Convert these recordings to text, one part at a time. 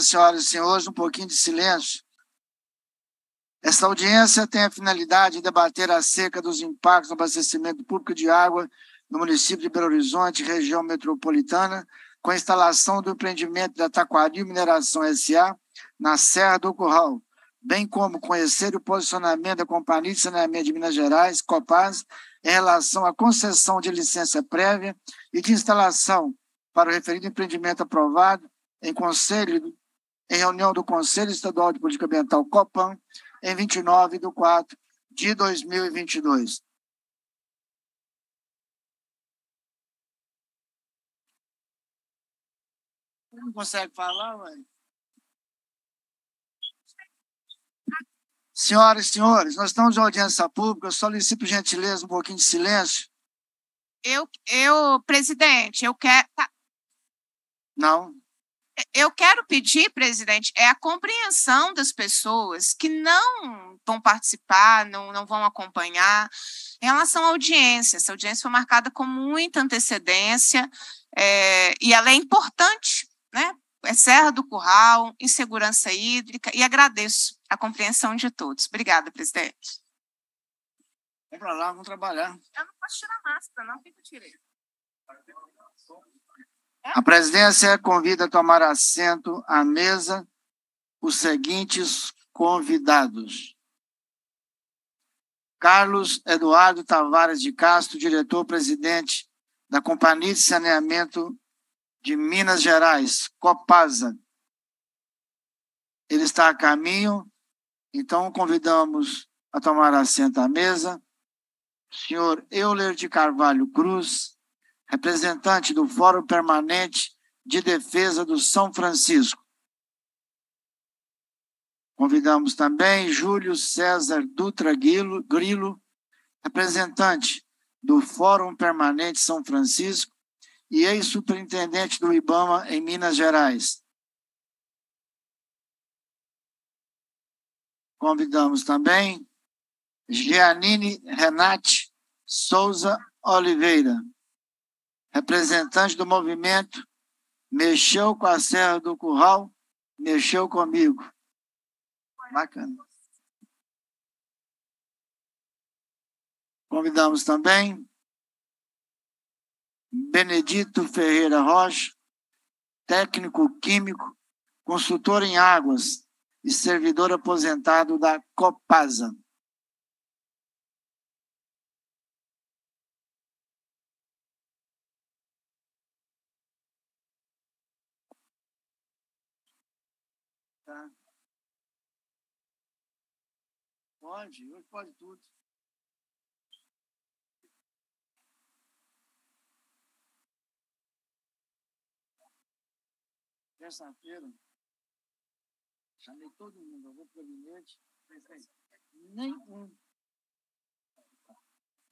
senhoras e senhores, um pouquinho de silêncio. Esta audiência tem a finalidade de debater acerca dos impactos no abastecimento público de água no município de Belo Horizonte, região metropolitana, com a instalação do empreendimento da Taquari Mineração SA na Serra do Curral, bem como conhecer o posicionamento da Companhia de Saneamento de Minas Gerais, Copaz, em relação à concessão de licença prévia e de instalação para o referido empreendimento aprovado em conselho em reunião do Conselho Estadual de Política Ambiental, COPAM, em 29 de 4 de 2022. Não consegue falar, ué? Senhoras e senhores, nós estamos em audiência pública, eu solicito, por gentileza, um pouquinho de silêncio. Eu, eu presidente, eu quero. Tá. Não, eu quero pedir, presidente, é a compreensão das pessoas que não vão participar, não, não vão acompanhar. Em relação à audiência, essa audiência foi marcada com muita antecedência é, e ela é importante, né? É Serra do Curral, insegurança hídrica, e agradeço a compreensão de todos. Obrigada, presidente. Vamos para lá, vamos trabalhar. Eu não posso tirar a máscara, não fica direito. A presidência convida a tomar assento à mesa os seguintes convidados. Carlos Eduardo Tavares de Castro, diretor-presidente da Companhia de Saneamento de Minas Gerais, Copasa. Ele está a caminho, então convidamos a tomar assento à mesa o senhor Euler de Carvalho Cruz, representante do Fórum Permanente de Defesa do São Francisco. Convidamos também Júlio César Dutra Grilo, representante do Fórum Permanente São Francisco e ex-superintendente do IBAMA em Minas Gerais. Convidamos também Giannini Renate Souza Oliveira, representante do movimento, mexeu com a Serra do Curral, mexeu comigo. Bacana. Convidamos também Benedito Ferreira Rocha, técnico químico, consultor em águas e servidor aposentado da Copasa. pode, hoje pode tudo. Terça-feira, chamei todo mundo, eu vou para o gabinete, nenhum. Tá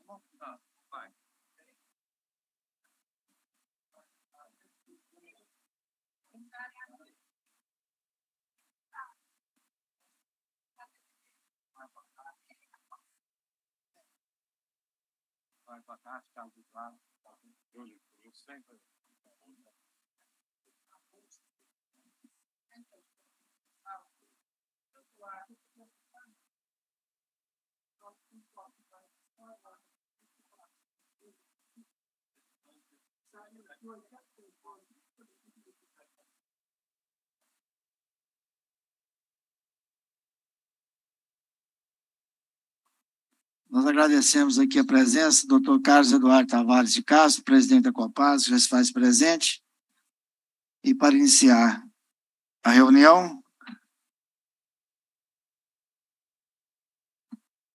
bom? Tá, vai. Pai, boa tarde, Carlos Eduardo. Hoje, eu sempre. Thank you. Nós agradecemos aqui a presença do Dr. Carlos Eduardo Tavares de Castro, presidente da Copaz, que já se faz presente. E para iniciar a reunião,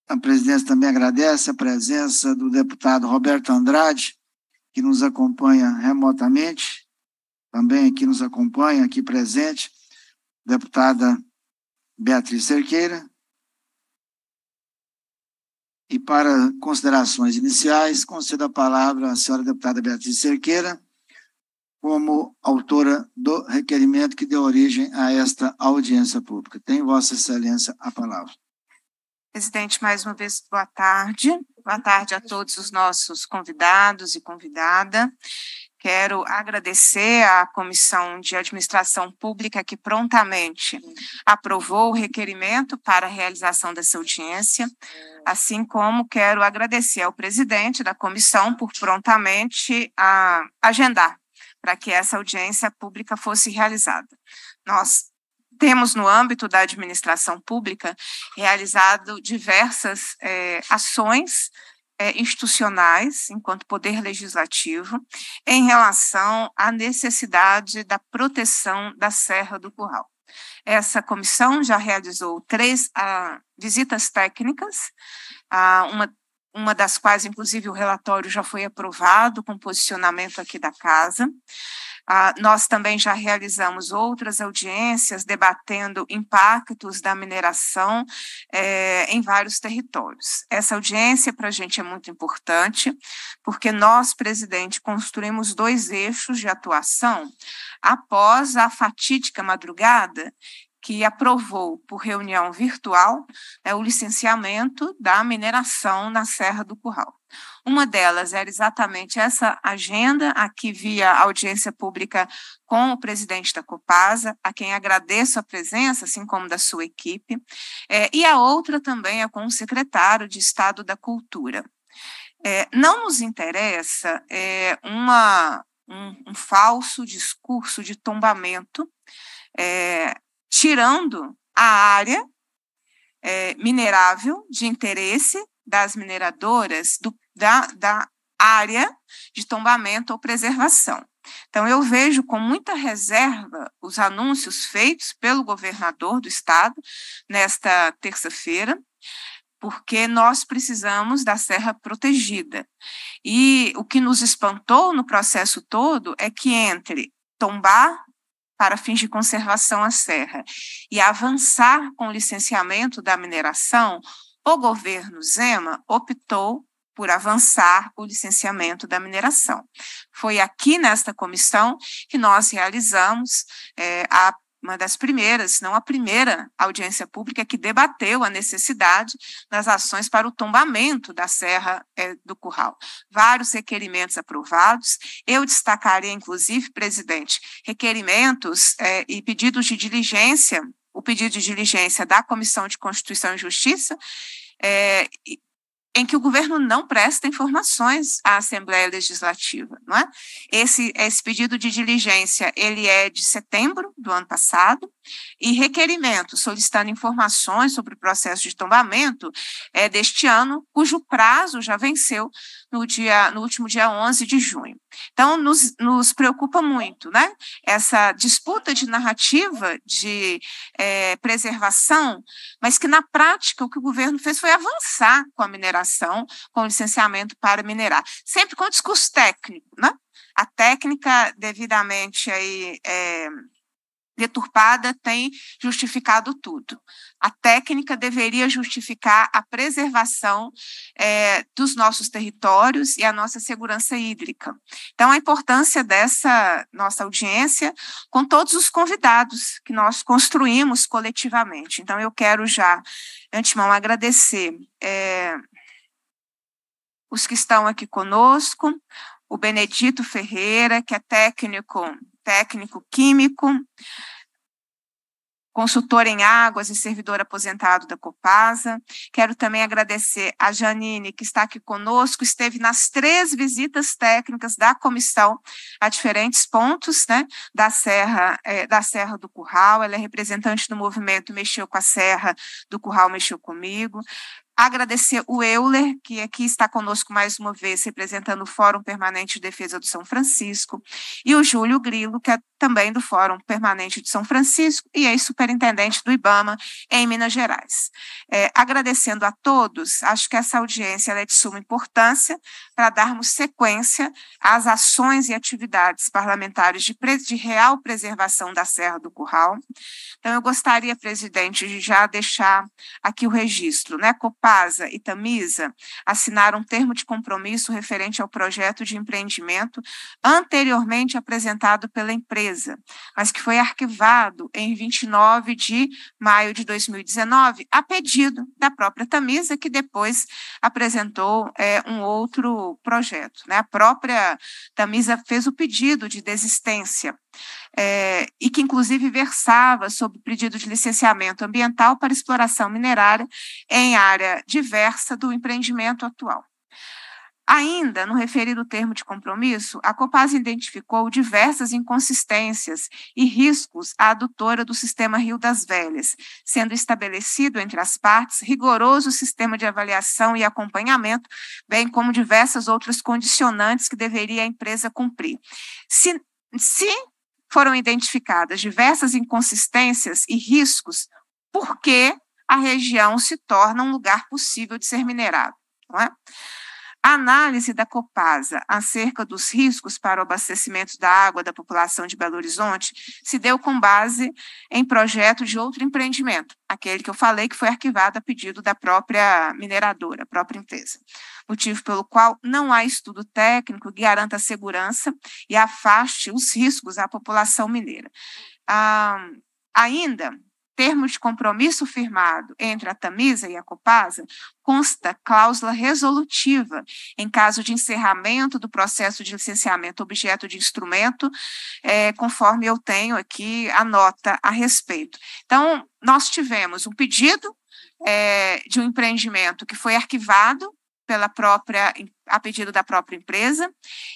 a presidência também agradece a presença do deputado Roberto Andrade, que nos acompanha remotamente, também aqui nos acompanha, aqui presente, deputada Beatriz Cerqueira, e para considerações iniciais, concedo a palavra à senhora deputada Beatriz Cerqueira, como autora do requerimento que deu origem a esta audiência pública. Tem Vossa Excelência a palavra. Presidente, mais uma vez, boa tarde. Boa tarde a todos os nossos convidados e convidada. Quero agradecer à Comissão de Administração Pública que prontamente aprovou o requerimento para a realização dessa audiência, assim como quero agradecer ao presidente da comissão por prontamente ah, agendar para que essa audiência pública fosse realizada. Nós temos no âmbito da administração pública realizado diversas é, ações é, institucionais, enquanto poder legislativo, em relação à necessidade da proteção da Serra do Curral. Essa comissão já realizou três ah, visitas técnicas, ah, uma uma das quais, inclusive, o relatório já foi aprovado com posicionamento aqui da casa. Ah, nós também já realizamos outras audiências debatendo impactos da mineração eh, em vários territórios. Essa audiência para a gente é muito importante, porque nós, presidente, construímos dois eixos de atuação após a fatídica madrugada que aprovou por reunião virtual né, o licenciamento da mineração na Serra do Curral. Uma delas era exatamente essa agenda, aqui via audiência pública com o presidente da Copasa, a quem agradeço a presença, assim como da sua equipe, é, e a outra também é com o secretário de Estado da Cultura. É, não nos interessa é, uma, um, um, falso discurso de tombamento, é, tirando a área é, minerável de interesse das mineradoras do da, da área de tombamento ou preservação. Então, eu vejo com muita reserva os anúncios feitos pelo governador do estado nesta terça-feira, porque nós precisamos da serra protegida. E o que nos espantou no processo todo é que entre tombar para fins de conservação a serra e avançar com o licenciamento da mineração, o governo Zema optou por avançar o licenciamento da mineração. Foi aqui nesta comissão que nós realizamos é, a uma das primeiras, se não a primeira audiência pública que debateu a necessidade das ações para o tombamento da Serra eh, do Curral. Vários requerimentos aprovados. Eu destacaria, inclusive, presidente, requerimentos eh, e pedidos de diligência, o pedido de diligência da Comissão de Constituição e Justiça, em que o governo não presta informações à Assembleia Legislativa, não é? Esse, esse pedido de diligência, ele é de setembro do ano passado, e requerimento solicitando informações sobre o processo de tombamento é deste ano, cujo prazo já venceu no, dia, no último dia 11 de junho. Então, nos, nos preocupa muito né? essa disputa de narrativa, de é, preservação, mas que na prática o que o governo fez foi avançar com a mineração, com o licenciamento para minerar, sempre com discurso técnico, né? a técnica devidamente aí, é, deturpada tem justificado tudo. A técnica deveria justificar a preservação é, dos nossos territórios e a nossa segurança hídrica. Então, a importância dessa nossa audiência com todos os convidados que nós construímos coletivamente. Então, eu quero já, antemão, agradecer. É, os que estão aqui conosco, o Benedito Ferreira, que é técnico técnico químico, consultor em águas e servidor aposentado da Copasa. Quero também agradecer a Janine, que está aqui conosco, esteve nas três visitas técnicas da comissão a diferentes pontos né, da, Serra, é, da Serra do Curral. Ela é representante do movimento Mexeu com a Serra do Curral Mexeu Comigo agradecer o Euler, que aqui está conosco mais uma vez, representando o Fórum Permanente de Defesa do São Francisco, e o Júlio Grilo, que é também do Fórum Permanente de São Francisco e ex-superintendente do IBAMA em Minas Gerais. É, agradecendo a todos, acho que essa audiência é de suma importância para darmos sequência às ações e atividades parlamentares de, de real preservação da Serra do Curral. Então, eu gostaria, presidente, de já deixar aqui o registro, né? Epasa e Tamisa assinaram um termo de compromisso referente ao projeto de empreendimento anteriormente apresentado pela empresa, mas que foi arquivado em 29 de maio de 2019, a pedido da própria Tamisa, que depois apresentou é, um outro projeto. Né? A própria Tamisa fez o pedido de desistência é, e que inclusive versava sobre pedido de licenciamento ambiental para exploração minerária em área diversa do empreendimento atual. Ainda, no referido termo de compromisso, a Copasa identificou diversas inconsistências e riscos à adutora do sistema Rio das Velhas, sendo estabelecido entre as partes rigoroso sistema de avaliação e acompanhamento, bem como diversas outras condicionantes que deveria a empresa cumprir. Se, se foram identificadas diversas inconsistências e riscos porque a região se torna um lugar possível de ser minerado. É? A análise da Copasa acerca dos riscos para o abastecimento da água da população de Belo Horizonte se deu com base em projeto de outro empreendimento, aquele que eu falei que foi arquivado a pedido da própria mineradora, a própria empresa motivo pelo qual não há estudo técnico que garanta a segurança e afaste os riscos à população mineira. Ah, ainda, termo de compromisso firmado entre a Tamisa e a Copasa, consta cláusula resolutiva em caso de encerramento do processo de licenciamento objeto de instrumento, é, conforme eu tenho aqui a nota a respeito. Então, nós tivemos um pedido é, de um empreendimento que foi arquivado pela própria a pedido da própria empresa.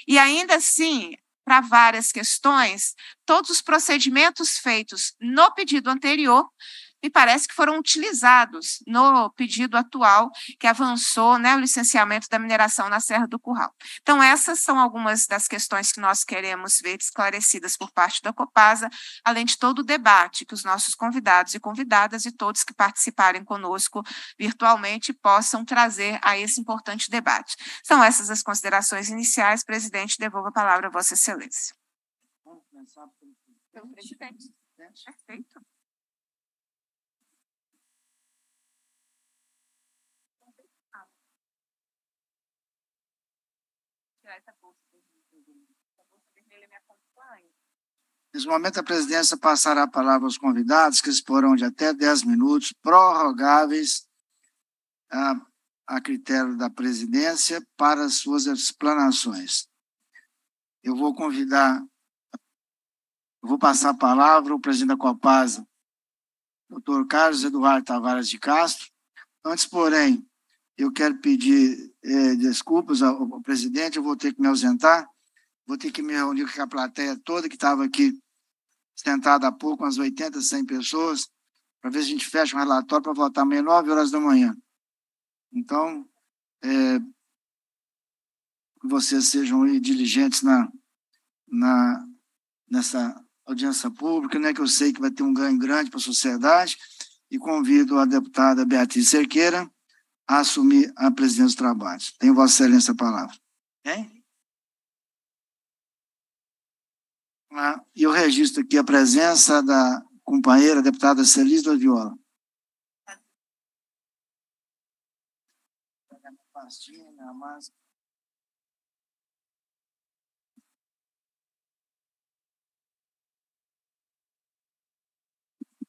E ainda assim, para várias questões, todos os procedimentos feitos no pedido anterior me parece que foram utilizados no pedido atual que avançou né, o licenciamento da mineração na Serra do Curral. Então, essas são algumas das questões que nós queremos ver esclarecidas por parte da Copasa, além de todo o debate que os nossos convidados e convidadas e todos que participarem conosco virtualmente possam trazer a esse importante debate. São essas as considerações iniciais. Presidente, devolvo a palavra a Vossa Excelência. Vamos começar pelo presidente. Perfeito. Nesse momento, a presidência passará a palavra aos convidados, que exporão de até 10 minutos, prorrogáveis a, a critério da presidência, para suas explanações. Eu vou convidar, eu vou passar a palavra ao presidente da Copasa, doutor Carlos Eduardo Tavares de Castro. Antes, porém, eu quero pedir eh, desculpas ao, ao presidente, eu vou ter que me ausentar Vou ter que me reunir com a plateia toda que estava aqui sentada há pouco, umas 80, 100 pessoas, para ver se a gente fecha um relatório para votar amanhã, 9 horas da manhã. Então, é, que vocês sejam diligentes na, na, nessa audiência pública, né, que eu sei que vai ter um ganho grande para a sociedade, e convido a deputada Beatriz Cerqueira a assumir a presidência dos trabalhos. Tem Vossa Excelência a palavra. Hein? Tá? E eu registro aqui a presença da companheira deputada Celis Viola. máscara.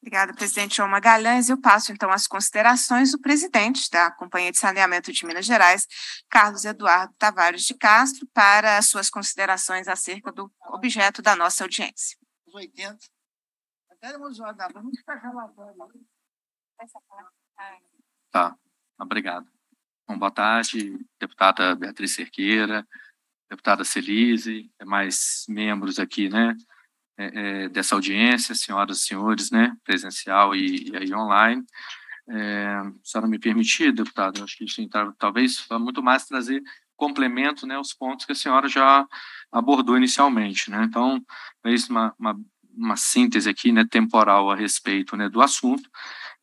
Obrigada, presidente João Magalhães. Eu passo então às considerações do presidente da Companhia de Saneamento de Minas Gerais, Carlos Eduardo Tavares de Castro, para as suas considerações acerca do objeto da nossa audiência. Os 80. Até vamos ficar tá. tá, obrigado. Bom, boa tarde, deputada Beatriz Cerqueira, deputada Celise, demais membros aqui, né? É, é, dessa audiência, senhoras e senhores, né, presencial e, e aí online. É, se ela me permitir, deputado, acho que sim, talvez muito mais trazer complemento, né, os pontos que a senhora já abordou inicialmente, né. Então, fez uma, uma, uma síntese aqui, né, temporal a respeito, né, do assunto.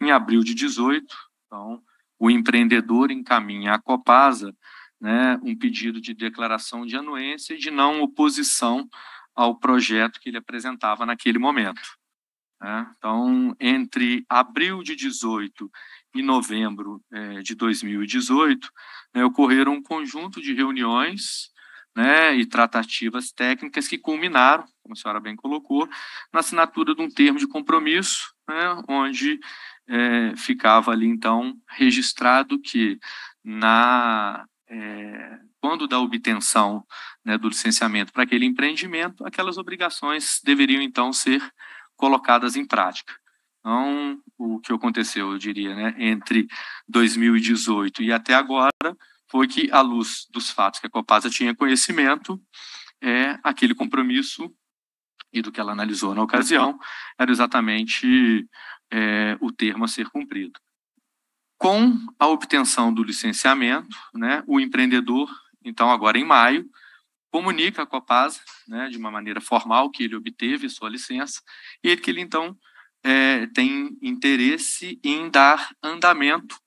Em abril de 18, então, o empreendedor encaminha à Copasa, né, um pedido de declaração de anuência e de não oposição ao projeto que ele apresentava naquele momento. Né? Então, entre abril de 18 e novembro é, de 2018, né, ocorreram um conjunto de reuniões né, e tratativas técnicas que culminaram, como a senhora bem colocou, na assinatura de um termo de compromisso, né, onde é, ficava ali, então, registrado que na é, quando da obtenção né, do licenciamento para aquele empreendimento, aquelas obrigações deveriam então ser colocadas em prática. Então, o que aconteceu, eu diria, né, entre 2018 e até agora, foi que, à luz dos fatos que a Copasa tinha conhecimento, é, aquele compromisso e do que ela analisou na ocasião, era exatamente é, o termo a ser cumprido. Com a obtenção do licenciamento, né, o empreendedor então, agora em maio, comunica à Copasa, né, de uma maneira formal, que ele obteve sua licença e que ele, então, é, tem interesse em dar andamento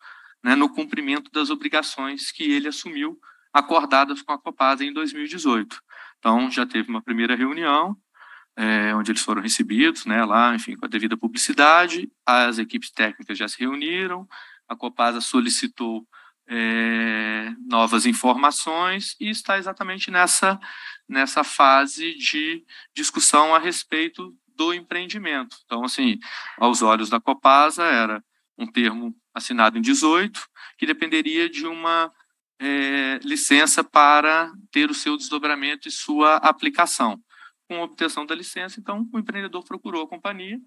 né, no cumprimento das obrigações que ele assumiu acordadas com a Copasa em 2018. Então, já teve uma primeira reunião, é, onde eles foram recebidos, né, lá, enfim, com a devida publicidade, as equipes técnicas já se reuniram, a Copasa solicitou é, novas informações e está exatamente nessa, nessa fase de discussão a respeito do empreendimento. Então, assim, aos olhos da Copasa, era um termo assinado em 18, que dependeria de uma é, licença para ter o seu desdobramento e sua aplicação. Com a obtenção da licença, então, o empreendedor procurou a companhia,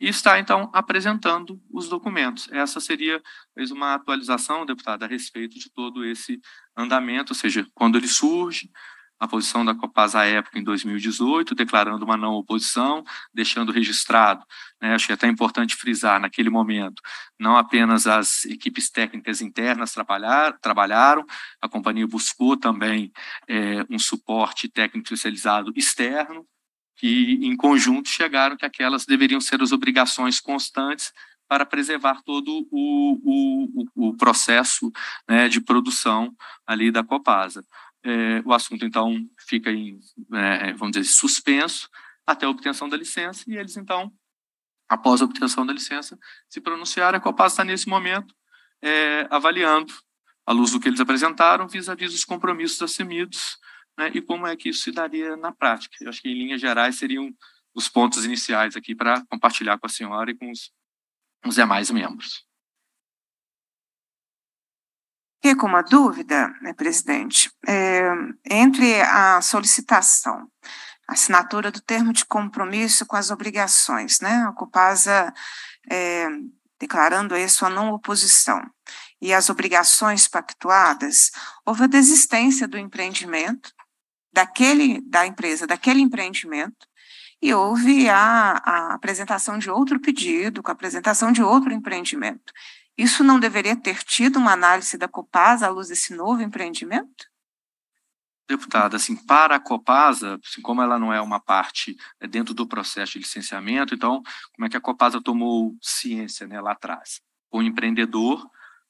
e está, então, apresentando os documentos. Essa seria mais uma atualização, deputado, a respeito de todo esse andamento, ou seja, quando ele surge, a posição da Copasa à época, em 2018, declarando uma não oposição, deixando registrado, né, acho que é até importante frisar, naquele momento, não apenas as equipes técnicas internas trabalhar, trabalharam, a companhia buscou também é, um suporte técnico especializado externo, que, em conjunto, chegaram que aquelas deveriam ser as obrigações constantes para preservar todo o, o, o processo né, de produção ali da Copasa. É, o assunto, então, fica em, é, vamos dizer, suspenso até a obtenção da licença, e eles, então, após a obtenção da licença, se pronunciaram. A Copasa está, nesse momento, é, avaliando, à luz do que eles apresentaram, vis-à-vis -vis os compromissos assumidos né, e como é que isso se daria na prática. Eu acho que, em linhas gerais, seriam os pontos iniciais aqui para compartilhar com a senhora e com os, os demais membros. Fiquei uma dúvida, né, presidente, é, entre a solicitação, a assinatura do termo de compromisso com as obrigações, né, a Copasa é, declarando aí sua não oposição, e as obrigações pactuadas, houve a desistência do empreendimento, daquele, da empresa, daquele empreendimento, e houve a, a, apresentação de outro pedido, com a apresentação de outro empreendimento. Isso não deveria ter tido uma análise da Copasa à luz desse novo empreendimento? Deputada, assim, para a Copasa, assim, como ela não é uma parte é dentro do processo de licenciamento, então, como é que a Copasa tomou ciência né, lá atrás? O empreendedor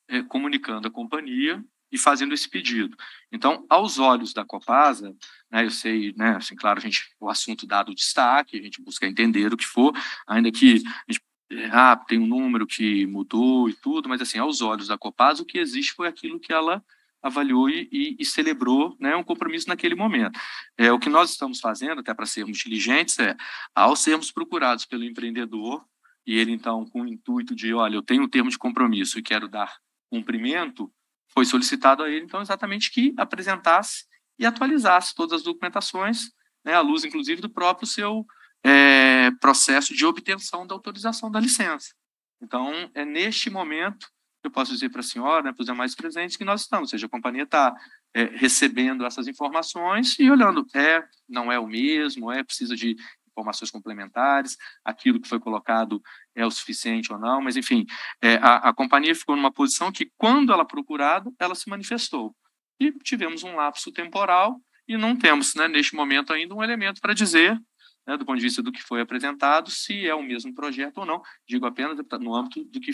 é, comunicando a companhia e fazendo esse pedido. Então, aos olhos da Copasa, né, eu sei, né, assim, claro, a gente, o assunto dado destaque, a gente busca entender o que for, ainda que a gente é, ah, tem um número que mudou e tudo, mas assim, aos olhos da Copasa, o que existe foi aquilo que ela avaliou e, e, e celebrou né, um compromisso naquele momento. É, o que nós estamos fazendo, até para sermos diligentes, é, ao sermos procurados pelo empreendedor, e ele então com o intuito de, olha, eu tenho um termo de compromisso e quero dar cumprimento, foi solicitado a ele, então, exatamente que apresentasse e atualizasse todas as documentações, né, à luz, inclusive, do próprio seu é, processo de obtenção da autorização da licença. Então, é neste momento, eu posso dizer para a senhora, né, para os demais presentes, que nós estamos, ou seja, a companhia está é, recebendo essas informações e olhando, é, não é o mesmo, é, precisa de informações complementares, aquilo que foi colocado é o suficiente ou não, mas enfim, é, a, a companhia ficou numa posição que, quando ela procurada, ela se manifestou. E tivemos um lapso temporal e não temos, né, neste momento, ainda um elemento para dizer né, do ponto de vista do que foi apresentado, se é o mesmo projeto ou não, digo apenas no âmbito do que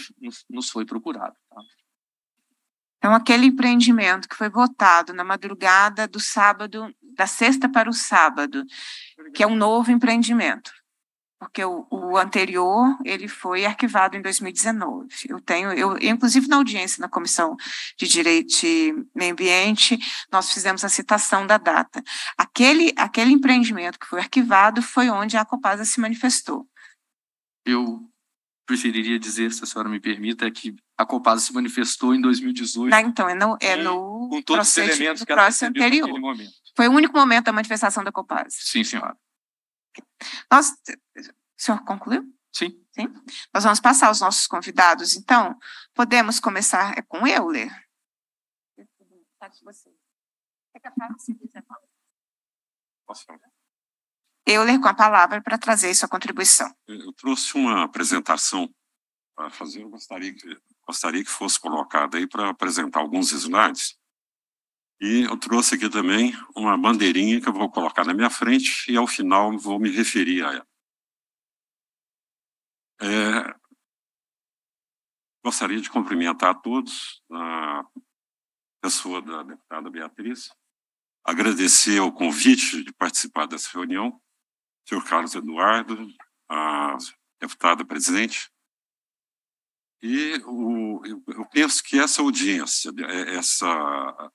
nos foi procurado. Tá? Então, aquele empreendimento que foi votado na madrugada do sábado, da sexta para o sábado, que é um novo empreendimento, porque o, o, anterior ele foi arquivado em 2019. Eu tenho, eu inclusive na audiência na comissão de direito e meio ambiente nós fizemos a citação da data. Aquele aquele empreendimento que foi arquivado foi onde a Copasa se manifestou. Eu preferiria dizer, se a senhora me permita, é que a Copasa se manifestou em 2018. Ah, então, é no, é no com todos os elementos que ela anterior. naquele momento. Foi o único momento da manifestação da Copasa. Sim, senhora. Nós, o senhor concluiu? Sim. Sim. Nós vamos passar os nossos convidados, então. Podemos começar é com Euler. Está com você. Posso falar? Euler com a palavra para trazer sua contribuição. Eu trouxe uma apresentação para fazer, eu gostaria que, gostaria que fosse colocada aí para apresentar alguns slides. E eu trouxe aqui também uma bandeirinha que eu vou colocar na minha frente e ao final vou me referir a ela. É, gostaria de cumprimentar a todos, a pessoa da deputada Beatriz, agradecer o convite de participar dessa reunião senhor Carlos Eduardo, a deputada presidente. E o, eu penso que essa audiência, é, essa,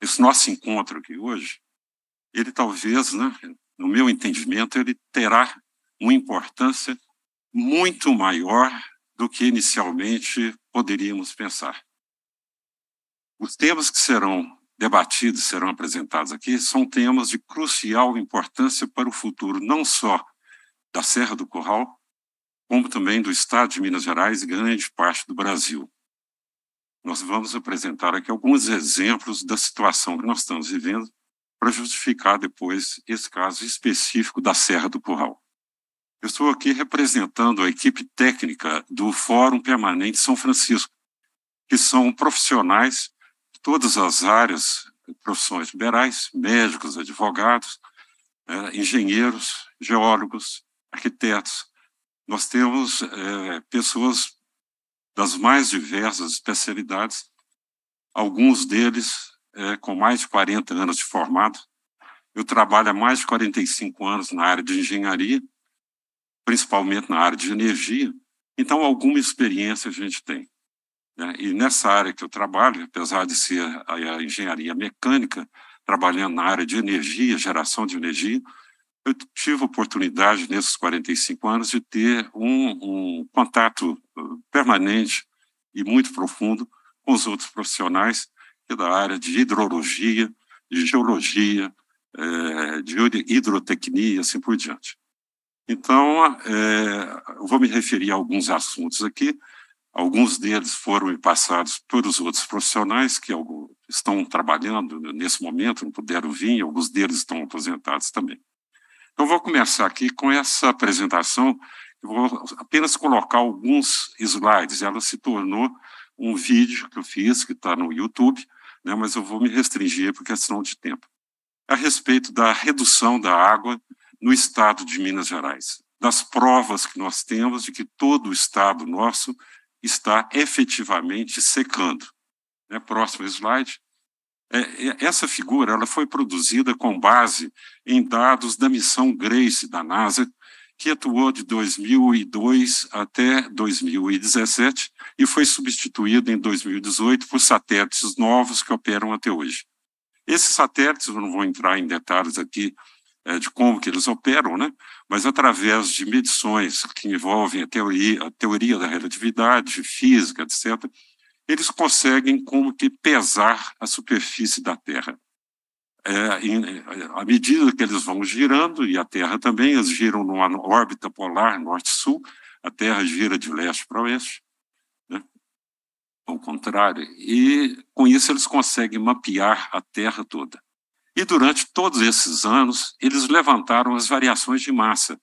esse nosso encontro aqui hoje, ele talvez, né, no meu entendimento, ele terá uma importância muito maior do que inicialmente poderíamos pensar. Os temas que serão debatidos serão apresentados aqui são temas de crucial importância para o futuro não só da Serra do Curral, como também do Estado de Minas Gerais e grande parte do Brasil. Nós vamos apresentar aqui alguns exemplos da situação que nós estamos vivendo para justificar depois esse caso específico da Serra do Curral. Eu estou aqui representando a equipe técnica do Fórum Permanente São Francisco, que são profissionais todas as áreas, profissões liberais, médicos, advogados, é, engenheiros, geólogos, arquitetos. Nós temos é, pessoas das mais diversas especialidades, alguns deles é, com mais de 40 anos de formado. Eu trabalho há mais de 45 anos na área de engenharia, principalmente na área de energia, então alguma experiência a gente tem. Né? E nessa área que eu trabalho, apesar de ser a engenharia mecânica, trabalhando na área de energia, geração de energia, eu tive a oportunidade, nesses 45 anos, de ter um, um contato uh, permanente e muito profundo com os outros profissionais da área de hidrologia, de geologia, é, de hidrotecnia, assim por diante. Então, é, eu vou me referir a alguns assuntos aqui Alguns deles foram passados por os outros profissionais que estão trabalhando nesse momento, não puderam vir, alguns deles estão aposentados também. Então, vou começar aqui com essa apresentação. Eu vou apenas colocar alguns slides. Ela se tornou um vídeo que eu fiz, que está no YouTube, né, mas eu vou me restringir por questão de tempo. A respeito da redução da água no estado de Minas Gerais, das provas que nós temos de que todo o estado nosso está efetivamente secando. Né? Próximo slide. É, é, essa figura ela foi produzida com base em dados da missão Grace da NASA, que atuou de 2002 até 2017 e foi substituída em 2018 por satélites novos que operam até hoje. Esses satélites, eu não vou entrar em detalhes aqui, é, de como que eles operam, né? mas através de medições que envolvem a teoria, a teoria da relatividade, física, etc., eles conseguem como que pesar a superfície da Terra. É, em, à medida que eles vão girando, e a Terra também, eles giram numa órbita polar norte-sul, a Terra gira de leste para oeste, né? ao contrário, e com isso eles conseguem mapear a Terra toda. E durante todos esses anos, eles levantaram as variações de massa.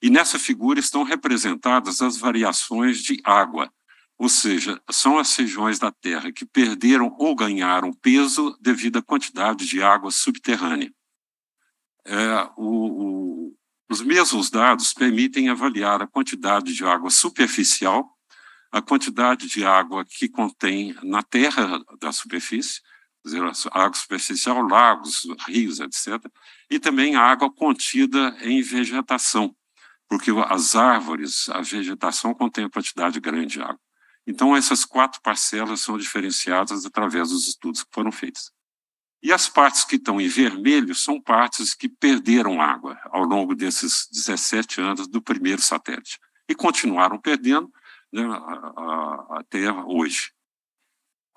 E nessa figura estão representadas as variações de água, ou seja, são as regiões da Terra que perderam ou ganharam peso devido à quantidade de água subterrânea. É, o, o, os mesmos dados permitem avaliar a quantidade de água superficial, a quantidade de água que contém na terra da superfície água superficial, lagos, rios, etc. E também a água contida em vegetação, porque as árvores, a vegetação contém a quantidade grande de água. Então, essas quatro parcelas são diferenciadas através dos estudos que foram feitos. E as partes que estão em vermelho são partes que perderam água ao longo desses 17 anos do primeiro satélite e continuaram perdendo né, até hoje.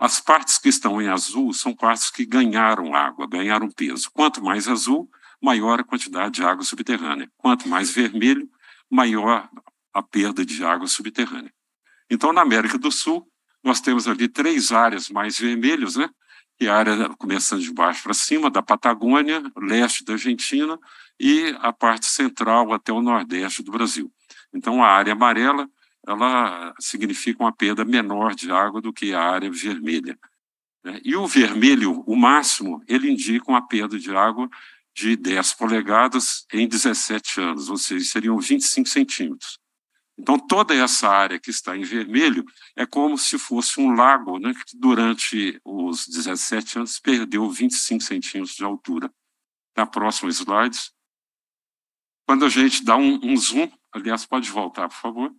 As partes que estão em azul são partes que ganharam água, ganharam peso. Quanto mais azul, maior a quantidade de água subterrânea. Quanto mais vermelho, maior a perda de água subterrânea. Então, na América do Sul, nós temos ali três áreas mais vermelhas, né? E é a área começando de baixo para cima, da Patagônia, leste da Argentina e a parte central até o nordeste do Brasil. Então, a área amarela ela significa uma perda menor de água do que a área vermelha. Né? E o vermelho, o máximo, ele indica uma perda de água de 10 polegadas em 17 anos, ou seja, seriam 25 centímetros. Então, toda essa área que está em vermelho é como se fosse um lago né, que, durante os 17 anos, perdeu 25 centímetros de altura. Na próxima slide, quando a gente dá um, um zoom, aliás, pode voltar, por favor.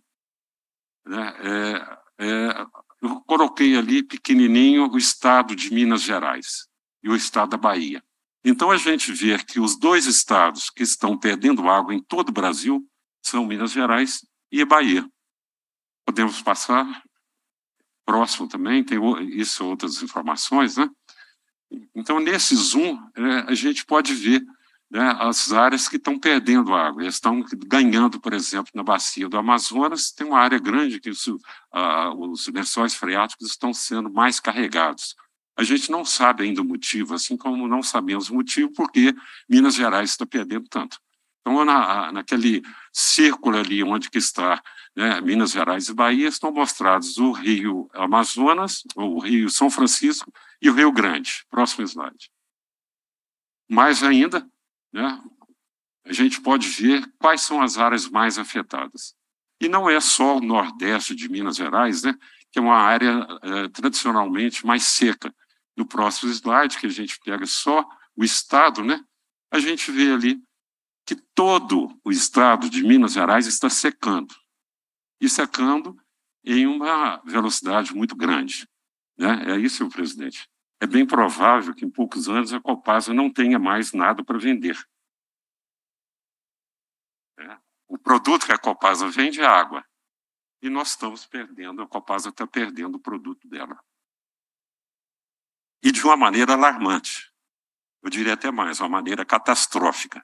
Né? É, é, eu coloquei ali pequenininho o estado de Minas Gerais e o estado da Bahia. Então a gente vê que os dois estados que estão perdendo água em todo o Brasil são Minas Gerais e Bahia. Podemos passar próximo também, tem isso outras informações, né? Então nesse zoom é, a gente pode ver né, as áreas que estão perdendo água. Eles estão ganhando, por exemplo, na bacia do Amazonas, tem uma área grande que os, ah, os lençóis freáticos estão sendo mais carregados. A gente não sabe ainda o motivo, assim como não sabemos o motivo porque Minas Gerais está perdendo tanto. Então, na, naquele círculo ali onde que está né, Minas Gerais e Bahia, estão mostrados o rio Amazonas, o rio São Francisco e o Rio Grande. Próximo slide. Mais ainda, né, a gente pode ver quais são as áreas mais afetadas. E não é só o Nordeste de Minas Gerais, né, que é uma área é, tradicionalmente mais seca. No próximo slide, que a gente pega só o estado, né, a gente vê ali que todo o estado de Minas Gerais está secando. E secando em uma velocidade muito grande. Né? É isso, senhor presidente é bem provável que em poucos anos a Copasa não tenha mais nada para vender. É. O produto que a Copasa vende é água. E nós estamos perdendo, a Copasa está perdendo o produto dela. E de uma maneira alarmante. Eu diria até mais, uma maneira catastrófica.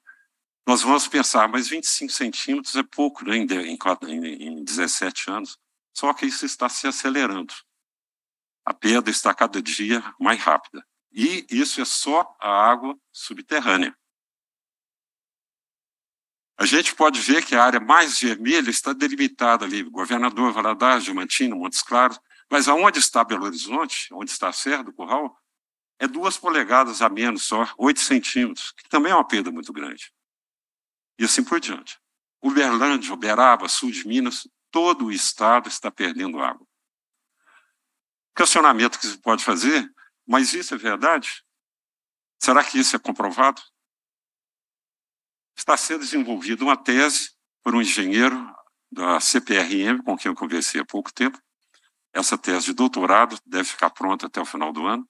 Nós vamos pensar, mas 25 centímetros é pouco né, em 17 anos. Só que isso está se acelerando a perda está cada dia mais rápida. E isso é só a água subterrânea. A gente pode ver que a área mais vermelha está delimitada ali, Governador, Valadares, Diamantino, Montes Claros, mas aonde está Belo Horizonte, onde está a Serra do Curral, é duas polegadas a menos só, 8 centímetros, que também é uma perda muito grande. E assim por diante. Uberlândia, Uberaba, sul de Minas, todo o estado está perdendo água questionamento que se pode fazer, mas isso é verdade? Será que isso é comprovado? Está sendo desenvolvida uma tese por um engenheiro da CPRM, com quem eu conversei há pouco tempo. Essa tese de doutorado deve ficar pronta até o final do ano.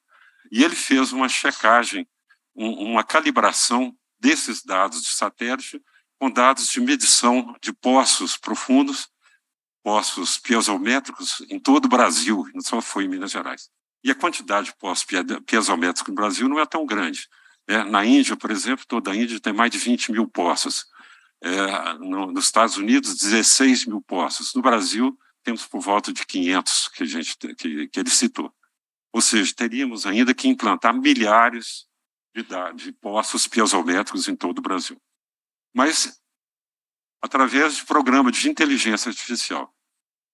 E ele fez uma checagem, uma calibração desses dados de satélite com dados de medição de poços profundos poços piezométricos em todo o Brasil, não só foi em Minas Gerais. E a quantidade de poços piezométricos no Brasil não é tão grande. É, na Índia, por exemplo, toda a Índia tem mais de 20 mil poços. É, no, nos Estados Unidos, 16 mil poços. No Brasil, temos por volta de 500 que, a gente, que, que ele citou. Ou seja, teríamos ainda que implantar milhares de, de poços piezométricos em todo o Brasil. Mas através de programas de inteligência artificial.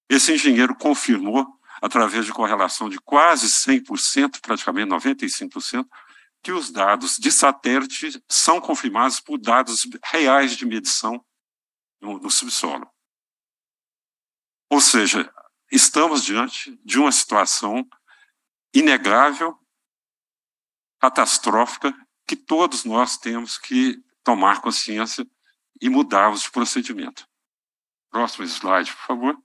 Esse engenheiro confirmou, através de correlação de quase 100%, praticamente 95%, que os dados de satélite são confirmados por dados reais de medição no, no subsolo. Ou seja, estamos diante de uma situação inegável, catastrófica, que todos nós temos que tomar consciência e mudarmos de procedimento. Próximo slide, por favor.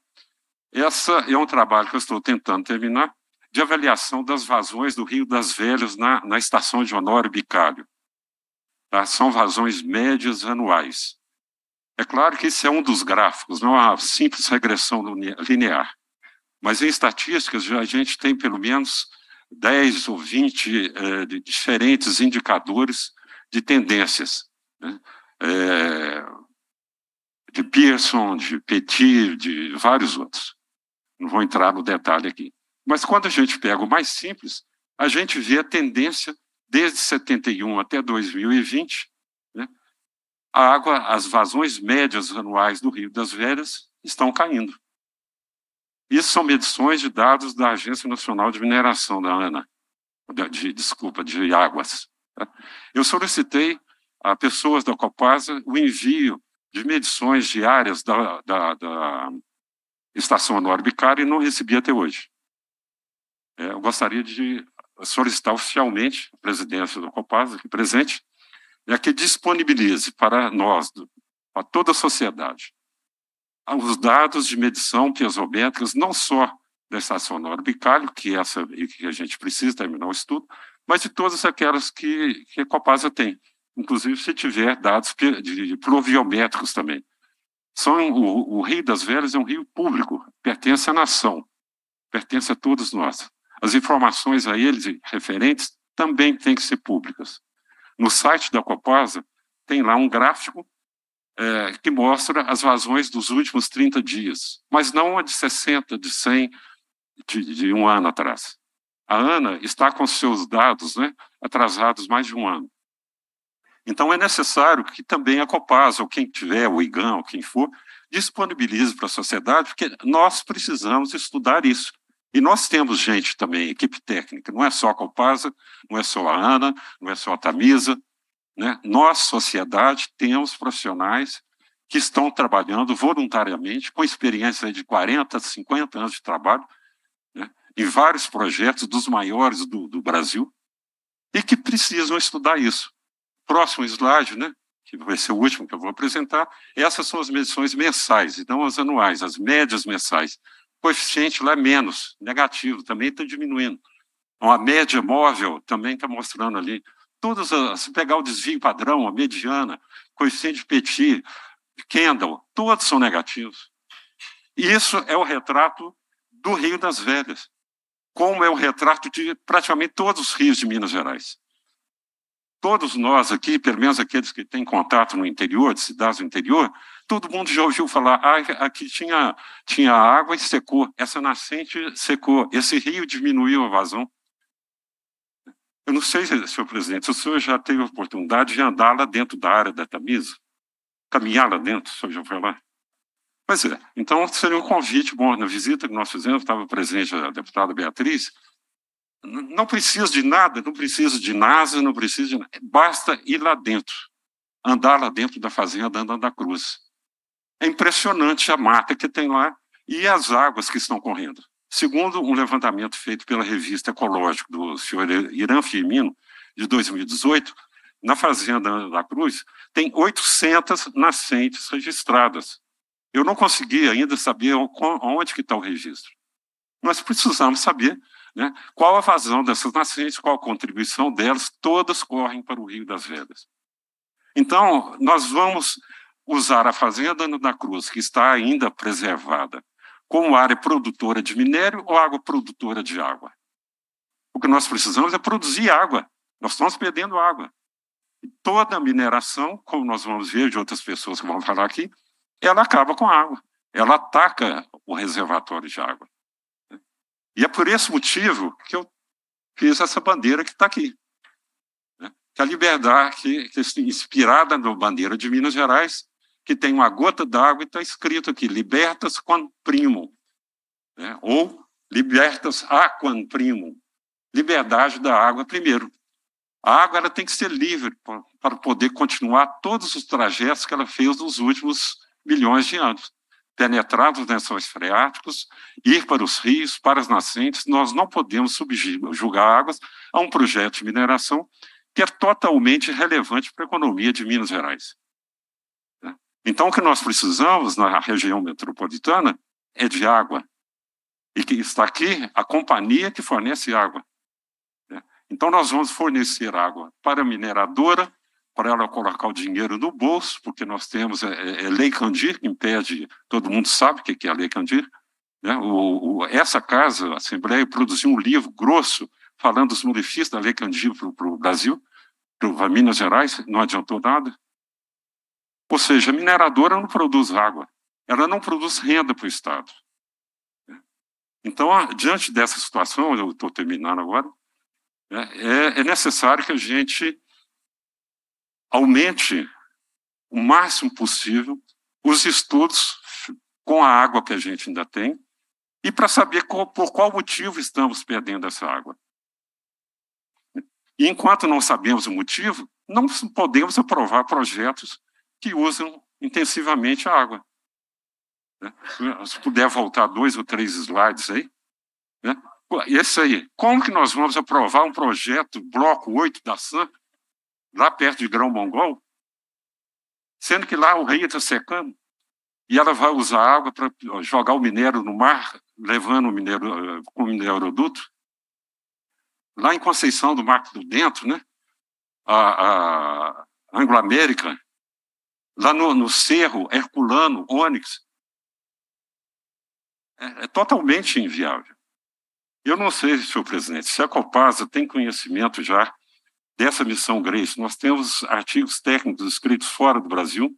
Essa é um trabalho que eu estou tentando terminar de avaliação das vazões do Rio das Velhas na, na estação de Honório Bicalho. Tá? São vazões médias anuais. É claro que esse é um dos gráficos, não é uma simples regressão linear. Mas em estatísticas, já a gente tem pelo menos 10 ou 20 eh, diferentes indicadores de tendências. Né? é, de Pearson, de Petit, de vários outros. Não vou entrar no detalhe aqui. Mas quando a gente pega o mais simples, a gente vê a tendência desde 71 até 2020, né? a água, as vazões médias anuais do Rio das Velhas estão caindo. Isso são medições de dados da Agência Nacional de Mineração da ANA, de desculpa, de águas. Né? Eu solicitei a pessoas da Copasa o envio de medições diárias da, da, da estação anual e não recebi até hoje. É, eu gostaria de solicitar oficialmente a presidência da Copasa, aqui é presente, é que disponibilize para nós, para toda a sociedade, os dados de medição piezométricas, não só da estação Noro que, essa, que a gente precisa terminar o estudo, mas de todas aquelas que, que a Copasa tem inclusive se tiver dados pluviométricos também. São, o, o Rio das Velhas é um rio público, pertence à nação, pertence a todos nós. As informações a eles referentes também têm que ser públicas. No site da Copasa, tem lá um gráfico é, que mostra as vazões dos últimos 30 dias, mas não a de 60, de 100, de, de um ano atrás. A ANA está com seus dados né, atrasados mais de um ano. Então, é necessário que também a Copasa, ou quem tiver, o IGAM, ou quem for, disponibilize para a sociedade, porque nós precisamos estudar isso. E nós temos gente também, equipe técnica, não é só a Copasa, não é só a ANA, não é só a Tamisa. Né? Nós, sociedade, temos profissionais que estão trabalhando voluntariamente, com experiência de 40, 50 anos de trabalho, né? em vários projetos dos maiores do, do Brasil, e que precisam estudar isso próximo slide, né, que vai ser o último que eu vou apresentar, essas são as medições mensais, e não as anuais, as médias mensais. O coeficiente lá é menos, negativo, também está diminuindo. Então, a média móvel também está mostrando ali. Todas as, se pegar o desvio padrão, a mediana, coeficiente Petit, Kendall, todos são negativos. E isso é o retrato do Rio das Velhas, como é o retrato de praticamente todos os rios de Minas Gerais todos nós aqui, pelo menos aqueles que têm contato no interior, de cidades do interior, todo mundo já ouviu falar, ah, aqui tinha, tinha água e secou, essa nascente secou, esse rio diminuiu a vazão. Eu não sei, senhor presidente, se o senhor já teve a oportunidade de andar lá dentro da área da Tamisa, caminhar lá dentro, o senhor já foi lá? Pois é, então seria um convite bom. Na visita que nós fizemos, estava presente a deputada Beatriz, não preciso de nada, não preciso de NASA, não preciso de nada. Basta ir lá dentro, andar lá dentro da fazenda andando da Cruz. É impressionante a mata que tem lá e as águas que estão correndo. Segundo um levantamento feito pela revista Ecológico do senhor Irã Firmino, de 2018, na fazenda da Cruz, tem 800 nascentes registradas. Eu não consegui ainda saber onde que está o registro. Nós precisamos saber né? Qual a vazão dessas nascentes, qual a contribuição delas, todas correm para o Rio das Velhas. Então, nós vamos usar a Fazenda da Cruz, que está ainda preservada, como área produtora de minério ou água produtora de água. O que nós precisamos é produzir água. Nós estamos perdendo água. E toda a mineração, como nós vamos ver de outras pessoas que vão falar aqui, ela acaba com a água. Ela ataca o reservatório de água. E é por esse motivo que eu fiz essa bandeira que está aqui. Né? Que é a liberdade, que, que inspirada na bandeira de Minas Gerais, que tem uma gota d'água e está escrito aqui, libertas quando primo, né? ou libertas a quando primo, liberdade da água primeiro. A água ela tem que ser livre para poder continuar todos os trajetos que ela fez nos últimos milhões de anos penetrar os lençóis freáticos, ir para os rios, para as nascentes. Nós não podemos subjugar águas a um projeto de mineração que é totalmente relevante para a economia de Minas Gerais. Então, o que nós precisamos na região metropolitana é de água. E que está aqui a companhia que fornece água. Então, nós vamos fornecer água para a mineradora, para ela colocar o dinheiro no bolso, porque nós temos é, é, é lei Candir que impede, todo mundo sabe o que é a lei Candir, né? O, o, essa casa, a Assembleia, produziu um livro grosso falando dos malefícios da lei Candir para o Brasil, para Minas Gerais, não adiantou nada. Ou seja, a mineradora não produz água, ela não produz renda para o Estado. Então, diante dessa situação, eu estou terminando agora, né, é, é necessário que a gente aumente o máximo possível os estudos com a água que a gente ainda tem e para saber qual, por qual motivo estamos perdendo essa água. E enquanto não sabemos o motivo, não podemos aprovar projetos que usam intensivamente a água. Né? Se puder voltar dois ou três slides aí. Né? Esse aí. Como que nós vamos aprovar um projeto, bloco 8 da SAM, lá perto de Grão-Mongol, sendo que lá o rio está secando e ela vai usar água para jogar o minério no mar, levando o minério eh, com o mineroduto. Lá em Conceição do Marco do Dentro, né? a, a Anglo-América, lá no, no Cerro, Herculano, Ônix, é, é, totalmente inviável. Eu não sei, senhor presidente, se a Copasa tem conhecimento já dessa missão Grace. Nós temos artigos técnicos escritos fora do Brasil,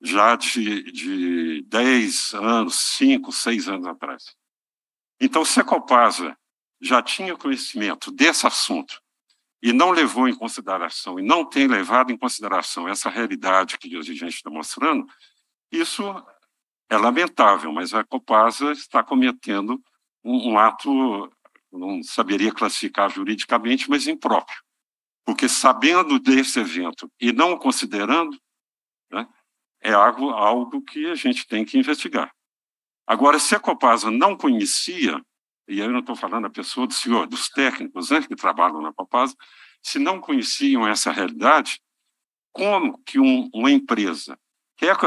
já de, de 10 anos, 5, 6 anos atrás. Então, se a Copasa já tinha conhecimento desse assunto e não levou em consideração, e não tem levado em consideração essa realidade que a gente está mostrando, isso é lamentável, mas a Copasa está cometendo um, um ato, não saberia classificar juridicamente, mas impróprio. Porque sabendo desse evento e não o considerando, né, é algo, algo que a gente tem que investigar. Agora, se a Copasa não conhecia, e aí eu não estou falando da pessoa do senhor, dos técnicos né, que trabalham na Copasa, se não conheciam essa realidade, como que um, uma empresa, que é a,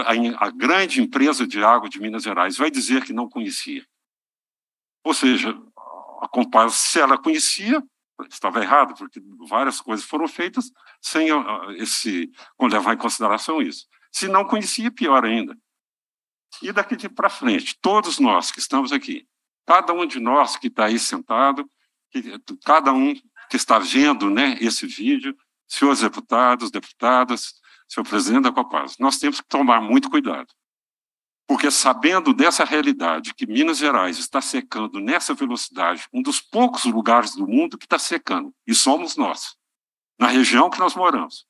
a grande empresa de água de Minas Gerais, vai dizer que não conhecia? Ou seja, a Copasa, se ela conhecia, estava errado, porque várias coisas foram feitas sem ah, esse levar em consideração isso. Se não conhecia, pior ainda. E daqui de para frente, todos nós que estamos aqui, cada um de nós que está aí sentado, cada um que está vendo né, esse vídeo, senhores deputados, deputadas, senhor presidente da Copasa, nós temos que tomar muito cuidado. Porque sabendo dessa realidade que Minas Gerais está secando nessa velocidade, um dos poucos lugares do mundo que está secando, e somos nós, na região que nós moramos.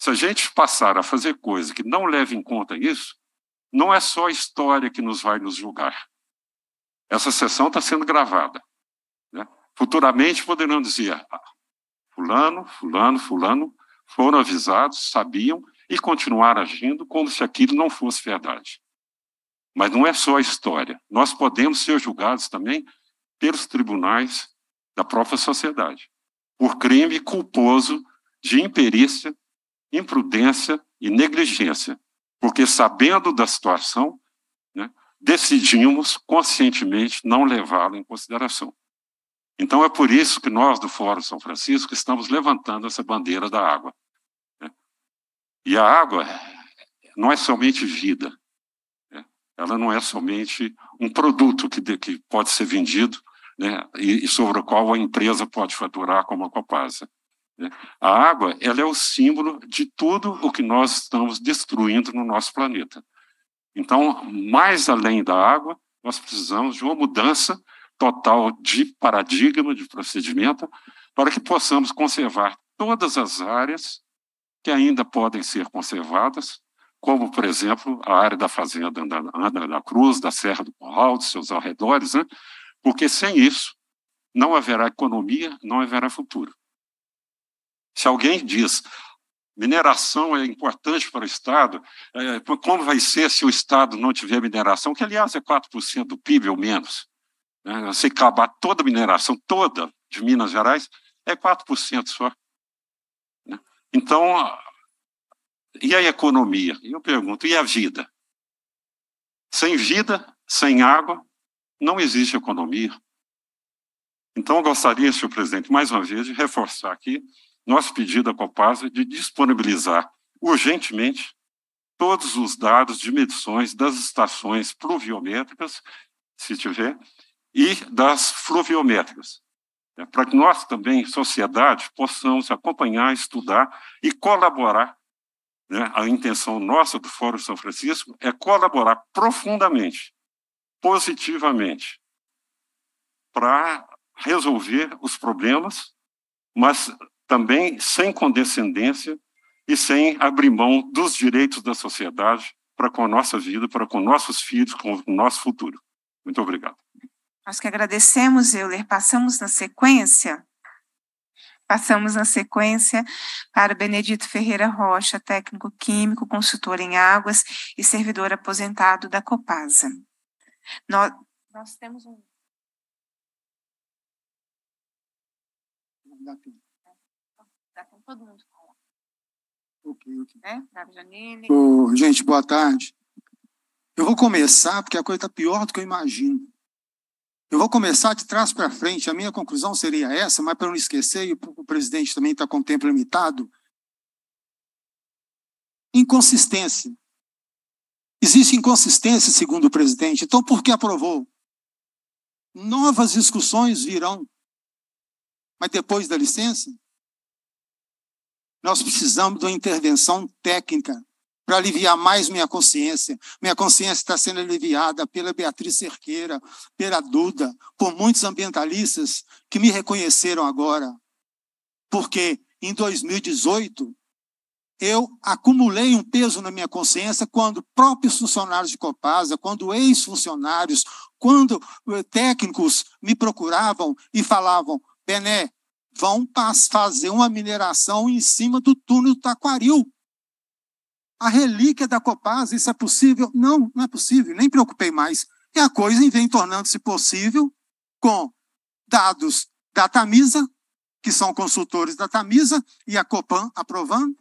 Se a gente passar a fazer coisa que não leve em conta isso, não é só a história que nos vai nos julgar. Essa sessão está sendo gravada. Né? Futuramente poderão dizer: ah, Fulano, Fulano, Fulano foram avisados, sabiam e continuaram agindo como se aquilo não fosse verdade. Mas não é só a história. Nós podemos ser julgados também pelos tribunais da própria sociedade por crime culposo de imperícia, imprudência e negligência, porque sabendo da situação, né, decidimos conscientemente não levá lo em consideração. Então é por isso que nós do Fórum São Francisco estamos levantando essa bandeira da água. Né? E a água não é somente vida, ela não é somente um produto que, de, que pode ser vendido né, e, e, sobre o qual a empresa pode faturar como a Copasa. Né? A água ela é o símbolo de tudo o que nós estamos destruindo no nosso planeta. Então, mais além da água, nós precisamos de uma mudança total de paradigma, de procedimento, para que possamos conservar todas as áreas que ainda podem ser conservadas como, por exemplo, a área da fazenda Ana da Cruz, da Serra do Curral, de seus arredores, né? porque sem isso não haverá economia, não haverá futuro. Se alguém diz mineração é importante para o Estado, é, como vai ser se o Estado não tiver mineração, que, aliás, é 4% do PIB ou menos. Né? Se acabar toda a mineração, toda, de Minas Gerais, é 4% só. Né? Então, e a economia? E eu pergunto, e a vida? Sem vida, sem água, não existe economia. Então, eu gostaria, senhor presidente, mais uma vez, de reforçar aqui nosso pedido à Copasa de disponibilizar urgentemente todos os dados de medições das estações pluviométricas, se tiver, e das fluviométricas, né, para que nós também, sociedade, possamos acompanhar, estudar e colaborar né? A intenção nossa do Fórum São Francisco é colaborar profundamente, positivamente, para resolver os problemas, mas também sem condescendência e sem abrir mão dos direitos da sociedade para com a nossa vida, para com nossos filhos, com o nosso futuro. Muito obrigado. Nós que agradecemos, Euler. Passamos na sequência Passamos na sequência para Benedito Ferreira Rocha, técnico químico, consultor em águas e servidor aposentado da Copasa. Nós, nós temos um. Né? Oh, gente, boa tarde. Eu vou começar porque a coisa está pior do que eu imagino. Eu vou começar de trás para frente, a minha conclusão seria essa, mas para não esquecer, e o presidente também está com tempo limitado, inconsistência. Existe inconsistência, segundo o presidente. Então, por que aprovou? Novas discussões virão. Mas depois da licença, nós precisamos de uma intervenção técnica para aliviar mais minha consciência. Minha consciência está sendo aliviada pela Beatriz Cerqueira, pela Duda, por muitos ambientalistas que me reconheceram agora. Porque em 2018, eu acumulei um peso na minha consciência quando próprios funcionários de Copasa, quando ex-funcionários, quando eh, técnicos me procuravam e falavam: Bené, vão fazer uma mineração em cima do túnel do Taquaril a relíquia da Copaz, isso é possível? Não, não é possível, nem preocupei mais. E a coisa vem tornando-se possível com dados da Tamisa, que são consultores da Tamisa, e a Copan aprovando.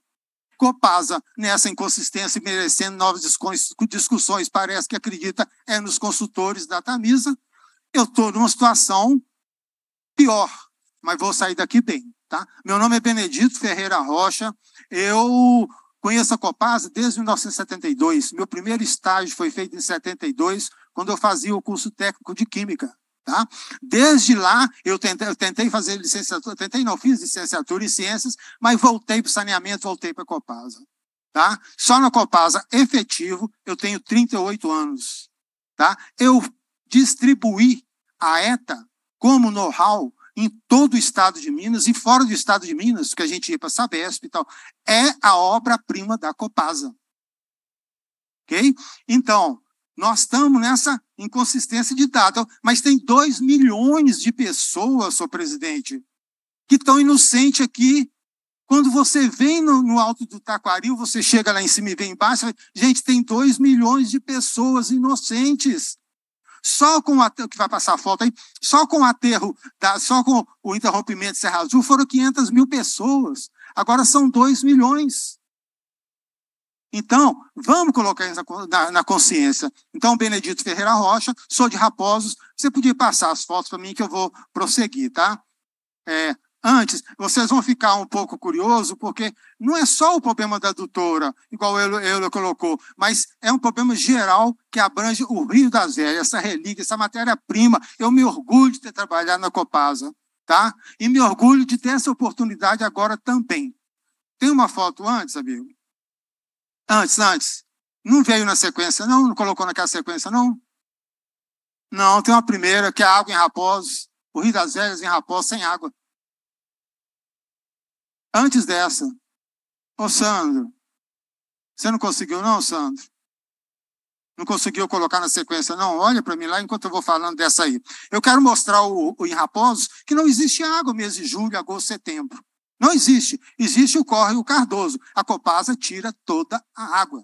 Copasa, nessa inconsistência e merecendo novas discussões, parece que acredita é nos consultores da Tamisa. Eu estou numa situação pior, mas vou sair daqui bem. Tá? Meu nome é Benedito Ferreira Rocha. Eu Conheço a Copasa desde 1972. Meu primeiro estágio foi feito em 72, quando eu fazia o curso técnico de Química. Tá? Desde lá, eu tentei, eu tentei fazer licenciatura, tentei não, fiz licenciatura em Ciências, mas voltei para o saneamento, voltei para a Copasa. Tá? Só na Copasa efetivo, eu tenho 38 anos. Tá? Eu distribuí a ETA como know-how em todo o estado de Minas e fora do estado de Minas, que a gente ia para Sabesp e tal, é a obra-prima da Copasa. Ok? Então, nós estamos nessa inconsistência de dados, mas tem 2 milhões de pessoas, senhor presidente, que estão inocentes aqui. Quando você vem no, no alto do Taquaril, você chega lá em cima e vem embaixo, gente, tem 2 milhões de pessoas inocentes só com o aterro, que vai passar a foto aí, só com o aterro, da, só com o interrompimento de Serra Azul, foram 500 mil pessoas. Agora são 2 milhões. Então, vamos colocar isso na, na, consciência. Então, Benedito Ferreira Rocha, sou de Raposos. Você podia passar as fotos para mim que eu vou prosseguir, tá? É, Antes, vocês vão ficar um pouco curioso, porque não é só o problema da doutora, igual ele, ele colocou, mas é um problema geral que abrange o Rio das Velhas, essa relíquia, essa matéria-prima. Eu me orgulho de ter trabalhado na Copasa, tá? E me orgulho de ter essa oportunidade agora também. Tem uma foto antes, amigo? Antes, antes. Não veio na sequência, não? Não colocou naquela sequência, não? Não, tem uma primeira, que é a água em raposos, o Rio das Velhas em raposos sem água. Antes dessa. Ô, Sandro, você não conseguiu, não, Sandro? Não conseguiu colocar na sequência, não? Olha para mim lá enquanto eu vou falando dessa aí. Eu quero mostrar o, o, em Raposo que não existe água mês de julho, agosto, setembro. Não existe. Existe o córrego Cardoso. A Copasa tira toda a água.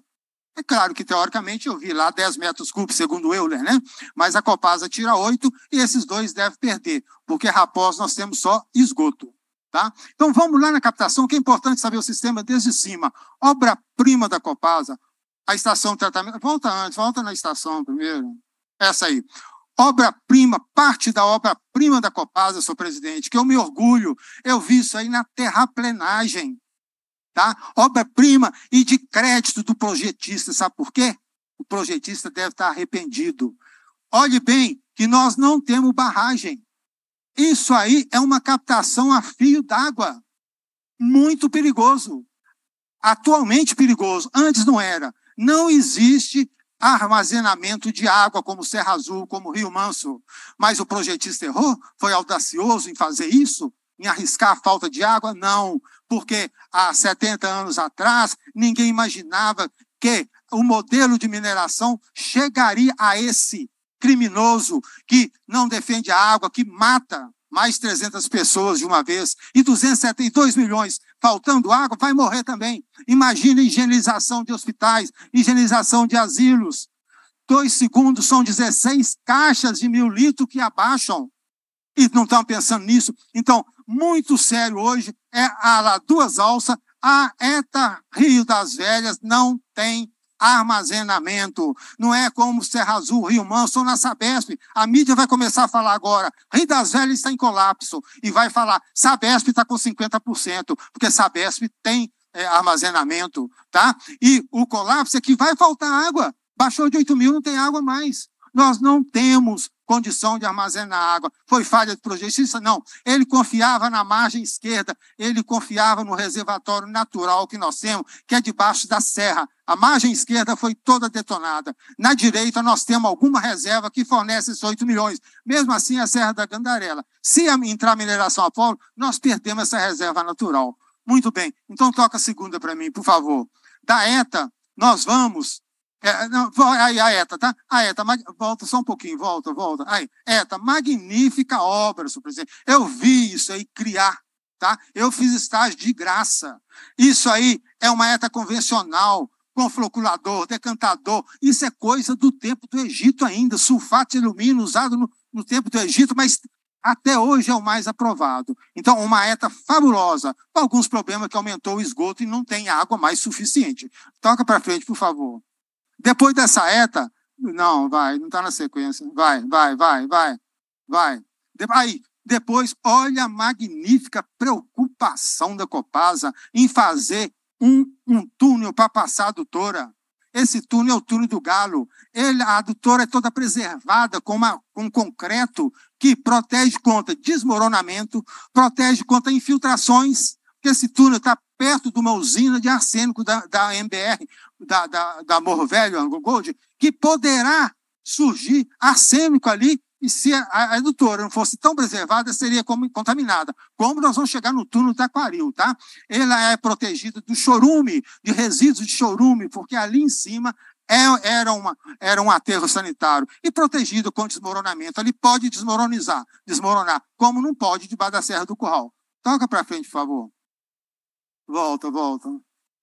É claro que, teoricamente, eu vi lá 10 metros cúbicos, segundo o Euler, né? Mas a Copasa tira 8 e esses dois devem perder, porque Raposo nós temos só esgoto. Tá? Então vamos lá na captação, que é importante saber o sistema desde cima. Obra-prima da Copasa, a estação de tratamento. Volta antes, volta na estação primeiro. Essa aí. Obra-prima, parte da obra-prima da Copasa, senhor presidente, que eu me orgulho. Eu vi isso aí na terraplenagem. Tá? Obra-prima e de crédito do projetista. Sabe por quê? O projetista deve estar arrependido. Olhe bem que nós não temos barragem. Isso aí é uma captação a fio d'água. Muito perigoso. Atualmente perigoso. Antes não era. Não existe armazenamento de água, como Serra Azul, como Rio Manso. Mas o projetista errou? Foi audacioso em fazer isso? Em arriscar a falta de água? Não, porque há 70 anos atrás, ninguém imaginava que o modelo de mineração chegaria a esse criminoso que não defende a água, que mata mais 300 pessoas de uma vez e 272 milhões faltando água, vai morrer também. Imagina higienização de hospitais, higienização de asilos. Dois segundos são 16 caixas de mil litros que abaixam e não estão pensando nisso. Então, muito sério hoje é a duas alças a ETA Rio das Velhas não tem armazenamento. Não é como Serra Azul, Rio Manso ou na Sabesp. A mídia vai começar a falar agora, Rio das Velhas está em colapso, e vai falar, Sabesp está com 50%, porque Sabesp tem é, armazenamento, tá? E o colapso é que vai faltar água. Baixou de 8 mil, não tem água mais. Nós não temos condição de armazenar água. Foi falha do projetista? Não. Ele confiava na margem esquerda, ele confiava no reservatório natural que nós temos, que é debaixo da serra. A margem esquerda foi toda detonada. Na direita, nós temos alguma reserva que fornece esses 8 milhões. Mesmo assim, a Serra da Gandarela. Se entrar mineração a polo, nós perdemos essa reserva natural. Muito bem. Então, toca a segunda para mim, por favor. Da ETA, nós vamos é, não, aí, a ETA, tá? A ETA, mag... volta só um pouquinho, volta, volta. Aí, ETA, magnífica obra, senhor presidente. Eu vi isso aí criar, tá? Eu fiz estágio de graça. Isso aí é uma ETA convencional, confloculador, decantador. Isso é coisa do tempo do Egito ainda, sulfato de alumínio usado no, no tempo do Egito, mas até hoje é o mais aprovado. Então, uma ETA fabulosa, alguns problemas que aumentou o esgoto e não tem água mais suficiente. Toca para frente, por favor. Depois dessa ETA, não, vai, não está na sequência. Vai, vai, vai, vai, vai. De, aí, depois, olha a magnífica preocupação da Copasa em fazer um, um túnel para passar a doutora. Esse túnel é o túnel do galo. Ele, a adutora é toda preservada com, uma, com concreto que protege contra desmoronamento, protege contra infiltrações, porque esse túnel está perto de uma usina de arsênico da, da MBR, da, da, da Morro Velho, Anglo Gold, que poderá surgir arsênico ali, e se a, a edutora não fosse tão preservada, seria como, contaminada. Como nós vamos chegar no túnel da Aquaril, tá? Ela é protegida do chorume, de resíduos de chorume, porque ali em cima é, era, uma, era um aterro sanitário e protegido com desmoronamento. Ele pode desmoronizar, desmoronar, como não pode debaixo da Serra do Curral. Toca para frente, por favor. Volta, volta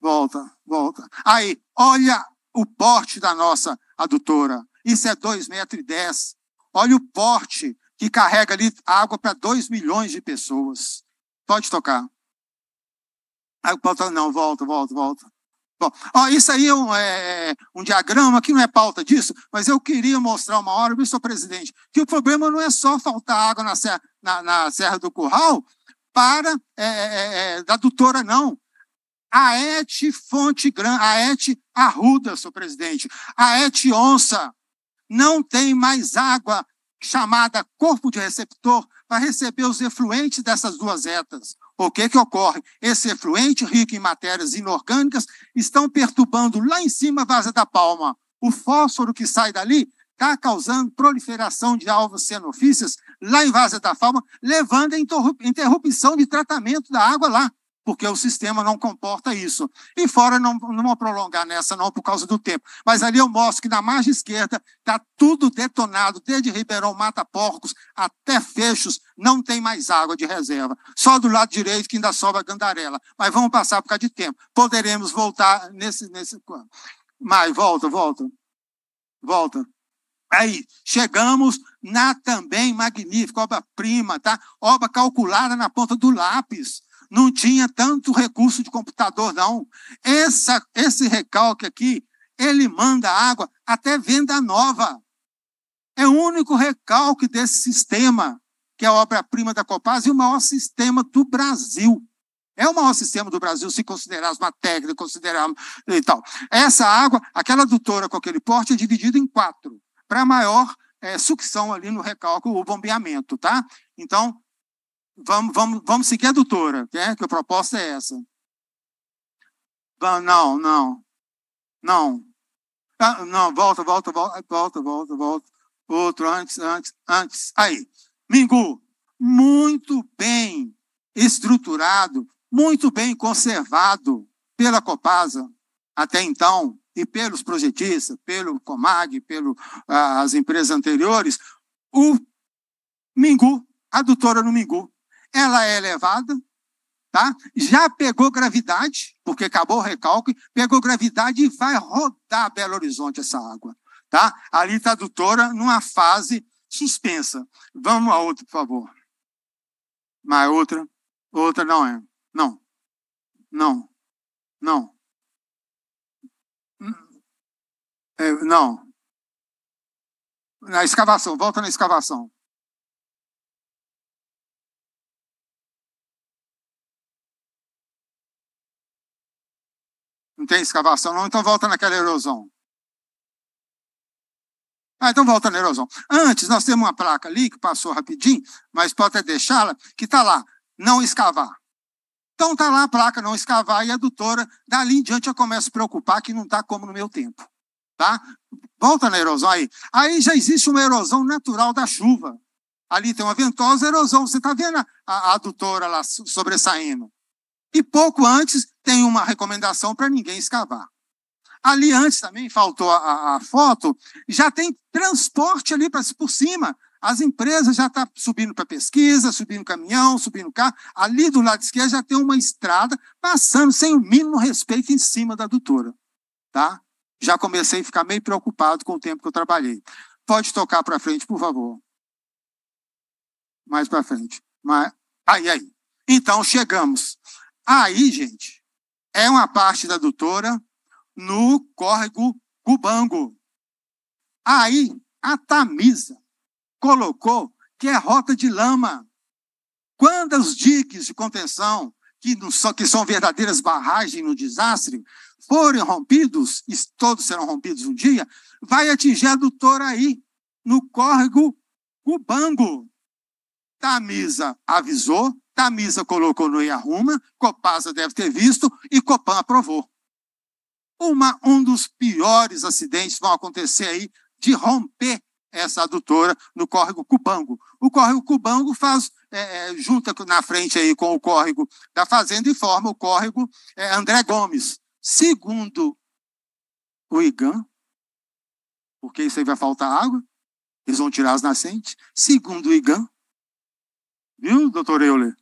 volta, volta. Aí, olha o porte da nossa adutora. Isso é 2,10 metros e dez Olha o porte que carrega ali água para 2 milhões de pessoas. Pode tocar. Aí o não, volta, volta, volta. Bom, ó, isso aí é um, é, um diagrama que não é pauta disso, mas eu queria mostrar uma hora, viu, senhor presidente, que o problema não é só faltar água na Serra, na, na serra do Curral para é, é, é da adutora, não. Aete Fonte Grande, Aete Arruda, seu presidente, Aete Onça, não tem mais água chamada corpo de receptor para receber os efluentes dessas duas etas. O que, que ocorre? Esse efluente, rico em matérias inorgânicas, estão perturbando lá em cima a vaza da palma. O fósforo que sai dali está causando proliferação de alvos cianofícias lá em vaza da palma, levando à interrupção de tratamento da água lá porque o sistema não comporta isso. E fora, não, não vou prolongar nessa não, por causa do tempo, mas ali eu mostro que na margem esquerda está tudo detonado, desde Ribeirão Mata Porcos até Fechos, não tem mais água de reserva. Só do lado direito que ainda sobra Gandarela. Mas vamos passar por causa de tempo. Poderemos voltar nesse... nesse... Mas volta, volta. Volta. Aí, chegamos na também magnífica obra-prima, tá? Obra calculada na ponta do lápis não tinha tanto recurso de computador, não. Essa, esse recalque aqui, ele manda água até venda nova. É o único recalque desse sistema, que é a obra-prima da Copasa e o maior sistema do Brasil. É o maior sistema do Brasil, se considerarmos uma técnica, considerarmos e tal. Essa água, aquela adutora com aquele porte, é dividida em quatro, para maior é, sucção ali no recalque, o bombeamento, tá? Então, Vamos, vamos, vamos seguir a doutora, né? que a proposta é essa. Não, não. Não. Ah, não, volta, volta, volta, ah, volta, volta, volta. Outro, antes, antes, antes. Aí. Mingu, muito bem estruturado, muito bem conservado pela Copasa até então, e pelos projetistas, pelo Comag, pelas ah, empresas anteriores, o Mingu, a doutora no Mingu ela é elevada, tá? Já pegou gravidade, porque acabou o recalque, pegou gravidade e vai rodar Belo Horizonte essa água, tá? Ali tradutora tá numa fase suspensa. Vamos a outra, por favor. Mas outra, outra não é. Não. Não. Não. Hum. É, não. Na escavação, volta na escavação. Não tem escavação, não, então volta naquela erosão. Ah, então volta na erosão. Antes, nós temos uma placa ali, que passou rapidinho, mas pode até deixá-la, que está lá, não escavar. Então está lá a placa não escavar e a adutora, dali em diante eu começo a preocupar que não está como no meu tempo. Tá? Volta na erosão aí. Aí já existe uma erosão natural da chuva. Ali tem uma ventosa erosão. Você está vendo a, a adutora lá sobressaindo. E pouco antes tem uma recomendação para ninguém escavar. Ali antes também faltou a, a foto, já tem transporte ali pra, por cima. As empresas já estão tá subindo para pesquisa, subindo caminhão, subindo carro. Ali do lado esquerdo já tem uma estrada passando sem o mínimo respeito em cima da doutora. Tá? Já comecei a ficar meio preocupado com o tempo que eu trabalhei. Pode tocar para frente, por favor. Mais para frente. Mas... Aí, aí. Então, chegamos. Aí, gente, é uma parte da adutora no córrego Cubango. Aí a Tamisa colocou que é rota de lama. Quando os diques de contenção, que, não são, que são verdadeiras barragens no desastre, forem rompidos, e todos serão rompidos um dia, vai atingir a adutora aí, no córrego Cubango. Tamisa avisou, Tamisa colocou no Iarruma, Copasa deve ter visto e Copan aprovou. Uma, um dos piores acidentes vão acontecer aí de romper essa adutora no córrego Cubango. O córrego Cubango faz é, é junta na frente aí com o córrego da fazenda e forma o córrego é, André Gomes. Segundo o IGAN, porque isso aí vai faltar água, eles vão tirar as nascentes. Segundo o IGAN, viu, doutor Euler?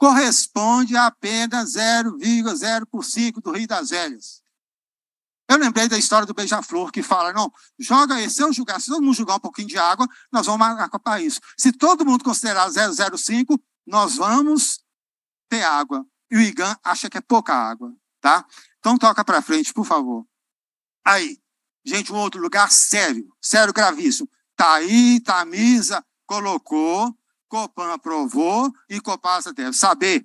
corresponde a apenas 0,0% do Rio das Velhas. Eu lembrei da história do beija-flor que fala, não, joga esse, se eu julgar, se todo mundo jogar um pouquinho de água, nós vamos acabar isso. Se todo mundo considerar 0,05, nós vamos ter água. E o IGAN acha que é pouca água, tá? Então toca para frente, por favor. Aí, gente, um outro lugar sério, sério gravíssimo. Taí, tá Tamisa colocou Copan aprovou e Copasa deve saber,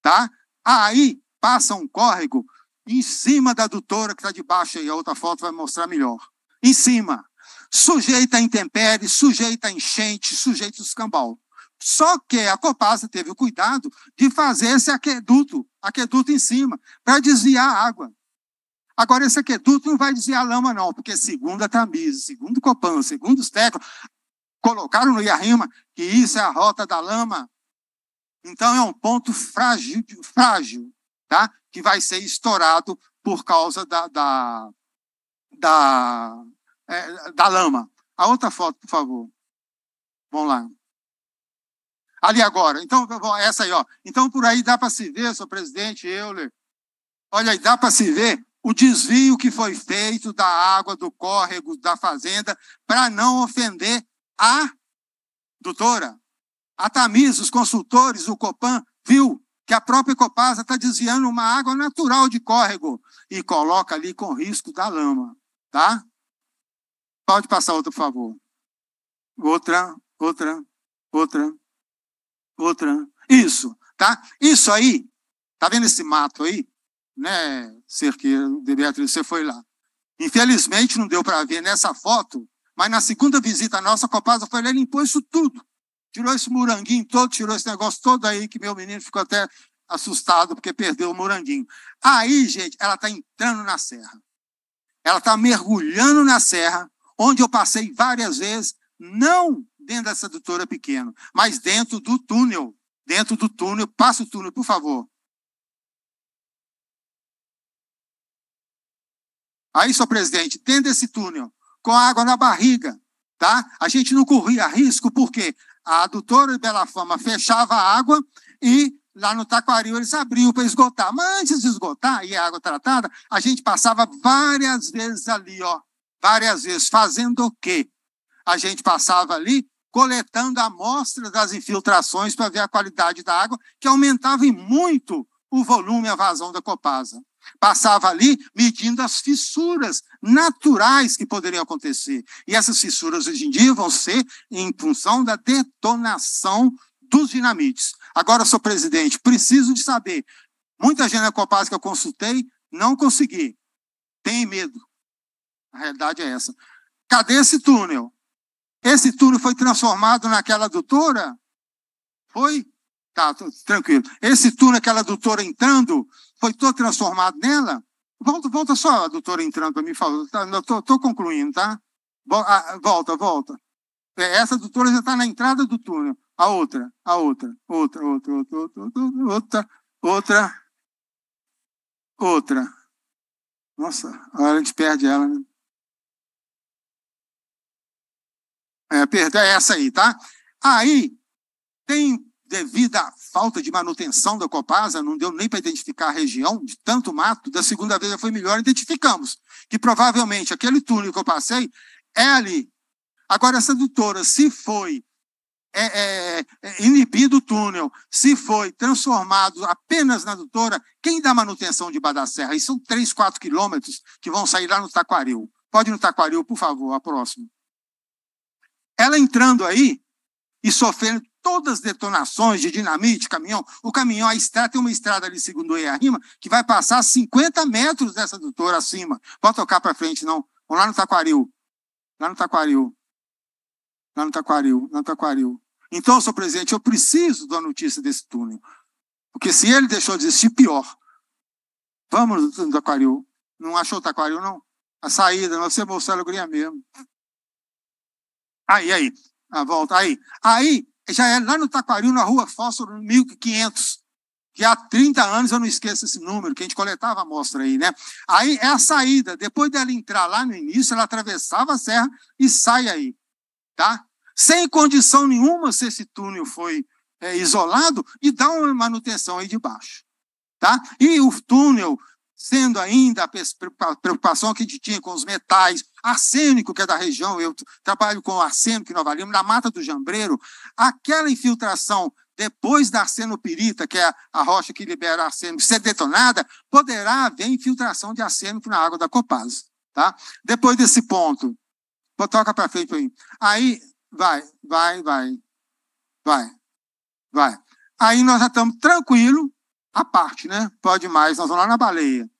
tá? Aí passa um córrego em cima da adutora que está debaixo aí, a outra foto vai mostrar melhor. Em cima, sujeita a intempéries, sujeita a enchente, sujeita a escambau. Só que a Copasa teve o cuidado de fazer esse aqueduto, aqueduto em cima, para desviar a água. Agora, esse aqueduto não vai desviar lama, não, porque segundo a camisa, segundo o Copan, segundo os técnicos, colocaram no Iarrima que isso é a rota da lama. Então é um ponto frágil, frágil tá? que vai ser estourado por causa da, da, da, é, da lama. A outra foto, por favor. Vamos lá. Ali agora. Então, essa aí, ó. Então, por aí dá para se ver, senhor presidente Euler. Olha aí, dá para se ver o desvio que foi feito da água do córrego da fazenda para não ofender a doutora, a Tamis, os consultores, o Copan, viu que a própria Copasa está desviando uma água natural de córrego e coloca ali com risco da lama, tá? Pode passar outra, por favor. Outra, outra, outra, outra. Isso, tá? Isso aí, tá vendo esse mato aí? Né, cerqueiro Beatriz, você foi lá. Infelizmente não deu para ver nessa foto, mas na segunda visita nossa, a Copasa, eu falei, limpou isso tudo. Tirou esse moranguinho todo, tirou esse negócio todo aí, que meu menino ficou até assustado porque perdeu o moranguinho. Aí, gente, ela está entrando na serra. Ela está mergulhando na serra, onde eu passei várias vezes, não dentro da sedutora pequeno, mas dentro do túnel. Dentro do túnel, passa o túnel, por favor. Aí, senhor presidente, dentro desse túnel, com água na barriga, tá? A gente não corria risco porque a adutora de Bela Fama fechava a água e lá no Taquaril eles abriam para esgotar. Mas antes de esgotar e a água tratada, a gente passava várias vezes ali, ó, várias vezes fazendo o quê? A gente passava ali coletando amostras das infiltrações para ver a qualidade da água, que aumentava em muito o volume e a vazão da Copasa. Passava ali medindo as fissuras naturais que poderiam acontecer. E essas fissuras hoje em dia vão ser em função da detonação dos dinamites. Agora, senhor presidente, preciso de saber. Muita gente na que eu consultei não consegui. Tem medo. A realidade é essa. Cadê esse túnel? Esse túnel foi transformado naquela adutora? Foi? Tá, tranquilo. Esse túnel, aquela adutora entrando, foi todo transformado nela. Volta, volta só, a doutora entrando para mim falar. Estou tá, concluindo, tá? Ah, volta, volta. É, essa doutora já está na entrada do túnel. A outra, a outra, outra, outra, outra, outra, outra, outra, outra. Nossa, agora a gente perde ela, né? É, perda é essa aí, tá? Aí tem devido à falta de manutenção da Copasa, não deu nem para identificar a região de tanto mato, da segunda vez já foi melhor, identificamos que provavelmente aquele túnel que eu passei é ali. Agora, essa doutora, se foi é, é, é, é, inibido o túnel, se foi transformado apenas na doutora, quem dá manutenção de Badasserra? Isso são 3, 4 quilômetros que vão sair lá no Taquaril. Pode ir no Taquaril, por favor, a próxima. Ela entrando aí e sofrendo todas detonações de dinamite, caminhão. O caminhão, a estrada, tem uma estrada ali, segundo o a rima, que vai passar 50 metros dessa doutora acima. Pode tocar para frente, não. Vamos lá no Taquaril. Lá no Taquaril. Lá no Taquaril. Lá no Taquaril. Então, senhor presidente, eu preciso da notícia desse túnel. Porque se ele deixou de existir, pior. Vamos no Taquaril. Não achou o Taquaril, não? A saída, nós ser é Marcelo Grinha mesmo. Aí, aí. A volta, aí. Aí, já é lá no Taquaril, na Rua Fósforo, 1500. Que há 30 anos eu não esqueço esse número, que a gente coletava a amostra aí, né? Aí é a saída. Depois dela entrar lá no início, ela atravessava a serra e sai aí, tá? Sem condição nenhuma se esse túnel foi é, isolado e dá uma manutenção aí de baixo, tá? E o túnel sendo ainda a preocupação que a gente tinha com os metais, arsênico, que é da região, eu trabalho com arsênico em Nova Lima, na Mata do Jambreiro, aquela infiltração depois da arsenopirita, que é a rocha que libera arsênico, ser detonada, poderá haver infiltração de arsênico na água da Copasa. Tá? Depois desse ponto, toca para frente aí, Aí, vai, vai, vai, vai, vai. Aí nós já estamos tranquilo à parte, né? Pode mais, nós vamos lá na baleia.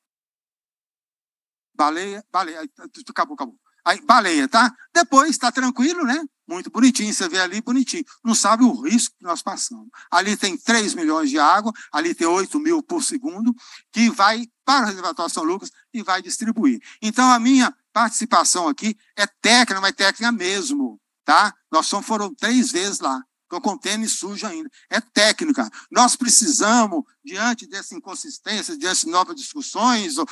Baleia, baleia, acabou, acabou. Aí, baleia, tá? Depois, está tranquilo, né? Muito bonitinho, você vê ali, bonitinho. Não sabe o risco que nós passamos. Ali tem 3 milhões de água, ali tem 8 mil por segundo, que vai para o reservatório São Lucas e vai distribuir. Então, a minha participação aqui é técnica, mas técnica mesmo, tá? Nós só foram três vezes lá. Estou com tênis sujo ainda. É técnica. Nós precisamos, diante dessa inconsistência, diante de novas discussões, o,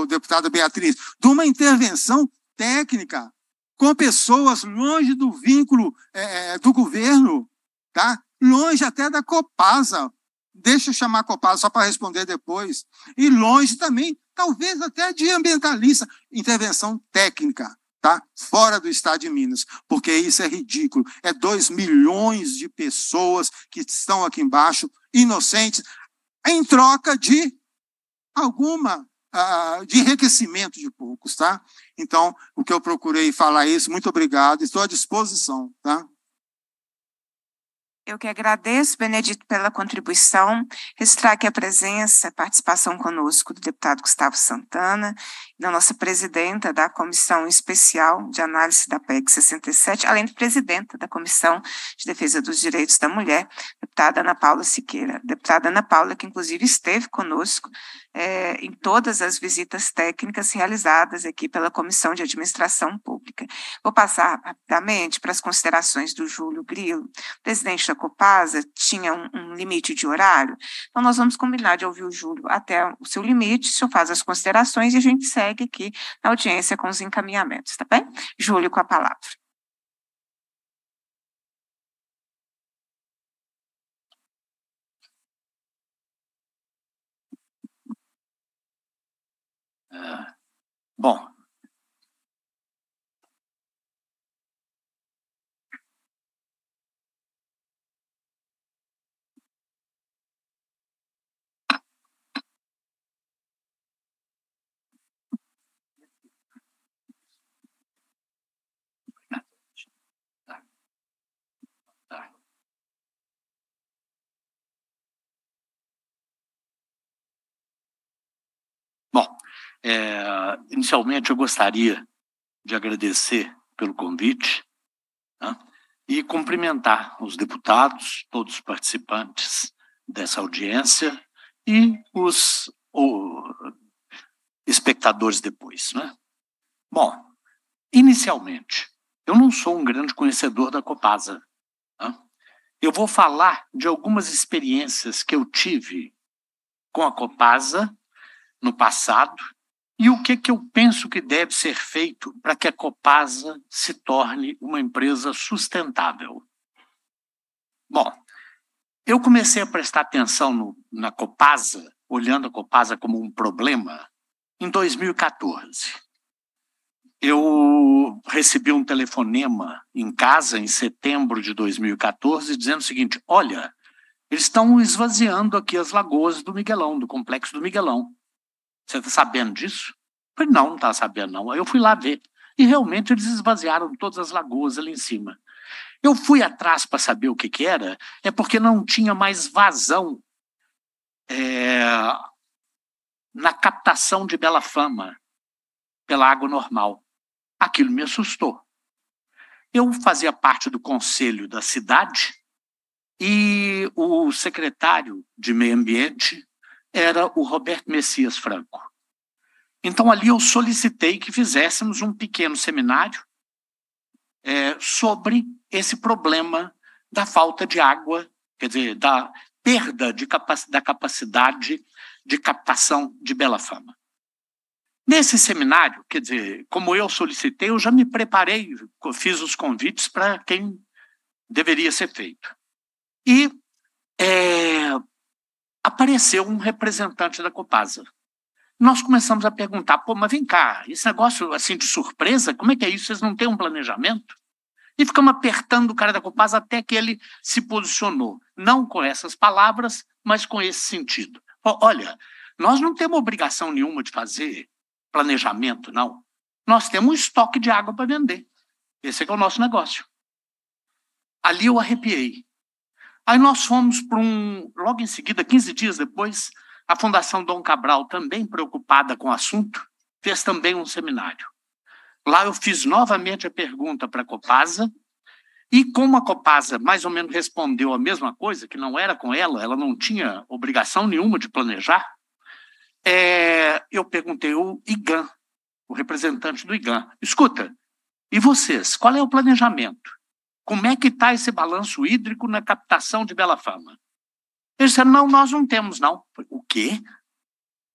o deputada Beatriz, de uma intervenção técnica com pessoas longe do vínculo é, é do governo, tá? longe até da Copasa. Deixa eu chamar a Copasa só para responder depois. E longe também, talvez até de ambientalista. Intervenção técnica tá? fora do estado de Minas, porque isso é ridículo. É 2 milhões de pessoas que estão aqui embaixo, inocentes, em troca de alguma uh, de enriquecimento de poucos, tá? Então, o que eu procurei falar é isso, muito obrigado, estou à disposição, tá? Eu que agradeço, Benedito, pela contribuição, registrar aqui a presença, a participação conosco do deputado Gustavo Santana da nossa presidenta da Comissão Especial de Análise da PEC 67, além de presidenta da Comissão de Defesa dos Direitos da Mulher, deputada Ana Paula Siqueira. Deputada Ana Paula, que inclusive esteve conosco é, em todas as visitas técnicas realizadas aqui pela Comissão de Administração Pública. Vou passar rapidamente para as considerações do Júlio Grilo. O presidente da Copasa tinha um, um limite de horário, então nós vamos combinar de ouvir o Júlio até o seu limite, o senhor faz as considerações e a gente segue segue aqui na audiência com os encaminhamentos, tá bem? Júlio, com a palavra. Bom, É, inicialmente, eu gostaria de agradecer pelo convite né, e cumprimentar os deputados, todos os participantes dessa audiência e os espectadores depois. Né? Bom, inicialmente, eu não sou um grande conhecedor da Copasa. Né? Eu vou falar de algumas experiências que eu tive com a Copasa no passado e o que, que eu penso que deve ser feito para que a Copasa se torne uma empresa sustentável? Bom, eu comecei a prestar atenção no, na Copasa, olhando a Copasa como um problema, em 2014. Eu recebi um telefonema em casa, em setembro de 2014, dizendo o seguinte: olha, eles estão esvaziando aqui as lagoas do Miguelão, do complexo do Miguelão. Você está sabendo disso? Eu falei, não, não estava tá sabendo, não. Aí eu fui lá ver. E realmente eles esvaziaram todas as lagoas ali em cima. Eu fui atrás para saber o que, que era, é porque não tinha mais vazão é, na captação de bela fama pela água normal. Aquilo me assustou. Eu fazia parte do conselho da cidade e o secretário de meio ambiente era o Roberto Messias Franco. Então, ali eu solicitei que fizéssemos um pequeno seminário é, sobre esse problema da falta de água, quer dizer, da perda de capac da capacidade de captação de bela fama. Nesse seminário, quer dizer, como eu solicitei, eu já me preparei, fiz os convites para quem deveria ser feito. E é, apareceu um representante da Copasa. Nós começamos a perguntar, pô, mas vem cá, esse negócio assim de surpresa, como é que é isso? Vocês não têm um planejamento? E ficamos apertando o cara da Copasa até que ele se posicionou. Não com essas palavras, mas com esse sentido. Pô, olha, nós não temos obrigação nenhuma de fazer planejamento, não. Nós temos um estoque de água para vender. Esse é, é o nosso negócio. Ali eu arrepiei. Aí nós fomos para um, logo em seguida, 15 dias depois, a Fundação Dom Cabral, também preocupada com o assunto, fez também um seminário. Lá eu fiz novamente a pergunta para a Copasa, e como a Copasa mais ou menos respondeu a mesma coisa, que não era com ela, ela não tinha obrigação nenhuma de planejar, é, eu perguntei o IGAN, o representante do IGAN, escuta, e vocês, qual é o planejamento? Como é que está esse balanço hídrico na captação de Bela Fama? Ele disse, não, nós não temos, não. O quê?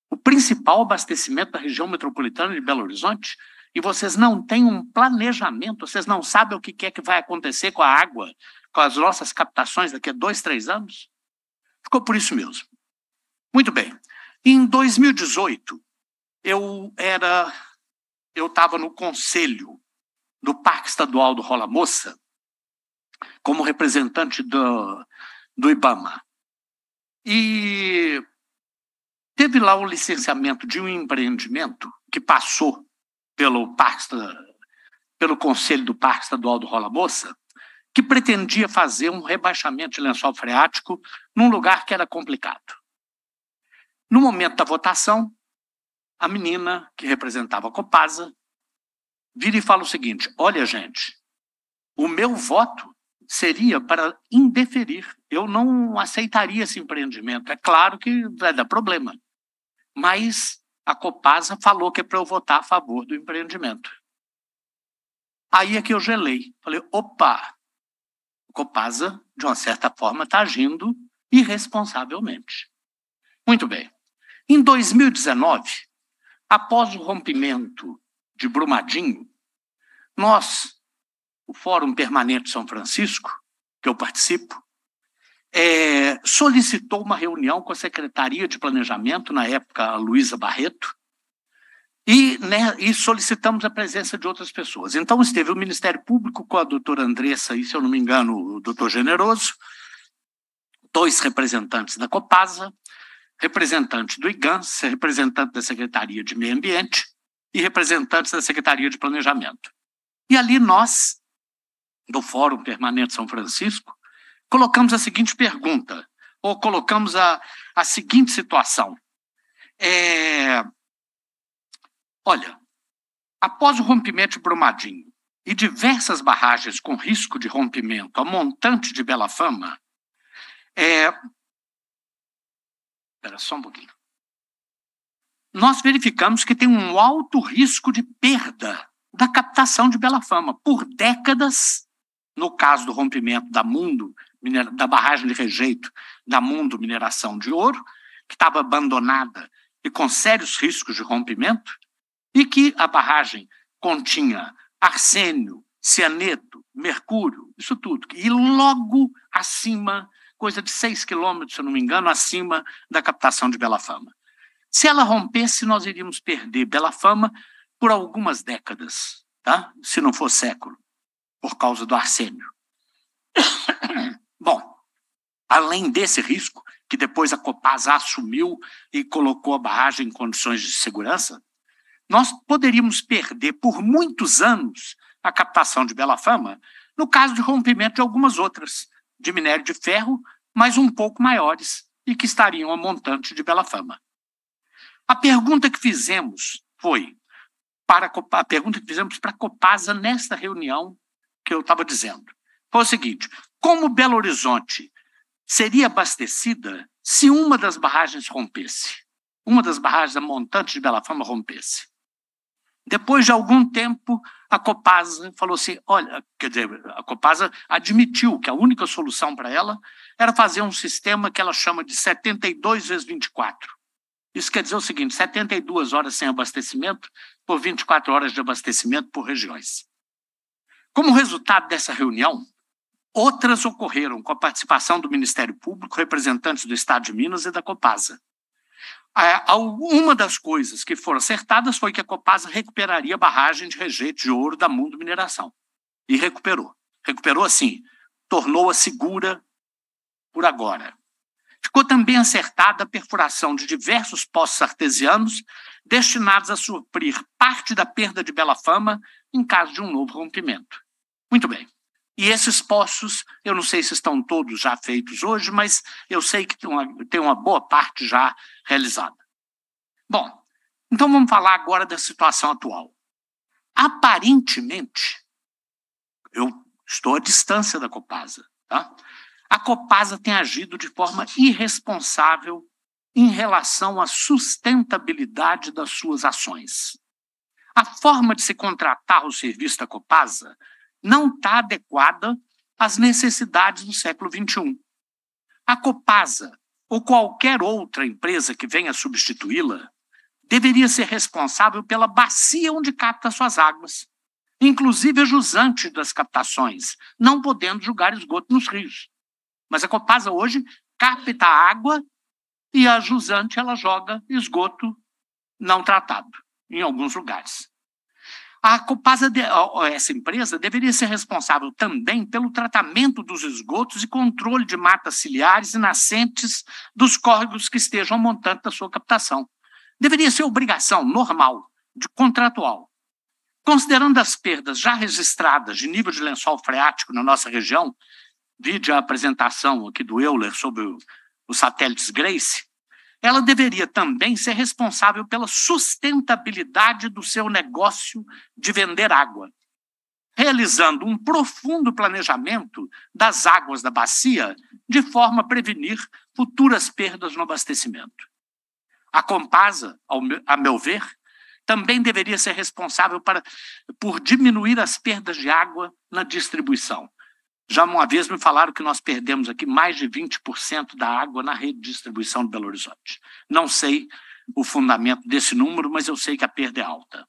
O principal abastecimento da região metropolitana de Belo Horizonte e vocês não têm um planejamento, vocês não sabem o que é que vai acontecer com a água, com as nossas captações daqui a dois, três anos? Ficou por isso mesmo. Muito bem. Em 2018, eu era eu estava no conselho do Parque Estadual do Rola Moça como representante do, do IBAMA. E teve lá o licenciamento de um empreendimento que passou pelo pasta, pelo conselho do Parque Estadual do Rola Moça, que pretendia fazer um rebaixamento de lençol freático num lugar que era complicado. No momento da votação, a menina que representava a Copasa vira e fala o seguinte: Olha, gente, o meu voto seria para indeferir. Eu não aceitaria esse empreendimento. É claro que vai dar problema. Mas a Copasa falou que é para eu votar a favor do empreendimento. Aí é que eu gelei. Falei, opa, a Copasa, de uma certa forma, está agindo irresponsavelmente. Muito bem. Em 2019, após o rompimento de Brumadinho, nós o Fórum Permanente São Francisco, que eu participo, é, solicitou uma reunião com a Secretaria de Planejamento, na época a Luísa Barreto, e, né, e, solicitamos a presença de outras pessoas. Então, esteve o Ministério Público com a doutora Andressa e, se eu não me engano, o doutor Generoso, dois representantes da Copasa, representante do IGANS, representante da Secretaria de Meio Ambiente e representantes da Secretaria de Planejamento. E ali nós do Fórum Permanente São Francisco, colocamos a seguinte pergunta, ou colocamos a, a seguinte situação. É, olha, após o rompimento de Brumadinho e diversas barragens com risco de rompimento a montante de Bela Fama, é, Espera só um pouquinho. Nós verificamos que tem um alto risco de perda da captação de Bela Fama por décadas no caso do rompimento da Mundo, da barragem de rejeito da Mundo Mineração de Ouro, que estava abandonada e com sérios riscos de rompimento, e que a barragem continha arsênio, cianeto, mercúrio, isso tudo. E logo acima, coisa de 6 quilômetros, se eu não me engano, acima da captação de Bela Fama. Se ela rompesse, nós iríamos perder Bela Fama por algumas décadas, tá? se não for século por causa do arsênio. Bom, além desse risco, que depois a Copasa assumiu e colocou a barragem em condições de segurança, nós poderíamos perder por muitos anos a captação de bela fama no caso de rompimento de algumas outras, de minério de ferro, mas um pouco maiores e que estariam a montante de bela fama. A pergunta que fizemos foi para a, a pergunta que fizemos para a Copasa nesta reunião que eu estava dizendo. Foi o seguinte: como Belo Horizonte seria abastecida se uma das barragens rompesse? Uma das barragens da montante de Bela Fama rompesse. Depois de algum tempo, a Copasa falou assim: olha, quer dizer, a Copasa admitiu que a única solução para ela era fazer um sistema que ela chama de 72 vezes 24. Isso quer dizer o seguinte: 72 horas sem abastecimento por 24 horas de abastecimento por regiões. Como resultado dessa reunião, outras ocorreram com a participação do Ministério Público, representantes do Estado de Minas e da Copasa. Uma das coisas que foram acertadas foi que a Copasa recuperaria a barragem de rejeito de ouro da Mundo Mineração. E recuperou. Recuperou, assim, tornou-a segura por agora. Ficou também acertada a perfuração de diversos poços artesianos destinados a suprir parte da perda de bela fama em caso de um novo rompimento. Muito bem. E esses poços, eu não sei se estão todos já feitos hoje, mas eu sei que tem uma, tem uma boa parte já realizada. Bom, então vamos falar agora da situação atual. Aparentemente, eu estou à distância da Copasa, tá? A Copasa tem agido de forma irresponsável em relação à sustentabilidade das suas ações. A forma de se contratar o serviço da Copasa não está adequada às necessidades do século XXI. A Copasa ou qualquer outra empresa que venha substituí-la deveria ser responsável pela bacia onde capta suas águas, inclusive a jusante das captações, não podendo julgar esgoto nos rios. Mas a Copasa hoje capta água e a jusante ela joga esgoto não tratado em alguns lugares. A Copasa, essa empresa, deveria ser responsável também pelo tratamento dos esgotos e controle de matas ciliares e nascentes dos córregos que estejam montando da sua captação. Deveria ser obrigação normal, de contratual. Considerando as perdas já registradas de nível de lençol freático na nossa região, vide a apresentação aqui do Euler sobre os satélites Grace, ela deveria também ser responsável pela sustentabilidade do seu negócio de vender água, realizando um profundo planejamento das águas da bacia de forma a prevenir futuras perdas no abastecimento. A Compasa, a meu ver, também deveria ser responsável para, por diminuir as perdas de água na distribuição, já uma vez me falaram que nós perdemos aqui mais de 20% da água na rede de distribuição de Belo Horizonte. Não sei o fundamento desse número, mas eu sei que a perda é alta.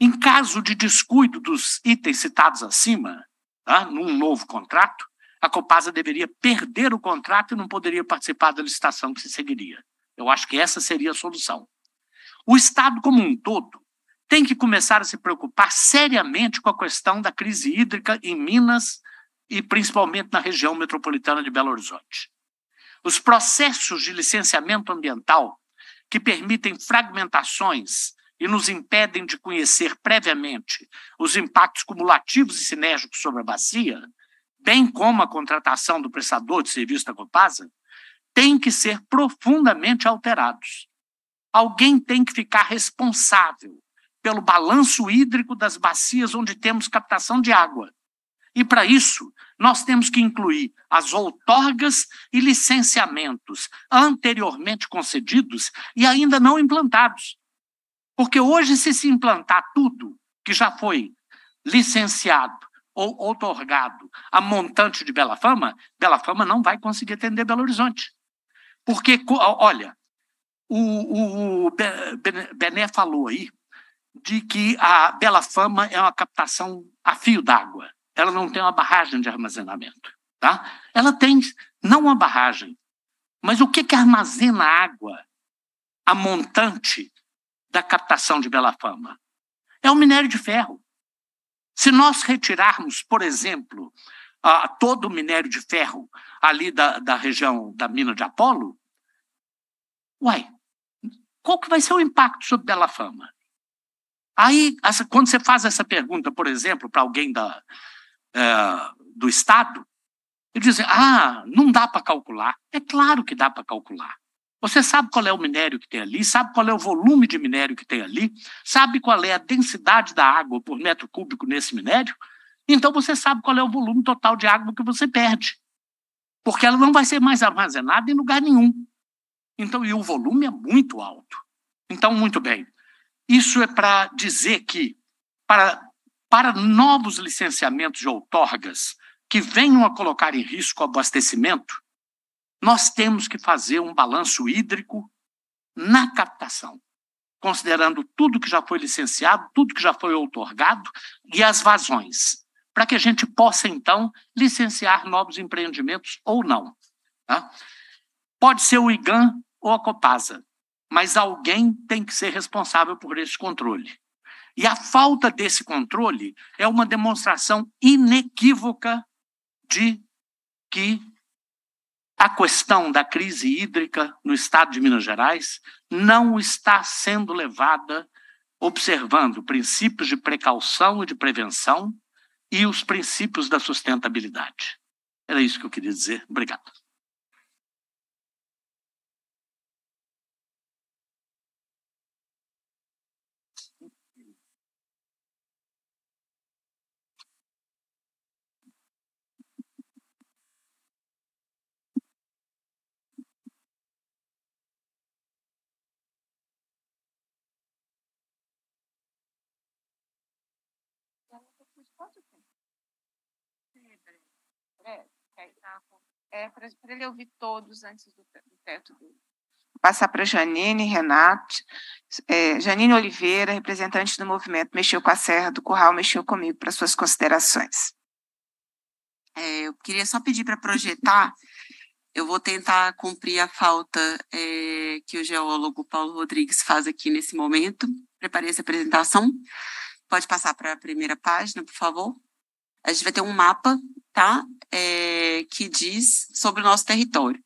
Em caso de descuido dos itens citados acima, tá, num novo contrato, a Copasa deveria perder o contrato e não poderia participar da licitação que se seguiria. Eu acho que essa seria a solução. O Estado como um todo tem que começar a se preocupar seriamente com a questão da crise hídrica em Minas e principalmente na região metropolitana de Belo Horizonte. Os processos de licenciamento ambiental, que permitem fragmentações e nos impedem de conhecer previamente os impactos cumulativos e sinérgicos sobre a bacia, bem como a contratação do prestador de serviço da Copasa, têm que ser profundamente alterados. Alguém tem que ficar responsável pelo balanço hídrico das bacias onde temos captação de água e para isso, nós temos que incluir as outorgas e licenciamentos anteriormente concedidos e ainda não implantados. Porque hoje, se se implantar tudo que já foi licenciado ou outorgado a montante de Bela Fama, Bela Fama não vai conseguir atender Belo Horizonte. Porque, olha, o, o, o Bené falou aí de que a Bela Fama é uma captação a fio d'água ela não tem uma barragem de armazenamento. Tá? Ela tem, não uma barragem, mas o que, que armazena água a montante da captação de Bela Fama? É o minério de ferro. Se nós retirarmos, por exemplo, a, todo o minério de ferro ali da, da região da mina de Apolo, uai, qual que vai ser o impacto sobre Bela Fama? Aí, essa, quando você faz essa pergunta, por exemplo, para alguém da, é, do Estado, eles dizem: ah, não dá para calcular. É claro que dá para calcular. Você sabe qual é o minério que tem ali, sabe qual é o volume de minério que tem ali, sabe qual é a densidade da água por metro cúbico nesse minério, então você sabe qual é o volume total de água que você perde. Porque ela não vai ser mais armazenada em lugar nenhum. Então, e o volume é muito alto. Então, muito bem. Isso é para dizer que, para para novos licenciamentos de outorgas que venham a colocar em risco o abastecimento, nós temos que fazer um balanço hídrico na captação, considerando tudo que já foi licenciado, tudo que já foi outorgado e as vazões, para que a gente possa, então, licenciar novos empreendimentos ou não. Tá? Pode ser o IGAN ou a Copasa, mas alguém tem que ser responsável por esse controle. E a falta desse controle é uma demonstração inequívoca de que a questão da crise hídrica no estado de Minas Gerais não está sendo levada observando princípios de precaução e de prevenção e os princípios da sustentabilidade. Era isso que eu queria dizer. Obrigado. Quanto tempo? É, tá é para ele ouvir todos antes do, teto dele. Vou passar para Janine Renato, é, Janine Oliveira, representante do movimento Mexeu com a Serra do Curral, mexeu comigo para suas considerações. É, eu queria só pedir para projetar, eu vou tentar cumprir a falta é, que o geólogo Paulo Rodrigues faz aqui nesse momento. Preparei essa apresentação. Pode passar para a primeira página, por favor. A gente vai ter um mapa, tá? É, que diz sobre o nosso território.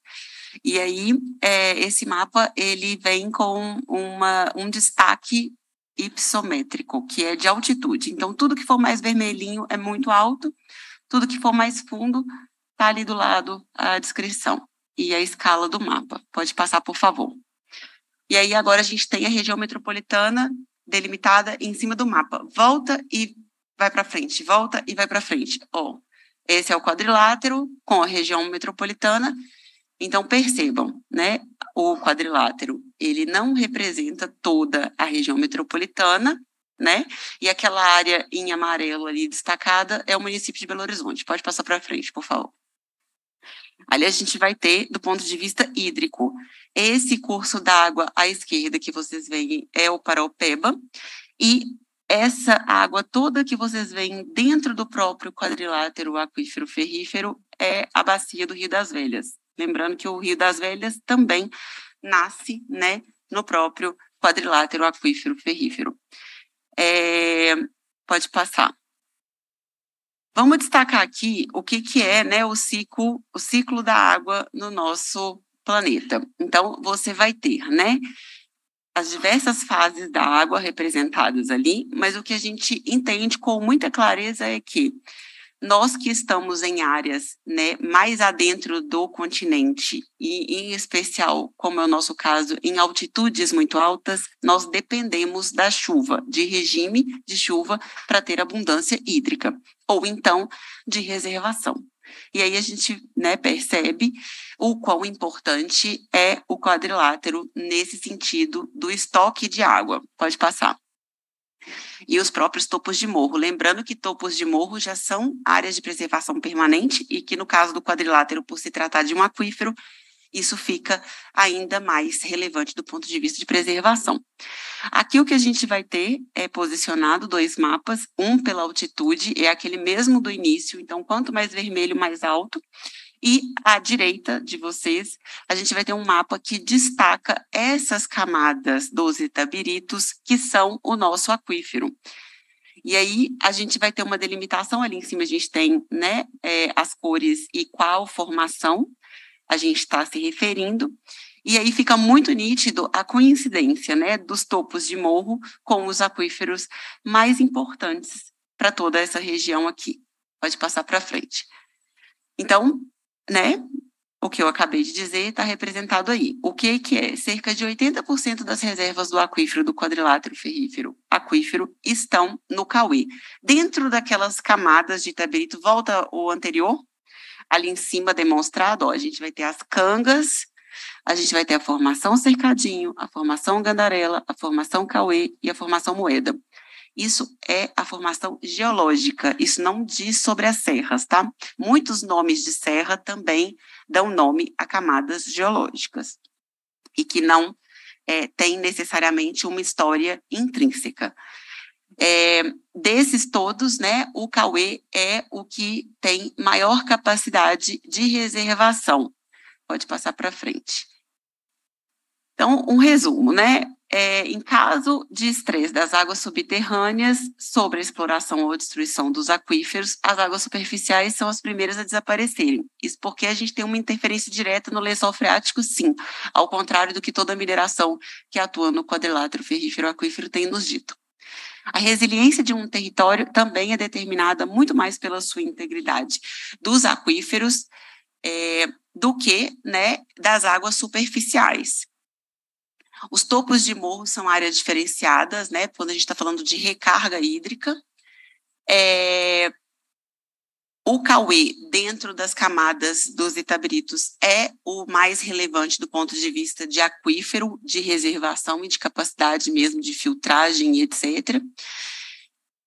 E aí, é, esse mapa, ele vem com uma, um destaque ipsométrico, que é de altitude. Então, tudo que for mais vermelhinho é muito alto, tudo que for mais fundo está ali do lado a descrição e a escala do mapa. Pode passar, por favor. E aí, agora a gente tem a região metropolitana delimitada em cima do mapa. Volta e vai para frente, volta e vai para frente. oh, esse é o quadrilátero com a região metropolitana. Então percebam, né? O quadrilátero, ele não representa toda a região metropolitana, né? E aquela área em amarelo ali destacada é o município de Belo Horizonte. Pode passar para frente, por favor. Ali a gente vai ter do ponto de vista hídrico. Esse curso d'água à esquerda que vocês veem é o Paraupeba, e essa água toda que vocês veem dentro do próprio quadrilátero aquífero ferrífero é a bacia do Rio das Velhas. Lembrando que o Rio das Velhas também nasce né, no próprio quadrilátero aquífero ferrífero. É, pode passar. Vamos destacar aqui o que, que é né, o, ciclo, o ciclo da água no nosso planeta. Então, você vai ter, né? As diversas fases da água representadas ali, mas o que a gente entende com muita clareza é que nós que estamos em áreas né, mais adentro do continente, e em especial, como é o nosso caso, em altitudes muito altas, nós dependemos da chuva, de regime de chuva, para ter abundância hídrica, ou então de reservação. E aí a gente né, percebe o quão importante é o quadrilátero nesse sentido do estoque de água. Pode passar. E os próprios topos de morro. Lembrando que topos de morro já são áreas de preservação permanente e que, no caso do quadrilátero, por se tratar de um aquífero, isso fica ainda mais relevante do ponto de vista de preservação. Aqui o que a gente vai ter é posicionado dois mapas, um pela altitude, é aquele mesmo do início, então quanto mais vermelho, mais alto. E à direita de vocês, a gente vai ter um mapa que destaca essas camadas dos itabiritos, que são o nosso aquífero. E aí a gente vai ter uma delimitação ali em cima, a gente tem né, é, as cores e qual formação a gente está se referindo. E aí fica muito nítido a coincidência né, dos topos de morro com os aquíferos mais importantes para toda essa região aqui. Pode passar para frente. Então, né, o que eu acabei de dizer está representado aí. O que, que é? Cerca de 80% das reservas do aquífero do quadrilátero ferrífero aquífero estão no Cauê. Dentro daquelas camadas de Itaberito, volta o anterior, ali em cima demonstrado, ó, a gente vai ter as cangas, a gente vai ter a formação cercadinho, a formação gandarela, a formação cauê e a formação moeda. Isso é a formação geológica, isso não diz sobre as serras, tá? Muitos nomes de serra também dão nome a camadas geológicas e que não é, tem necessariamente uma história intrínseca. É, desses todos, né, o Cauê é o que tem maior capacidade de reservação. Pode passar para frente. Então, um resumo, né? É, em caso de estresse das águas subterrâneas sobre a exploração ou destruição dos aquíferos, as águas superficiais são as primeiras a desaparecerem. Isso porque a gente tem uma interferência direta no lençol freático, sim, ao contrário do que toda a mineração que atua no quadrilátero ferrífero aquífero tem nos dito. A resiliência de um território também é determinada muito mais pela sua integridade dos aquíferos é, do que né, das águas superficiais. Os topos de morro são áreas diferenciadas, né? Quando a gente está falando de recarga hídrica. É, o Cauê, dentro das camadas dos itabritos, é o mais relevante do ponto de vista de aquífero, de reservação e de capacidade mesmo de filtragem, etc.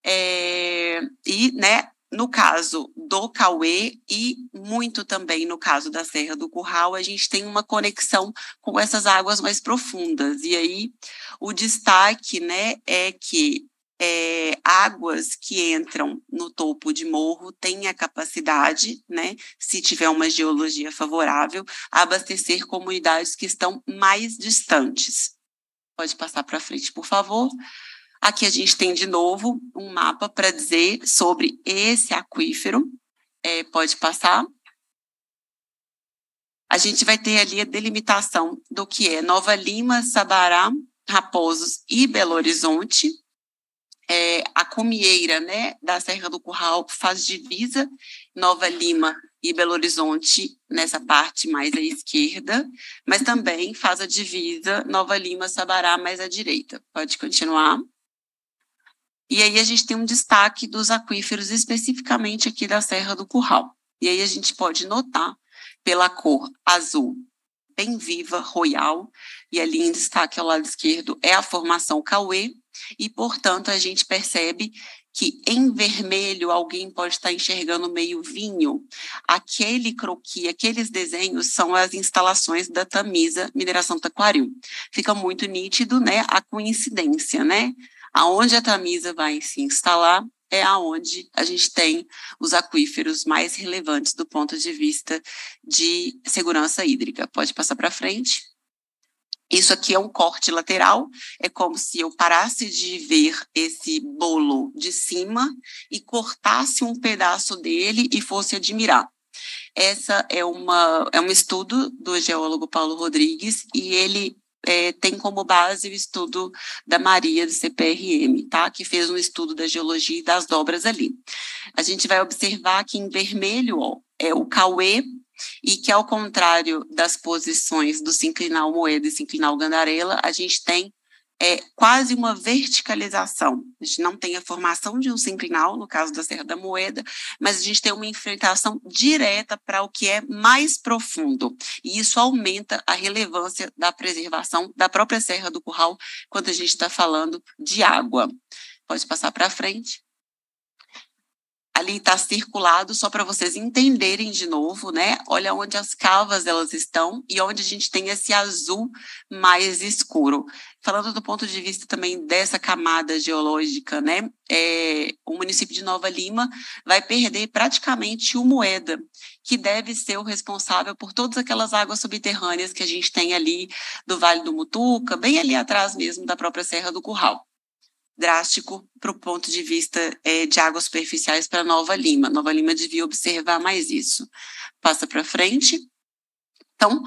É, e, né, no caso do Cauê e muito também no caso da Serra do Curral, a gente tem uma conexão com essas águas mais profundas. E aí o destaque, né, é que é, águas que entram no topo de morro têm a capacidade, né, se tiver uma geologia favorável, abastecer comunidades que estão mais distantes. Pode passar para frente, por favor. Aqui a gente tem de novo um mapa para dizer sobre esse aquífero. É, pode passar. A gente vai ter ali a delimitação do que é Nova Lima, Sabará, Raposos e Belo Horizonte, é, a Comieira, né, da Serra do Curral, faz divisa Nova Lima e Belo Horizonte nessa parte mais à esquerda, mas também faz a divisa Nova Lima Sabará mais à direita. Pode continuar. E aí a gente tem um destaque dos aquíferos especificamente aqui da Serra do Curral. E aí a gente pode notar pela cor azul bem viva, royal, e ali em destaque ao lado esquerdo é a formação Cauê, e, portanto, a gente percebe que em vermelho alguém pode estar enxergando meio vinho. Aquele croqui, aqueles desenhos são as instalações da Tamisa Mineração Taquaril. Fica muito nítido, né, a coincidência, né? Aonde a Tamisa vai se instalar é aonde a gente tem os aquíferos mais relevantes do ponto de vista de segurança hídrica. Pode passar para frente. Isso aqui é um corte lateral, é como se eu parasse de ver esse bolo de cima e cortasse um pedaço dele e fosse admirar. Essa é uma é um estudo do geólogo Paulo Rodrigues e ele é, tem como base o estudo da Maria do CPRM, tá? Que fez um estudo da geologia e das dobras ali. A gente vai observar que em vermelho ó, é o Cauê e que, ao contrário das posições do se inclinar o moeda e se inclinar o gandarela, a gente tem é, quase uma verticalização. A gente não tem a formação de um sinclinal, no caso da Serra da Moeda, mas a gente tem uma enfrentação direta para o que é mais profundo. E isso aumenta a relevância da preservação da própria Serra do Curral quando a gente está falando de água. Pode passar para frente ali está circulado só para vocês entenderem de novo, né? Olha onde as calvas elas estão e onde a gente tem esse azul mais escuro. Falando do ponto de vista também dessa camada geológica, né? É, o município de Nova Lima vai perder praticamente o moeda, que deve ser o responsável por todas aquelas águas subterrâneas que a gente tem ali do Vale do Mutuca, bem ali atrás mesmo da própria Serra do Curral drástico para o ponto de vista é, de águas superficiais para Nova Lima. Nova Lima devia observar mais isso. Passa para frente. Então,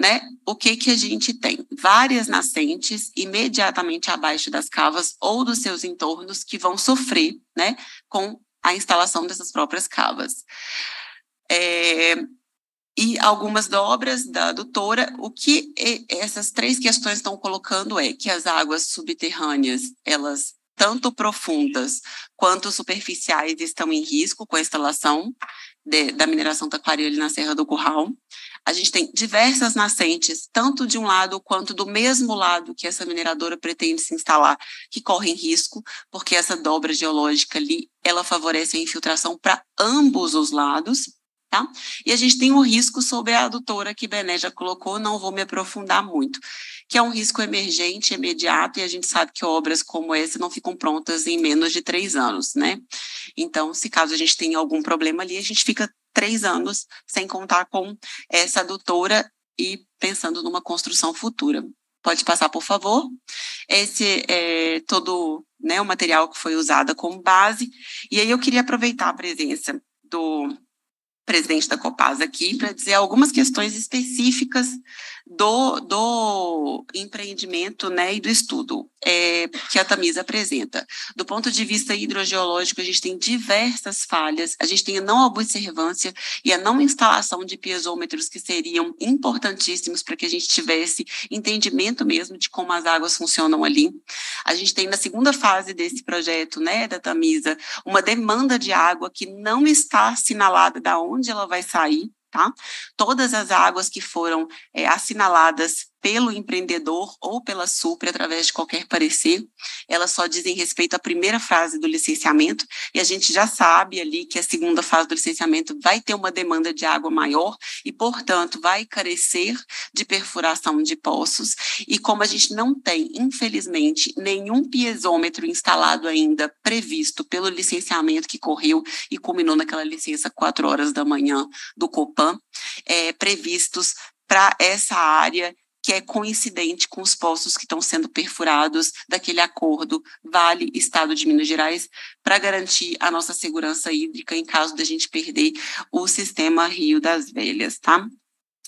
né, o que que a gente tem? Várias nascentes imediatamente abaixo das cavas ou dos seus entornos que vão sofrer, né, com a instalação dessas próprias cavas. É, e algumas dobras da doutora, o que essas três questões estão colocando é que as águas subterrâneas, elas tanto profundas quanto superficiais estão em risco com a instalação de, da mineração ali na Serra do Curral. A gente tem diversas nascentes, tanto de um lado quanto do mesmo lado que essa mineradora pretende se instalar, que correm risco, porque essa dobra geológica ali, ela favorece a infiltração para ambos os lados. Tá? E a gente tem um risco sobre a adutora que Bené já colocou, não vou me aprofundar muito, que é um risco emergente, imediato, e a gente sabe que obras como essa não ficam prontas em menos de três anos, né? Então, se caso a gente tem algum problema ali, a gente fica três anos sem contar com essa adutora e pensando numa construção futura. Pode passar, por favor. Esse é todo né, o material que foi usado como base. E aí eu queria aproveitar a presença do presidente da Copasa aqui, para dizer algumas questões específicas do, do empreendimento né, e do estudo é, que a Tamisa apresenta. Do ponto de vista hidrogeológico, a gente tem diversas falhas, a gente tem a não observância e a não instalação de piezômetros que seriam importantíssimos para que a gente tivesse entendimento mesmo de como as águas funcionam ali. A gente tem na segunda fase desse projeto, né, da Tamisa, uma demanda de água que não está assinalada da onde ela vai sair tá? Todas as águas que foram é, assinaladas pelo empreendedor ou pela SUPRE através de qualquer parecer. Elas só dizem respeito à primeira fase do licenciamento e a gente já sabe ali que a segunda fase do licenciamento vai ter uma demanda de água maior e, portanto, vai carecer de perfuração de poços. E como a gente não tem, infelizmente, nenhum piezômetro instalado ainda previsto pelo licenciamento que correu e culminou naquela licença 4 horas da manhã do Copan, é, previstos para essa área que é coincidente com os postos que estão sendo perfurados daquele acordo Vale Estado de Minas Gerais para garantir a nossa segurança hídrica em caso da gente perder o sistema Rio das Velhas, tá?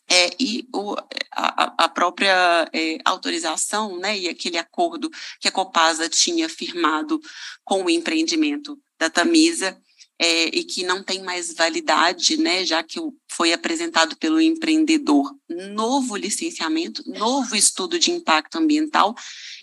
É, e o, a, a, própria é, autorização né, e aquele acordo que a Copasa tinha firmado com o empreendimento da Tamisa é, e que não tem mais validade, né, já que foi apresentado pelo empreendedor novo licenciamento, novo estudo de impacto ambiental,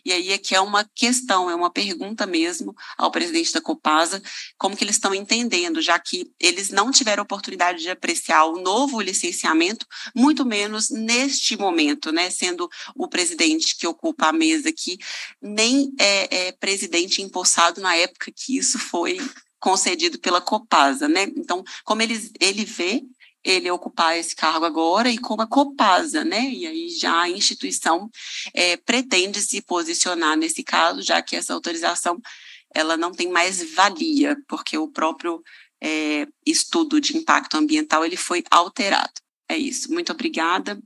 e aí é que é uma questão, é uma pergunta mesmo ao presidente da Copasa, como que eles estão entendendo, já que eles não tiveram oportunidade de apreciar o novo licenciamento, muito menos neste momento, né, sendo o presidente que ocupa a mesa aqui, nem é, é presidente empossado na época que isso foi concedido pela Copasa, né? Então, como ele, ele vê ele ocupar esse cargo agora e como a Copasa, né? E aí já a instituição é, pretende se posicionar nesse caso, já que essa autorização ela não tem mais valia, porque o próprio é, estudo de impacto ambiental ele foi alterado. É isso. Muito obrigada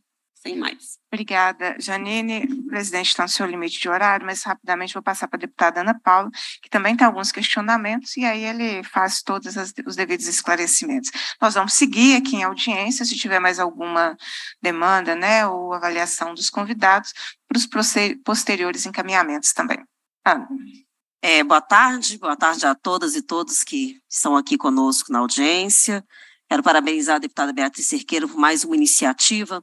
sem mais. Obrigada, Janine. Presidente, está no seu limite de horário, mas rapidamente vou passar para a deputada Ana Paula, que também tem alguns questionamentos, e aí ele faz todos os devidos esclarecimentos. Nós vamos seguir aqui em audiência, se tiver mais alguma demanda, né, ou avaliação dos convidados, para os posteriores encaminhamentos também. Ana. É, boa tarde, boa tarde a todas e todos que estão aqui conosco na audiência. Quero parabenizar a deputada Beatriz Cerqueira por mais uma iniciativa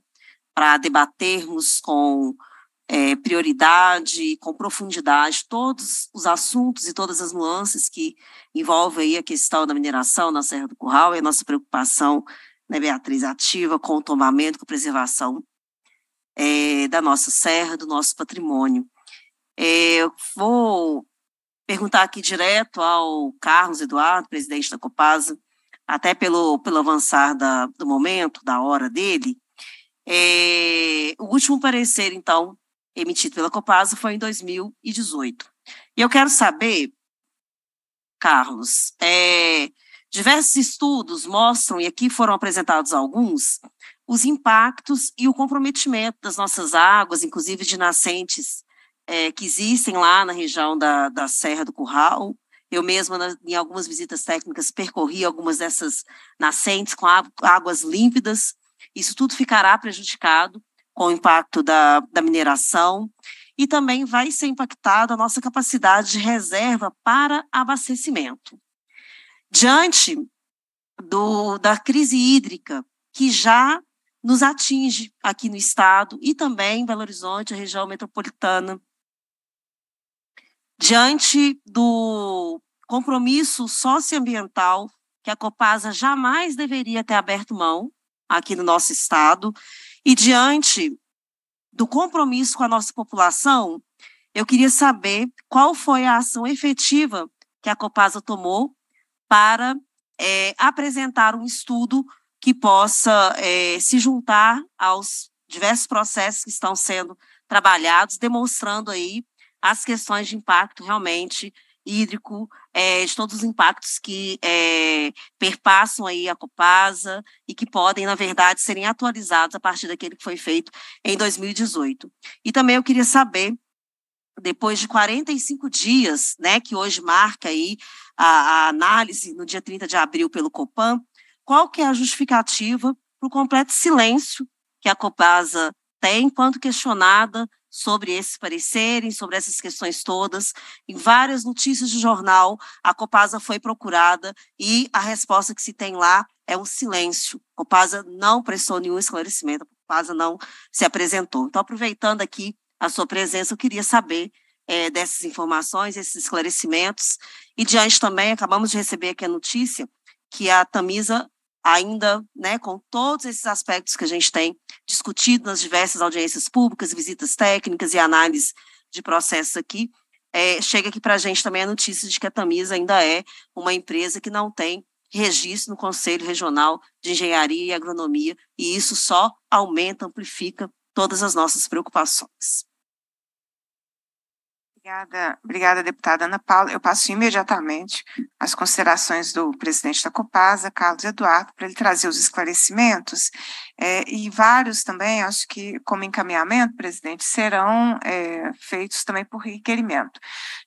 para debatermos com é, prioridade, com profundidade, todos os assuntos e todas as nuances que envolvem a questão da mineração na Serra do Curral e a nossa preocupação, né, Beatriz, ativa com o tomamento com a preservação é, da nossa serra, do nosso patrimônio. É, eu vou perguntar aqui direto ao Carlos Eduardo, presidente da Copasa, até pelo, pelo avançar da, do momento, da hora dele, é, o último parecer, então, emitido pela Copasa foi em 2018. E eu quero saber, Carlos, é, diversos estudos mostram, e aqui foram apresentados alguns, os impactos e o comprometimento das nossas águas, inclusive de nascentes é, que existem lá na região da, da Serra do Curral. Eu mesma, em algumas visitas técnicas, percorri algumas dessas nascentes com águas límpidas isso tudo ficará prejudicado com o impacto da, da mineração e também vai ser impactada a nossa capacidade de reserva para abastecimento. Diante do, da crise hídrica que já nos atinge aqui no estado e também em Belo Horizonte, a região metropolitana. Diante do compromisso socioambiental que a Copasa jamais deveria ter aberto mão, aqui no nosso estado. E diante do compromisso com a nossa população, eu queria saber qual foi a ação efetiva que a Copasa tomou para é, apresentar um estudo que possa é, se juntar aos diversos processos que estão sendo trabalhados, demonstrando aí as questões de impacto realmente hídrico é, de todos os impactos que é, perpassam aí a Copasa e que podem, na verdade, serem atualizados a partir daquele que foi feito em 2018. E também eu queria saber depois de 45 dias, né, que hoje marca aí a, a, análise no dia 30 de abril pelo Copan, qual que é a justificativa para o completo silêncio que a Copasa tem enquanto questionada sobre esses pareceres, sobre essas questões todas. Em várias notícias de jornal, a Copasa foi procurada e a resposta que se tem lá é um silêncio. A Copasa não prestou nenhum esclarecimento, a Copasa não se apresentou. Então, aproveitando aqui a sua presença, eu queria saber é, dessas informações, esses esclarecimentos. E diante também, acabamos de receber aqui a notícia que a Tamisa ainda, né, com todos esses aspectos que a gente tem discutido nas diversas audiências públicas, visitas técnicas e análise de processos aqui, é, chega aqui para a gente também a notícia de que a Tamisa ainda é uma empresa que não tem registro no Conselho Regional de Engenharia e Agronomia, e isso só aumenta, amplifica todas as nossas preocupações. Obrigada, obrigada, deputada Ana Paula. Eu passo imediatamente as considerações do presidente da Copasa, Carlos Eduardo, para ele trazer os esclarecimentos. É, e vários também, acho que como encaminhamento, presidente, serão é, feitos também por requerimento,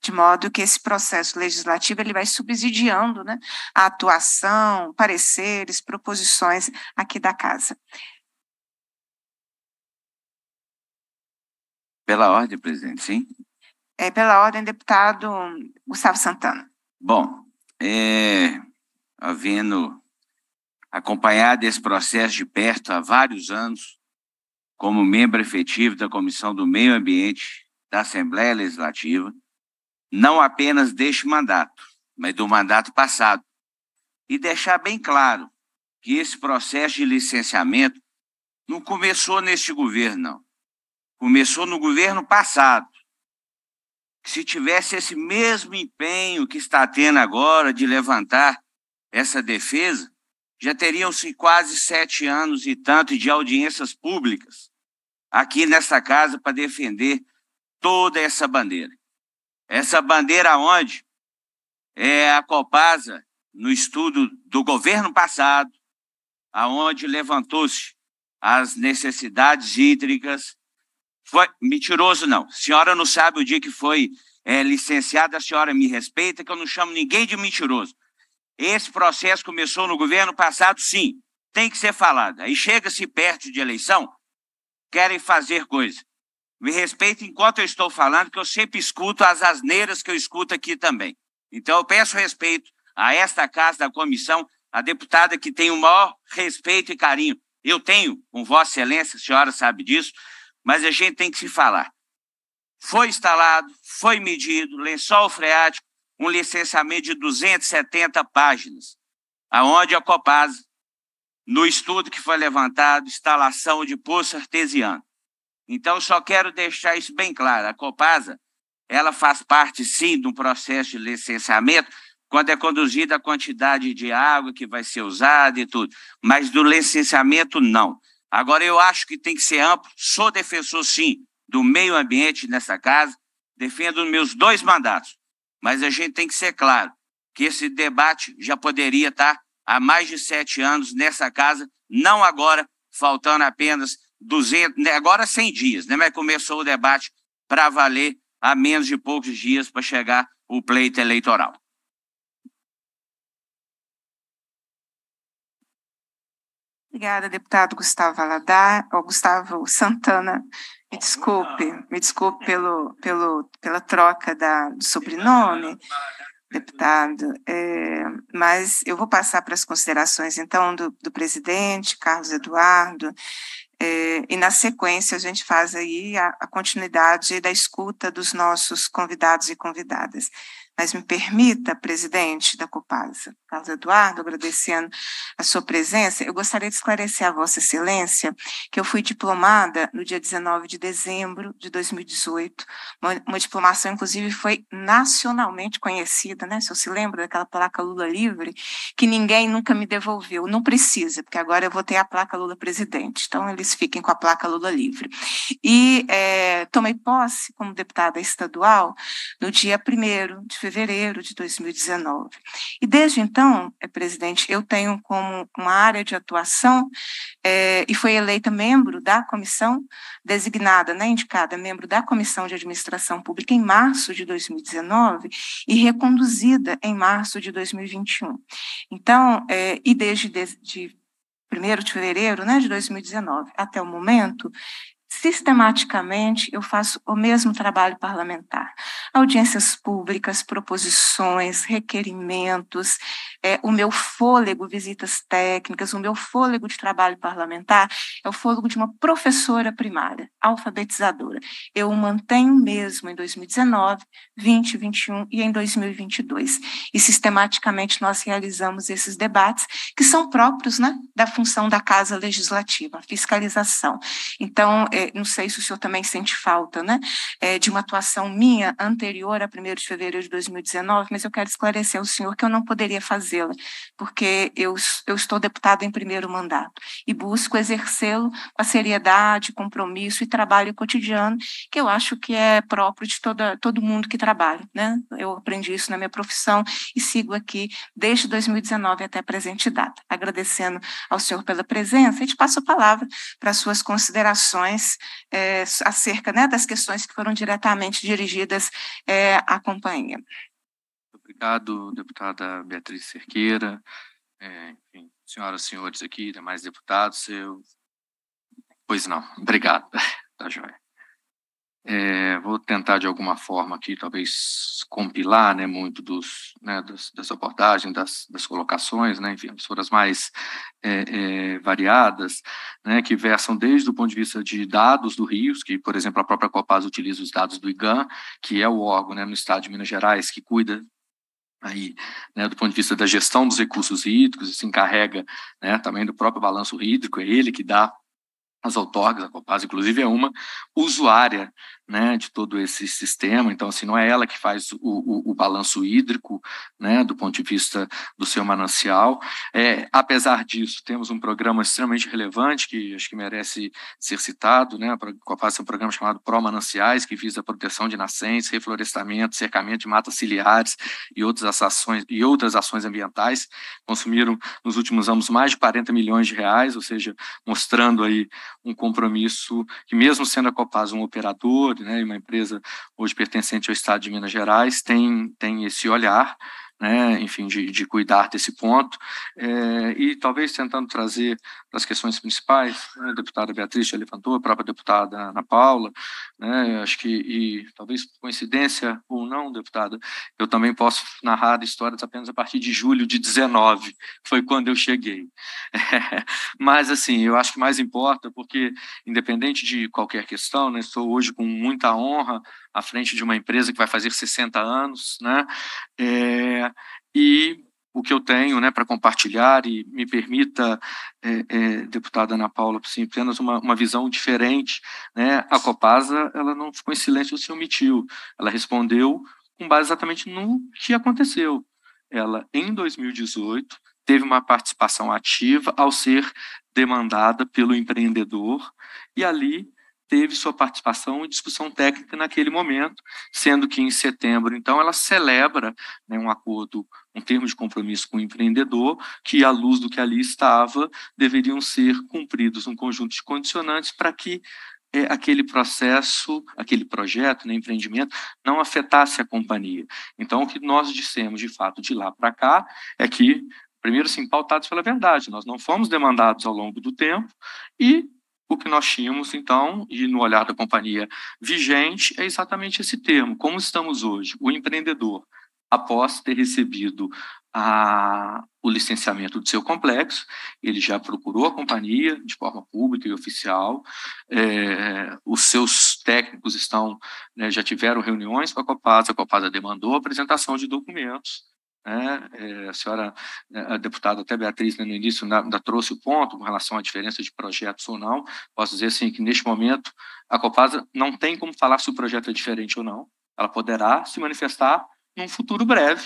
de modo que esse processo legislativo ele vai subsidiando né, a atuação, pareceres, proposições aqui da Casa. Pela ordem, presidente, sim. É, pela ordem, deputado Gustavo Santana. Bom, é, havendo acompanhado esse processo de perto há vários anos, como membro efetivo da Comissão do Meio Ambiente da Assembleia Legislativa, não apenas deste mandato, mas do mandato passado, e deixar bem claro que esse processo de licenciamento não começou neste governo, não. Começou no governo passado se tivesse esse mesmo empenho que está tendo agora de levantar essa defesa, já teriam-se quase sete anos e tanto de audiências públicas aqui nessa casa para defender toda essa bandeira. Essa bandeira onde é a Copasa, no estudo do governo passado, aonde levantou-se as necessidades hídricas, foi mentiroso, não. Senhora não sabe o dia que foi é, licenciada, a senhora me respeita, que eu não chamo ninguém de mentiroso. Esse processo começou no governo passado, sim. Tem que ser falado. Aí chega-se perto de eleição, querem fazer coisa. Me respeita enquanto eu estou falando, que eu sempre escuto as asneiras que eu escuto aqui também. Então, eu peço respeito a esta casa da comissão, a deputada que tem o maior respeito e carinho. Eu tenho, com Vossa Excelência, a senhora sabe disso, mas a gente tem que se falar. Foi instalado, foi medido, lençol freático, um licenciamento de 270 páginas, aonde a Copasa, no estudo que foi levantado, instalação de poço artesiano. Então, só quero deixar isso bem claro. A Copasa, ela faz parte, sim, de um processo de licenciamento, quando é conduzida a quantidade de água que vai ser usada e tudo. Mas do licenciamento, não. Agora, eu acho que tem que ser amplo. Sou defensor, sim, do meio ambiente nessa casa, defendo meus dois mandatos. Mas a gente tem que ser claro que esse debate já poderia estar há mais de sete anos nessa casa, não agora, faltando apenas 200, né, agora 100 dias, né? mas começou o debate para valer a menos de poucos dias para chegar o pleito eleitoral. Obrigada, deputado Gustavo Valadar, ou Gustavo Santana. Me desculpe, me desculpe pelo, pelo, pela troca da, do sobrenome, deputado, é, mas eu vou passar para as considerações, então, do, do presidente, Carlos Eduardo, é, e na sequência a gente faz aí a, a continuidade da escuta dos nossos convidados e convidadas. Mas me permita, presidente da Copasa, Carlos Eduardo, agradecendo a sua presença, eu gostaria de esclarecer a Vossa Excelência que eu fui diplomada no dia 19 de dezembro de 2018. Uma, uma diplomação, inclusive, foi nacionalmente conhecida, né? Se eu se lembra daquela placa Lula livre, que ninguém nunca me devolveu. Não precisa, porque agora eu vou ter a placa Lula presidente. Então, eles fiquem com a placa Lula livre. E é, tomei posse como deputada estadual no dia 1 de fevereiro fevereiro de 2019. E desde então, eh, presidente, eu tenho como uma área de atuação é, e fui eleita membro da comissão, designada, né, indicada membro da Comissão de Administração Pública em março de 2019 e reconduzida em março de 2021. Então, é, e desde de, de 1 de fevereiro né, de 2019 até o momento, sistematicamente eu faço o mesmo trabalho parlamentar. Audiências públicas, proposições, requerimentos, é, o meu fôlego, visitas técnicas, o meu fôlego de trabalho parlamentar é o fôlego de uma professora primária, alfabetizadora. Eu o mantenho mesmo em 2019, 20, 21 e em 2022. E sistematicamente nós realizamos esses debates que são próprios né, da função da Casa Legislativa, fiscalização. Então, é, não sei se o senhor também sente falta, né, é, de uma atuação minha anterior a 1 de fevereiro de 2019, mas eu quero esclarecer ao senhor que eu não poderia fazê-la, porque eu, eu estou deputada em primeiro mandato e busco exercê-lo com a seriedade, compromisso e trabalho cotidiano que eu acho que é próprio de toda, todo mundo que trabalha, né? Eu aprendi isso na minha profissão e sigo aqui desde 2019 até a presente data. Agradecendo ao senhor pela presença e te passo a palavra para suas considerações é, acerca né, das questões que foram diretamente dirigidas é, à companhia. Obrigado, deputada Beatriz Cerqueira, é, enfim, senhoras e senhores aqui, demais deputados, eu... Pois não, obrigado, tá joia. É, vou tentar de alguma forma aqui, talvez, compilar né, muito dos, né, das, das abordagens, das, das colocações, né, enfim, emissoras mais é, é, variadas, né, que versam desde o ponto de vista de dados do Rios, que, por exemplo, a própria Copaz utiliza os dados do IGAN, que é o órgão né, no estado de Minas Gerais que cuida aí, né, do ponto de vista da gestão dos recursos hídricos, e se encarrega né, também do próprio balanço hídrico, é ele que dá as outorgas, a Copaz, inclusive, é uma usuária né, de todo esse sistema. Então, assim, não é ela que faz o, o, o balanço hídrico, né, do ponto de vista do seu manancial. É, apesar disso, temos um programa extremamente relevante que acho que merece ser citado, né, faz um programa chamado Pro Mananciais, que visa a proteção de nascentes, reflorestamento, cercamento de matas ciliares e outras ações e outras ações ambientais. Consumiram nos últimos anos mais de 40 milhões de reais, ou seja, mostrando aí um compromisso que mesmo sendo a Copasa um operador né, uma empresa hoje pertencente ao Estado de Minas Gerais, tem, tem esse olhar né, enfim, de, de, cuidar desse ponto. É, e talvez tentando trazer as questões principais, né, a deputada Beatriz já levantou, a própria deputada Ana Paula, né, acho que, e talvez coincidência ou não, deputada, eu também posso narrar histórias apenas a partir de julho de 19, foi quando eu cheguei. É, mas, assim, eu acho que mais importa, porque, independente de qualquer questão, né, estou hoje com muita honra à frente de uma empresa que vai fazer 60 anos, né? É, e o que eu tenho né, para compartilhar e me permita, é, é, deputada Ana Paula, sim, apenas uma, uma visão diferente. Né? A Copasa ela não ficou em silêncio, se omitiu. Ela respondeu com base exatamente no que aconteceu. Ela, em 2018, teve uma participação ativa ao ser demandada pelo empreendedor e ali teve sua participação em discussão técnica naquele momento, sendo que em setembro, então, ela celebra né, um acordo, um termo de compromisso com o empreendedor, que, à luz do que ali estava, deveriam ser cumpridos um conjunto de condicionantes para que é, aquele processo, aquele projeto, né, empreendimento, não afetasse a companhia. Então, o que nós dissemos, de fato, de lá para cá, é que primeiro, sim, pautados pela verdade. Nós não fomos demandados ao longo do tempo e o que nós tínhamos, então, e no olhar da companhia vigente, é exatamente esse termo. Como estamos hoje? O empreendedor, após ter recebido a, o licenciamento do seu complexo, ele já procurou a companhia de forma pública e oficial, é, os seus técnicos estão, né, já tiveram reuniões com a Copasa, a Copasa demandou a apresentação de documentos, é, é, a senhora, é, a deputada, até Beatriz, né, no início, ainda trouxe o ponto com relação à diferença de projetos ou não. Posso dizer assim, que neste momento a Copasa não tem como falar se o projeto é diferente ou não. Ela poderá se manifestar num futuro breve,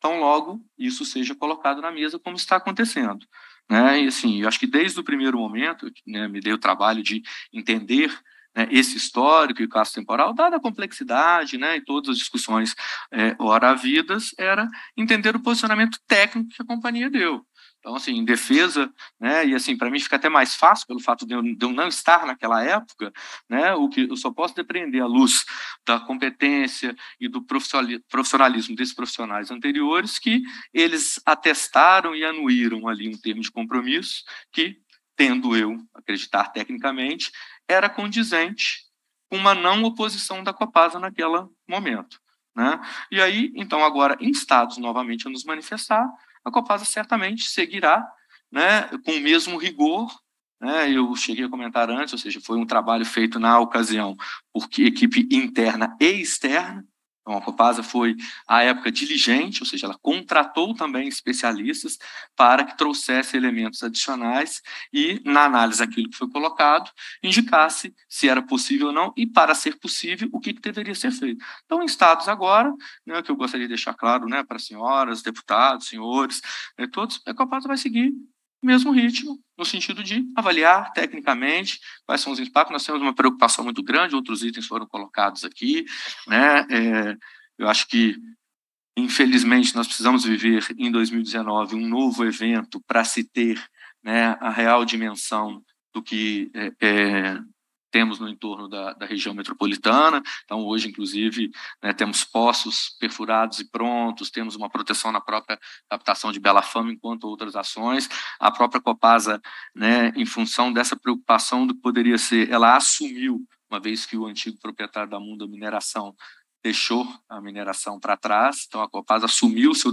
tão logo isso seja colocado na mesa, como está acontecendo. Né? E assim, eu acho que desde o primeiro momento, né, me dei o trabalho de entender né, esse histórico e o caso temporal, dada a complexidade né, e todas as discussões é, ora vidas, era entender o posicionamento técnico que a companhia deu. Então, assim, em defesa, né, e assim, para mim fica até mais fácil pelo fato de eu, de eu, não estar naquela época, né, o que eu só posso depreender à luz da competência e do profissionalismo desses profissionais anteriores, que eles atestaram e anuíram ali um termo de compromisso que, tendo eu acreditar tecnicamente, era condizente com uma não oposição da Copasa naquele momento. Né? E aí, então, agora instados novamente a nos manifestar, a Copasa certamente seguirá né, com o mesmo rigor. Né? Eu cheguei a comentar antes, ou seja, foi um trabalho feito na ocasião por equipe interna e externa, então, a Copasa foi, à época, diligente, ou seja, ela contratou também especialistas para que trouxesse elementos adicionais e, na análise daquilo que foi colocado, indicasse se era possível ou não e, para ser possível, o que, que deveria ser feito. Então, em status agora, né, que eu gostaria de deixar claro né, para senhoras, deputados, senhores, né, todos, a Copasa vai seguir mesmo ritmo, no sentido de avaliar tecnicamente quais são os impactos. Nós temos uma preocupação muito grande, outros itens foram colocados aqui. Né? É, eu acho que, infelizmente, nós precisamos viver em 2019 um novo evento para se ter né, a real dimensão do que é, é, temos no entorno da, da, região metropolitana. Então, hoje, inclusive, né, temos poços perfurados e prontos, temos uma proteção na própria captação de Bela Fama, enquanto outras ações. A própria Copasa, né, em função dessa preocupação do que poderia ser, ela assumiu, uma vez que o antigo proprietário da Mundo Mineração deixou a mineração para trás, então a Copasa assumiu seu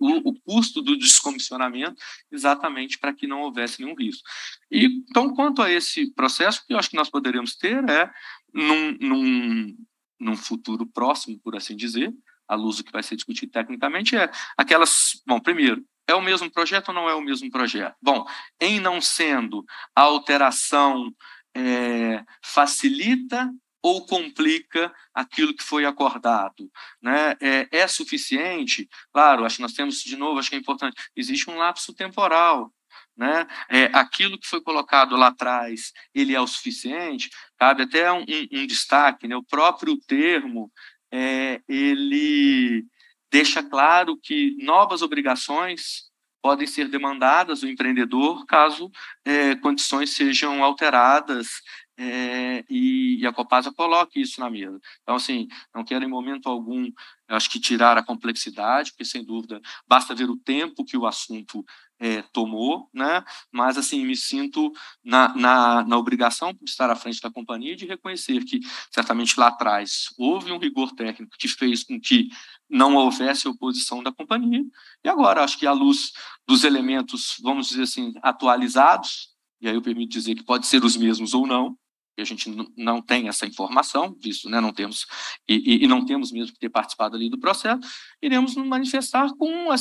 o, o custo do descomissionamento exatamente para que não houvesse nenhum risco. E, então, quanto a esse processo, o que eu acho que nós poderemos ter é, num, num, num futuro próximo, por assim dizer, à luz do que vai ser discutido tecnicamente, é aquelas. Bom, primeiro, é o mesmo projeto ou não é o mesmo projeto? Bom, em não sendo, a alteração é, facilita ou complica aquilo que foi acordado. Né? É, é suficiente? Claro, acho que nós temos, de novo, acho que é importante, existe um lapso temporal. Né? É, aquilo que foi colocado lá atrás, ele é o suficiente? Cabe até um, um, um destaque, né? o próprio termo, é, ele deixa claro que novas obrigações podem ser demandadas do empreendedor caso é, condições sejam alteradas é, e, e, a Copasa coloque isso na mesa. Então, assim, não quero em momento algum, acho que tirar a complexidade, porque sem dúvida basta ver o tempo que o assunto é, tomou, né? Mas assim me sinto na, na, na obrigação de estar à frente da companhia de reconhecer que certamente lá atrás houve um rigor técnico que fez com que não houvesse oposição da companhia e agora acho que à luz dos elementos, vamos dizer assim, atualizados e aí eu permito dizer que pode ser os mesmos ou não, porque a gente não tem essa informação, visto, né, não temos e, e, não temos mesmo que ter participado ali do processo, iremos nos manifestar com a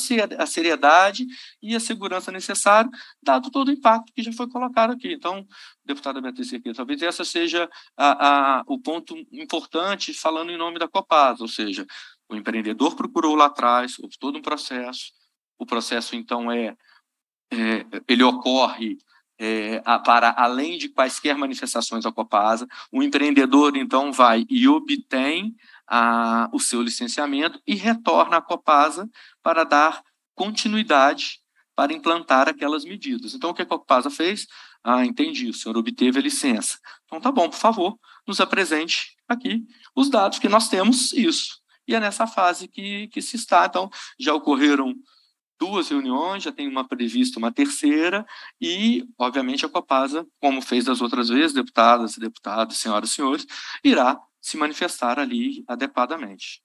seriedade e a segurança necessária, dado todo o impacto que já foi colocado aqui. Então, deputada Beatriz Cerqueira, talvez essa seja a, a, o ponto importante falando em nome da Copasa, ou seja, o empreendedor procurou lá atrás, houve todo um processo, o processo então é, é ele ocorre é, para além de quaisquer manifestações da Copasa, o empreendedor então vai e obtém a, o seu licenciamento e retorna à Copasa para dar continuidade para implantar aquelas medidas. Então, o que a Copasa fez? Ah, entendi, o senhor obteve a licença. Então, tá bom, por favor, nos apresente aqui os dados que nós temos, isso. E é nessa fase que, que se está. Então, já ocorreram duas reuniões, já tem uma prevista, uma terceira, e, obviamente, a Copasa, como fez das outras vezes, deputadas e deputados, senhoras e senhores, irá se manifestar ali adequadamente.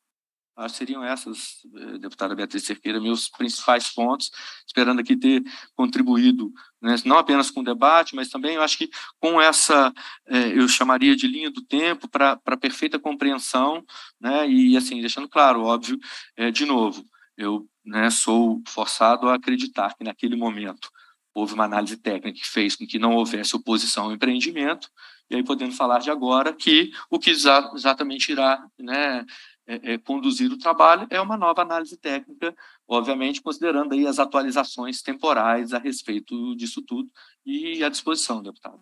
Acho que seriam essas, eh, deputada Beatriz Cerqueira, meus principais pontos, esperando aqui ter contribuído, né, não apenas com o debate, mas também eu acho que com essa, eh, eu chamaria de linha do tempo, para perfeita compreensão, né, e assim, deixando claro, óbvio, eh, de novo, eu né, sou forçado a acreditar que naquele momento houve uma análise técnica que fez com que não houvesse oposição ao empreendimento, e aí podendo falar de agora que o que exatamente irá né, é, é, conduzir o trabalho é uma nova análise técnica, obviamente considerando aí as atualizações temporais a respeito disso tudo e à disposição, deputado.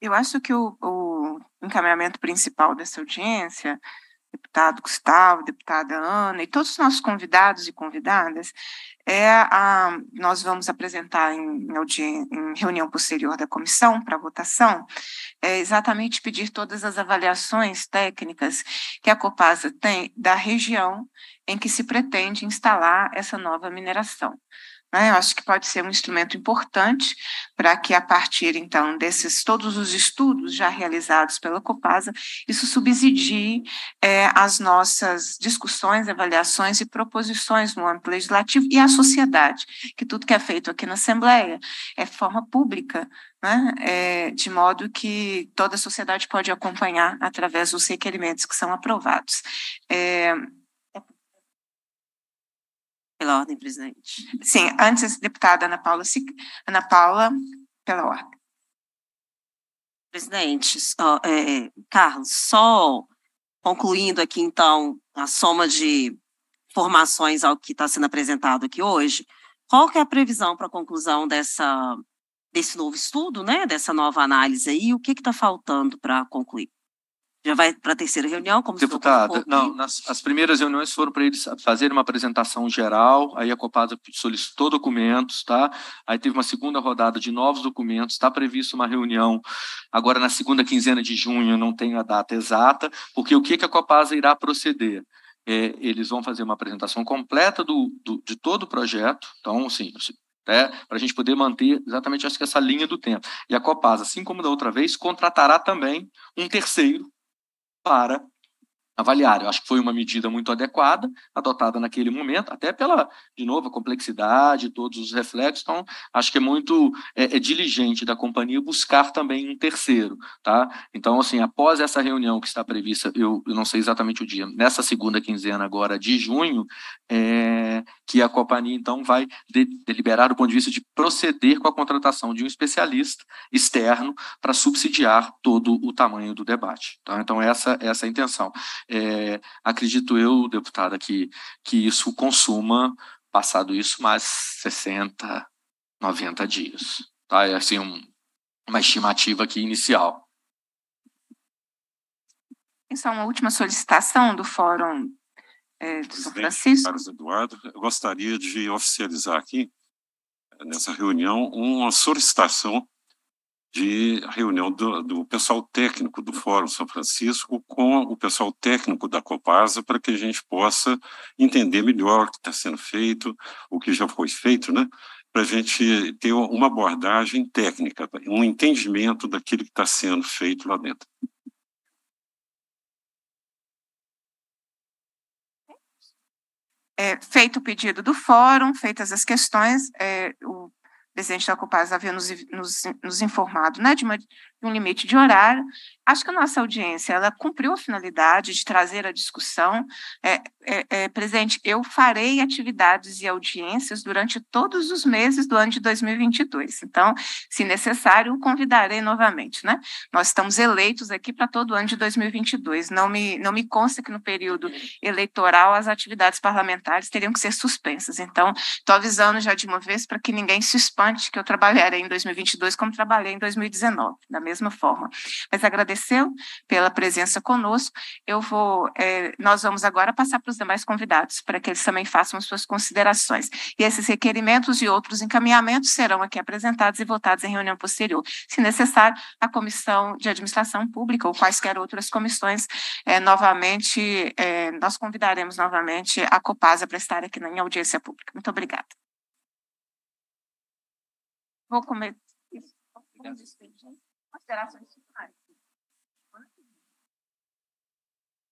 Eu acho que o, o encaminhamento principal dessa audiência deputado Gustavo, deputada Ana e todos os nossos convidados e convidadas, é a, nós vamos apresentar em, em reunião posterior da comissão para votação, é exatamente pedir todas as avaliações técnicas que a Copasa tem da região em que se pretende instalar essa nova mineração. Né? Eu acho que pode ser um instrumento importante para que, a partir então desses todos os estudos já realizados pela Copasa, isso subsidie é, as nossas discussões, avaliações e proposições no âmbito legislativo e à sociedade, que tudo que é feito aqui na Assembleia é forma pública, né? é, de modo que toda a sociedade pode acompanhar através dos requerimentos que são aprovados. É, pela ordem, presidente. Sim, antes, deputada Ana Paula, Ana Paula pela ordem. Presidente, só, é, Carlos, só concluindo aqui, então, a soma de informações ao que está sendo apresentado aqui hoje, qual que é a previsão para a conclusão dessa, desse novo estudo, né, dessa nova análise aí, o que está faltando para concluir? já vai para a terceira reunião, como Deputada, se não, nas, as primeiras reuniões foram para eles fazerem uma apresentação geral, aí a Copasa solicitou documentos, tá? Aí teve uma segunda rodada de novos documentos, está previsto uma reunião agora na segunda quinzena de junho, não tenho a data exata, porque o que, que a Copasa irá proceder? É, eles vão fazer uma apresentação completa do, do de todo o projeto, então, assim, é, né, para a gente poder manter exatamente acho que essa linha do tempo. E a Copasa, assim como da outra vez, contratará também um terceiro para avaliar. Eu acho que foi uma medida muito adequada, adotada naquele momento, até pela, de novo, a complexidade, todos os reflexos. Então, acho que é muito é, é diligente da companhia buscar também um terceiro. Tá? Então, assim, após essa reunião que está prevista, eu, eu não sei exatamente o dia, nessa segunda quinzena agora de junho, é, que a companhia, então, vai de, deliberar do ponto de vista de proceder com a contratação de um especialista externo para subsidiar todo o tamanho do debate. Tá? Então, essa, essa é a intenção é, acredito eu, deputada, que, que isso consuma, passado isso, mais 60, 90 dias. Tá? É assim, um, uma estimativa aqui inicial. Só uma última solicitação do Fórum é, do São Francisco. Carlos Eduardo, eu gostaria de oficializar aqui, nessa reunião, uma solicitação de reunião do, do, pessoal técnico do Fórum São Francisco com o pessoal técnico da Copasa para que a gente possa entender melhor o que está sendo feito, o que já foi feito, né? para a gente ter uma abordagem técnica, um entendimento daquilo que está sendo feito lá dentro. É, feito o pedido do fórum, feitas as questões, é, o presidente da Copasa havia nos, nos, nos informado né, de uma um limite de horário. Acho que a nossa audiência ela cumpriu a finalidade de trazer a discussão. É, é, é, presente, eu farei atividades e audiências durante todos os meses do ano de 2022. Então, se necessário, convidarei novamente. Né? Nós estamos eleitos aqui para todo o ano de 2022. Não me, não me consta que no período eleitoral as atividades parlamentares teriam que ser suspensas. Então, estou avisando já de uma vez para que ninguém se espante que eu trabalharei em 2022 como trabalhei em 2019, da mesma mesma forma. Mas agradeceu pela presença conosco. Eu vou, é, nós vamos agora passar para os demais convidados para que eles também façam suas considerações. E esses requerimentos e outros encaminhamentos serão aqui apresentados e votados em reunião posterior. Se necessário, a comissão de administração pública ou quaisquer outras comissões, é, novamente, é, nós convidaremos novamente a Copasa para estar aqui na audiência pública. Muito obrigada. Vou comer. Obrigado. Considerações finais. Né?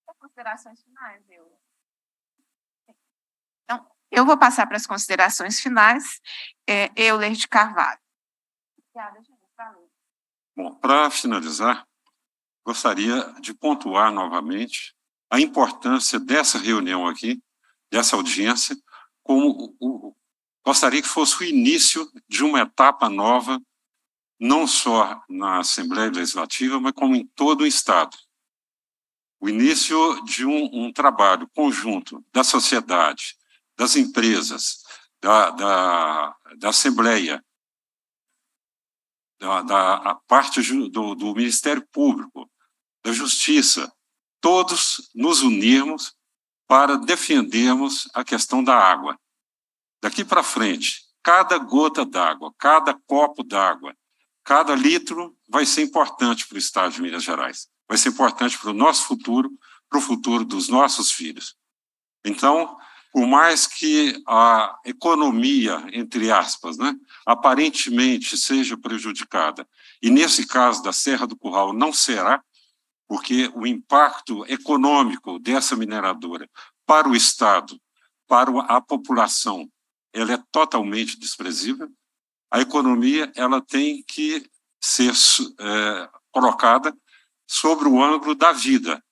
É? É considerações finais, eu. Então, eu vou passar para as considerações finais. É, Euler de Carvalho. Obrigada, gente. Valeu. Bom, para finalizar, gostaria de pontuar novamente a importância dessa reunião aqui, dessa audiência, como o, o, gostaria que fosse o início de uma etapa nova não só na Assembleia Legislativa, mas como em todo o Estado. O início de um, um trabalho conjunto da sociedade, das empresas, da, da, da Assembleia, da, da parte do, do Ministério Público, da Justiça, todos nos unirmos para defendermos a questão da água. Daqui para frente, cada gota d'água, cada copo d'água, Cada litro vai ser importante para o Estado de Minas Gerais, vai ser importante para o nosso futuro, para o futuro dos nossos filhos. Então, por mais que a economia, entre aspas, né, aparentemente seja prejudicada, e nesse caso da Serra do Curral não será, porque o impacto econômico dessa mineradora para o Estado, para a população, ela é totalmente desprezível a economia ela tem que ser é, colocada sobre o ângulo da vida,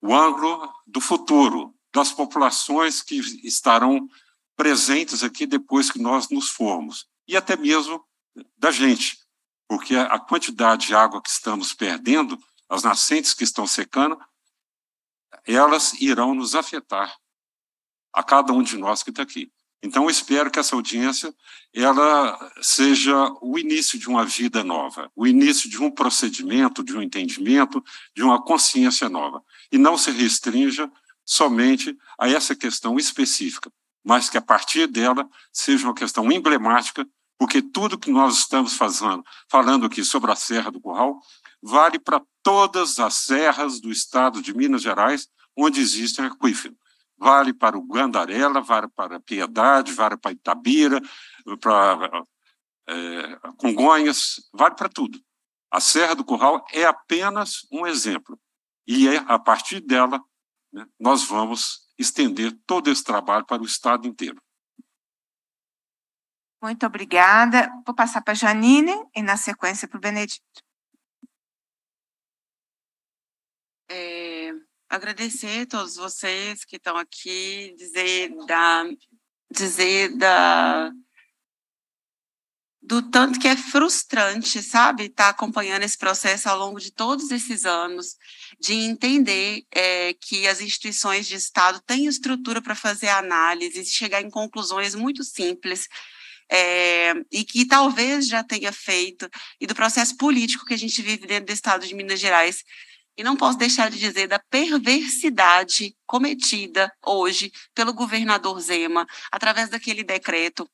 o ângulo do futuro, das populações que estarão presentes aqui depois que nós nos formos, e até mesmo da gente, porque a quantidade de água que estamos perdendo, as nascentes que estão secando, elas irão nos afetar a cada um de nós que está aqui. Então, espero que essa audiência ela seja o início de uma vida nova, o início de um procedimento, de um entendimento, de uma consciência nova, e não se restrinja somente a essa questão específica, mas que a partir dela seja uma questão emblemática, porque tudo que nós estamos fazendo, falando aqui sobre a Serra do Curral, vale para todas as serras do estado de Minas Gerais onde existe aquíferos vale para o Guandarela, vale para Piedade, vale para Itabira, para é, Congonhas, vale para tudo. A Serra do Curral é apenas um exemplo. E é a partir dela né, nós vamos estender todo esse trabalho para o Estado inteiro. Muito obrigada. Vou passar para a Janine e, na sequência, para o Benedito. É, agradecer a todos vocês que estão aqui, dizer da dizer da do tanto que é frustrante, sabe, estar tá acompanhando esse processo ao longo de todos esses anos, de entender é, que as instituições de Estado têm estrutura para fazer análise, chegar em conclusões muito simples, é, e que talvez já tenha feito, e do processo político que a gente vive dentro do Estado de Minas Gerais, e não posso deixar de dizer da perversidade cometida hoje pelo governador Zema, através daquele decreto,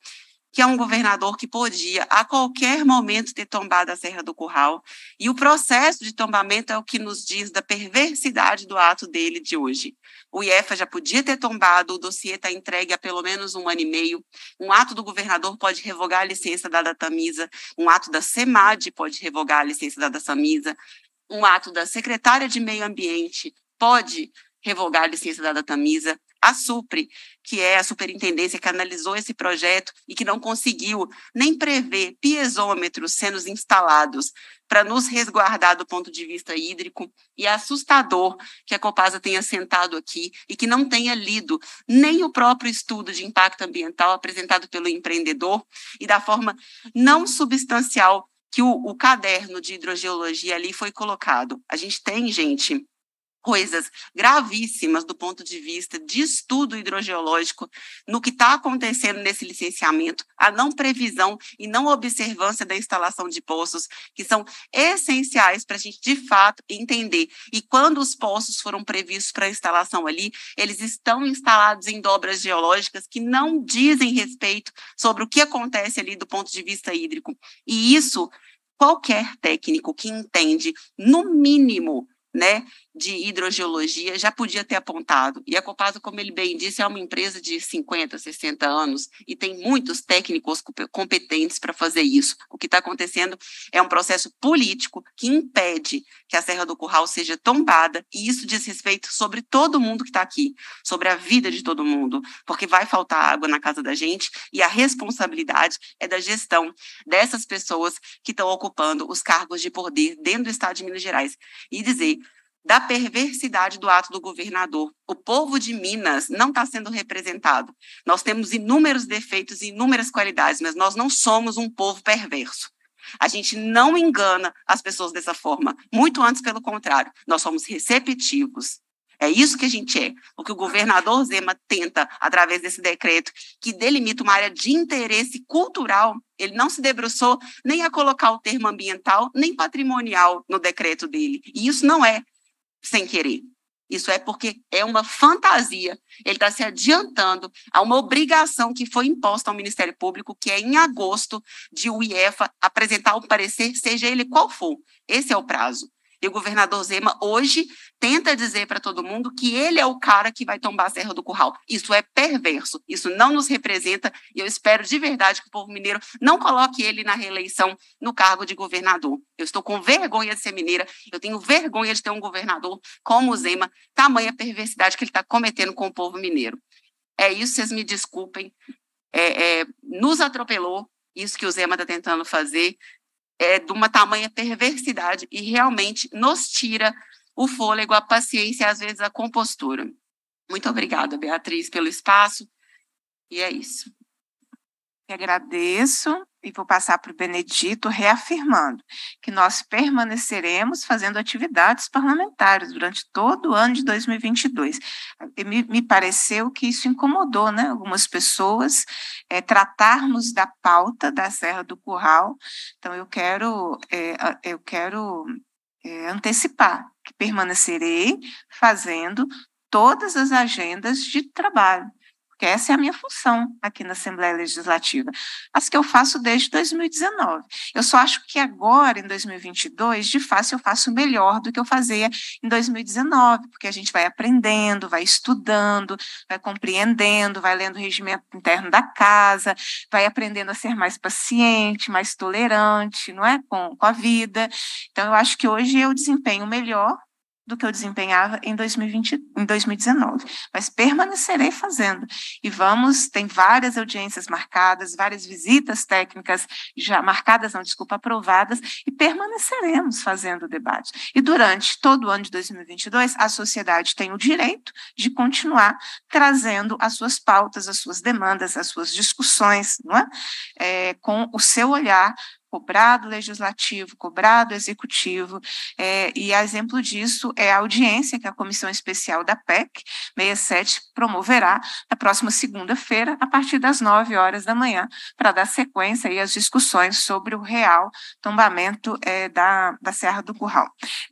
que é um governador que podia a qualquer momento ter tombado a Serra do Curral. E o processo de tombamento é o que nos diz da perversidade do ato dele de hoje. O IEFA já podia ter tombado, o dossiê está entregue há pelo menos um ano e meio. Um ato do governador pode revogar a licença dada à Tamisa, um ato da SEMAD pode revogar a licença dada à Samisa um ato da secretária de Meio Ambiente pode revogar a licença da Datamisa Tamisa, a SUPRE, que é a superintendência que analisou esse projeto e que não conseguiu nem prever piezômetros sendo instalados para nos resguardar do ponto de vista hídrico, e é assustador que a Copasa tenha sentado aqui e que não tenha lido nem o próprio estudo de impacto ambiental apresentado pelo empreendedor e da forma não substancial que o, o caderno de hidrogeologia ali foi colocado. A gente tem, gente, coisas gravíssimas do ponto de vista de estudo hidrogeológico no que está acontecendo nesse licenciamento, a não previsão e não observância da instalação de poços, que são essenciais para a gente, de fato, entender. E quando os poços foram previstos para instalação ali, eles estão instalados em dobras geológicas que não dizem respeito sobre o que acontece ali do ponto de vista hídrico. E isso, qualquer técnico que entende, no mínimo, né, de hidrogeologia já podia ter apontado. E a Copasa, como ele bem disse, é uma empresa de 50, 60 anos e tem muitos técnicos competentes para fazer isso. O que está acontecendo é um processo político que impede que a Serra do Curral seja tombada e isso diz respeito sobre todo mundo que está aqui, sobre a vida de todo mundo, porque vai faltar água na casa da gente e a responsabilidade é da gestão dessas pessoas que estão ocupando os cargos de poder dentro do Estado de Minas Gerais. E dizer da perversidade do ato do governador. O povo de Minas não está sendo representado. Nós temos inúmeros defeitos e inúmeras qualidades, mas nós não somos um povo perverso. A gente não engana as pessoas dessa forma. Muito antes, pelo contrário, nós somos receptivos. É isso que a gente é. O que o governador Zema tenta, através desse decreto, que delimita uma área de interesse cultural, ele não se debruçou nem a colocar o termo ambiental, nem patrimonial no decreto dele. E isso não é sem querer. Isso é porque é uma fantasia. Ele está se adiantando a uma obrigação que foi imposta ao Ministério Público, que é em agosto de o IEFA apresentar o parecer, seja ele qual for. Esse é o prazo. E o governador Zema hoje tenta dizer para todo mundo que ele é o cara que vai tombar a Serra do Curral. Isso é perverso, isso não nos representa e eu espero de verdade que o povo mineiro não coloque ele na reeleição no cargo de governador. Eu estou com vergonha de ser mineira, eu tenho vergonha de ter um governador como o Zema, tamanha perversidade que ele está cometendo com o povo mineiro. É isso, vocês me desculpem. É, é, nos atropelou, isso que o Zema está tentando fazer é, de uma tamanha perversidade e realmente nos tira o fôlego, a paciência e às vezes a compostura. Muito obrigada, Beatriz, pelo espaço. E é isso. Eu agradeço e vou passar para o Benedito, reafirmando que nós permaneceremos fazendo atividades parlamentares durante todo o ano de 2022. Me, me pareceu que isso incomodou né, algumas pessoas, é, tratarmos da pauta da Serra do Curral. Então, eu quero, é, eu quero é, antecipar que permanecerei fazendo todas as agendas de trabalho porque essa é a minha função aqui na Assembleia Legislativa, as que eu faço desde 2019. Eu só acho que agora, em 2022, de fato, eu faço melhor do que eu fazia em 2019, porque a gente vai aprendendo, vai estudando, vai compreendendo, vai lendo o regimento interno da casa, vai aprendendo a ser mais paciente, mais tolerante, não é, com, com a vida. Então, eu acho que hoje eu desempenho melhor do que eu desempenhava em, 2020, em 2019, mas permanecerei fazendo. E vamos, tem várias audiências marcadas, várias visitas técnicas já marcadas, não, desculpa, aprovadas, e permaneceremos fazendo o debate. E durante todo o ano de 2022, a sociedade tem o direito de continuar trazendo as suas pautas, as suas demandas, as suas discussões, não é? é com o seu olhar cobrado legislativo, cobrado executivo, é, e exemplo disso é a audiência que a Comissão Especial da PEC 67 promoverá na próxima segunda-feira, a partir das 9 horas da manhã, para dar sequência aí às discussões sobre o real tombamento é, da, da Serra do Curral.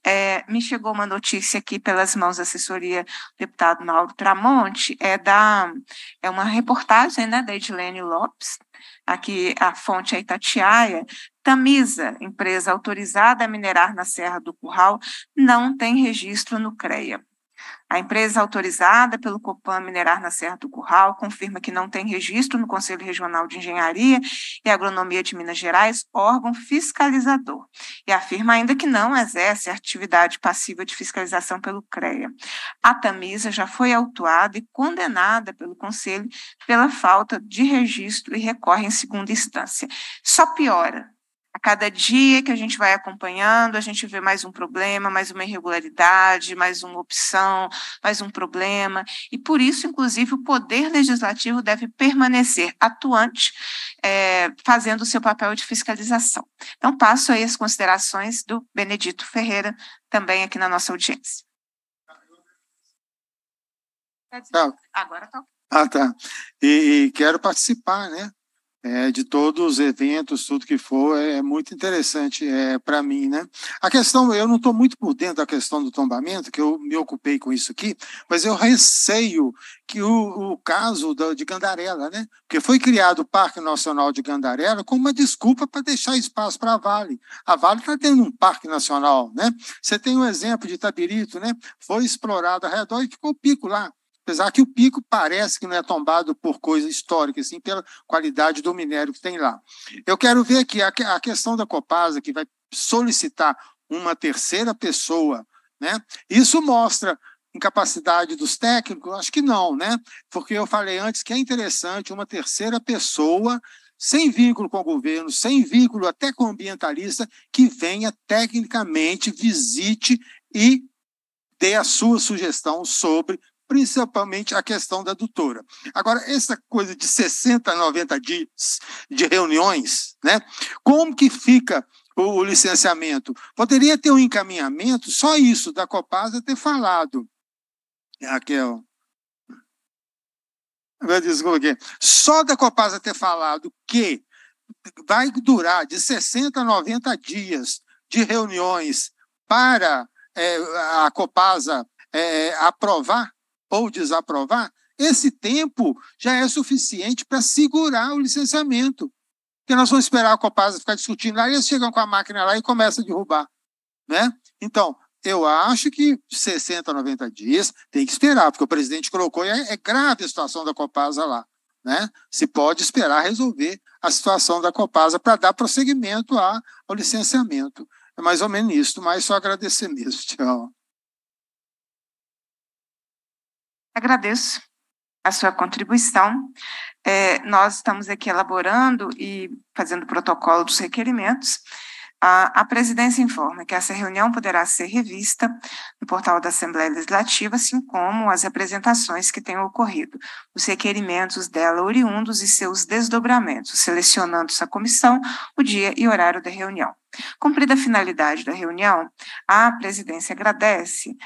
É, me chegou uma notícia aqui pelas mãos da assessoria do deputado Mauro Tramonte, é, da, é uma reportagem né, da Edilene Lopes, aqui a fonte é Itatiaia, Tamisa, empresa autorizada a minerar na Serra do Curral, não tem registro no CREA. A empresa autorizada pelo Copan Minerar na Serra do Curral confirma que não tem registro no Conselho Regional de Engenharia e Agronomia de Minas Gerais, órgão fiscalizador, e afirma ainda que não exerce atividade passiva de fiscalização pelo CREA. A Tamisa já foi autuada e condenada pelo Conselho pela falta de registro e recorre em segunda instância. Só piora a cada dia que a gente vai acompanhando, a gente vê mais um problema, mais uma irregularidade, mais uma opção, mais um problema. E por isso, inclusive, o poder legislativo deve permanecer atuante, é, fazendo o seu papel de fiscalização. Então, passo aí as considerações do Benedito Ferreira, também aqui na nossa audiência. Tá. Agora tá. Ah, tá. E, e quero participar, né? é, de todos os eventos, tudo que for, é, é muito interessante é, para mim, né? A questão, eu não estou muito por dentro da questão do tombamento, que eu me ocupei com isso aqui, mas eu receio que o, o caso da, de Gandarela, né? Porque foi criado o Parque Nacional de Gandarela com uma desculpa para deixar espaço para a Vale. A Vale está tendo um parque nacional, né? Você tem um exemplo de Tabirito né? Foi explorado ao redor e ficou pico lá. Apesar que o pico parece que não é tombado por coisa histórica, assim, pela qualidade do minério que tem lá. Eu quero ver aqui a questão da Copasa, que vai solicitar uma terceira pessoa. Né? Isso mostra incapacidade dos técnicos? Acho que não, né? Porque eu falei antes que é interessante uma terceira pessoa sem vínculo com o governo, sem vínculo até com o ambientalista, que venha tecnicamente, visite e dê a sua sugestão sobre principalmente a questão da doutora. Agora, essa coisa de 60 a 90 dias de reuniões, né? Como que fica o licenciamento? Poderia ter um encaminhamento, só isso, da Copasa ter falado. Raquel. Desculpa aqui. É? Só da Copasa ter falado que vai durar de 60 a 90 dias de reuniões para é, a Copasa é, aprovar ou desaprovar, esse tempo já é suficiente para segurar o licenciamento. Porque nós vamos esperar a Copasa ficar discutindo lá e eles chegam com a máquina lá e começam a derrubar. Né? Então, eu acho que 60, 90 dias tem que esperar, porque o presidente colocou, é, é grave a situação da Copasa lá. Né? Se pode esperar resolver a situação da Copasa para dar prosseguimento ao licenciamento. É mais ou menos isso, mas só agradecer mesmo. Tchau. Agradeço a sua contribuição. É, nós estamos aqui elaborando e fazendo o protocolo dos requerimentos. A, a presidência informa que essa reunião poderá ser revista no portal da Assembleia Legislativa, assim como as apresentações que tenham ocorrido, os requerimentos dela oriundos e seus desdobramentos, selecionando-se a comissão, o dia e horário da reunião. Cumprida a finalidade da reunião, a presidência agradece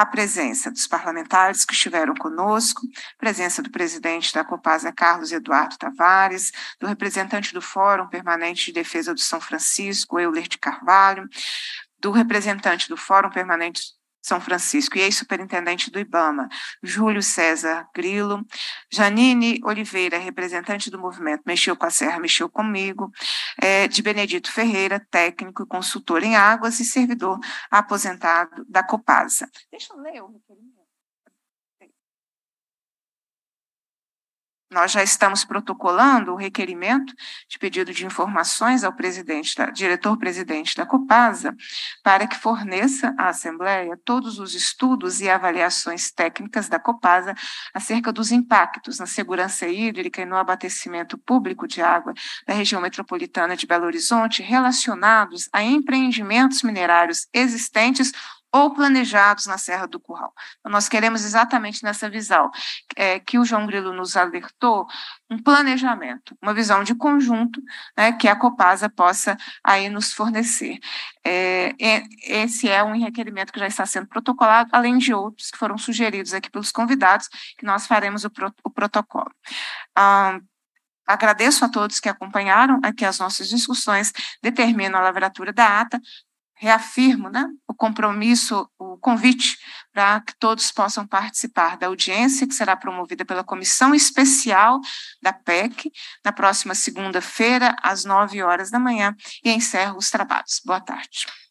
a presença dos parlamentares que estiveram conosco, presença do presidente da Copasa, Carlos Eduardo Tavares, do representante do Fórum Permanente de Defesa do São Francisco, Euler de Carvalho, do representante do Fórum Permanente são Francisco e é ex-superintendente do IBAMA, Júlio César Grilo, Janine Oliveira, representante do movimento Mexeu com a Serra, Mexeu Comigo, é, de Benedito Ferreira, técnico e consultor em águas e servidor aposentado da Copasa. Deixa eu ler o requerimento. Nós já estamos protocolando o requerimento de pedido de informações ao diretor-presidente da Copasa, para que forneça à Assembleia todos os estudos e avaliações técnicas da Copasa acerca dos impactos na segurança hídrica e no abastecimento público de água da região metropolitana de Belo Horizonte relacionados a empreendimentos minerários existentes ou planejados na Serra do Curral. Então, nós queremos exatamente nessa visão é, que o João Grilo nos alertou, um planejamento, uma visão de conjunto né, que a Copasa possa aí nos fornecer. É, esse é um requerimento que já está sendo protocolado, além de outros que foram sugeridos aqui pelos convidados, que nós faremos o, pro, o protocolo. Ah, Agradeço a todos que acompanharam aqui as nossas discussões, determino a lavratura da ata, reafirmo né, o compromisso, o convite para que todos possam participar da audiência que será promovida pela Comissão Especial da PEC na próxima segunda-feira, às nove horas da manhã, e encerro os trabalhos. Boa tarde.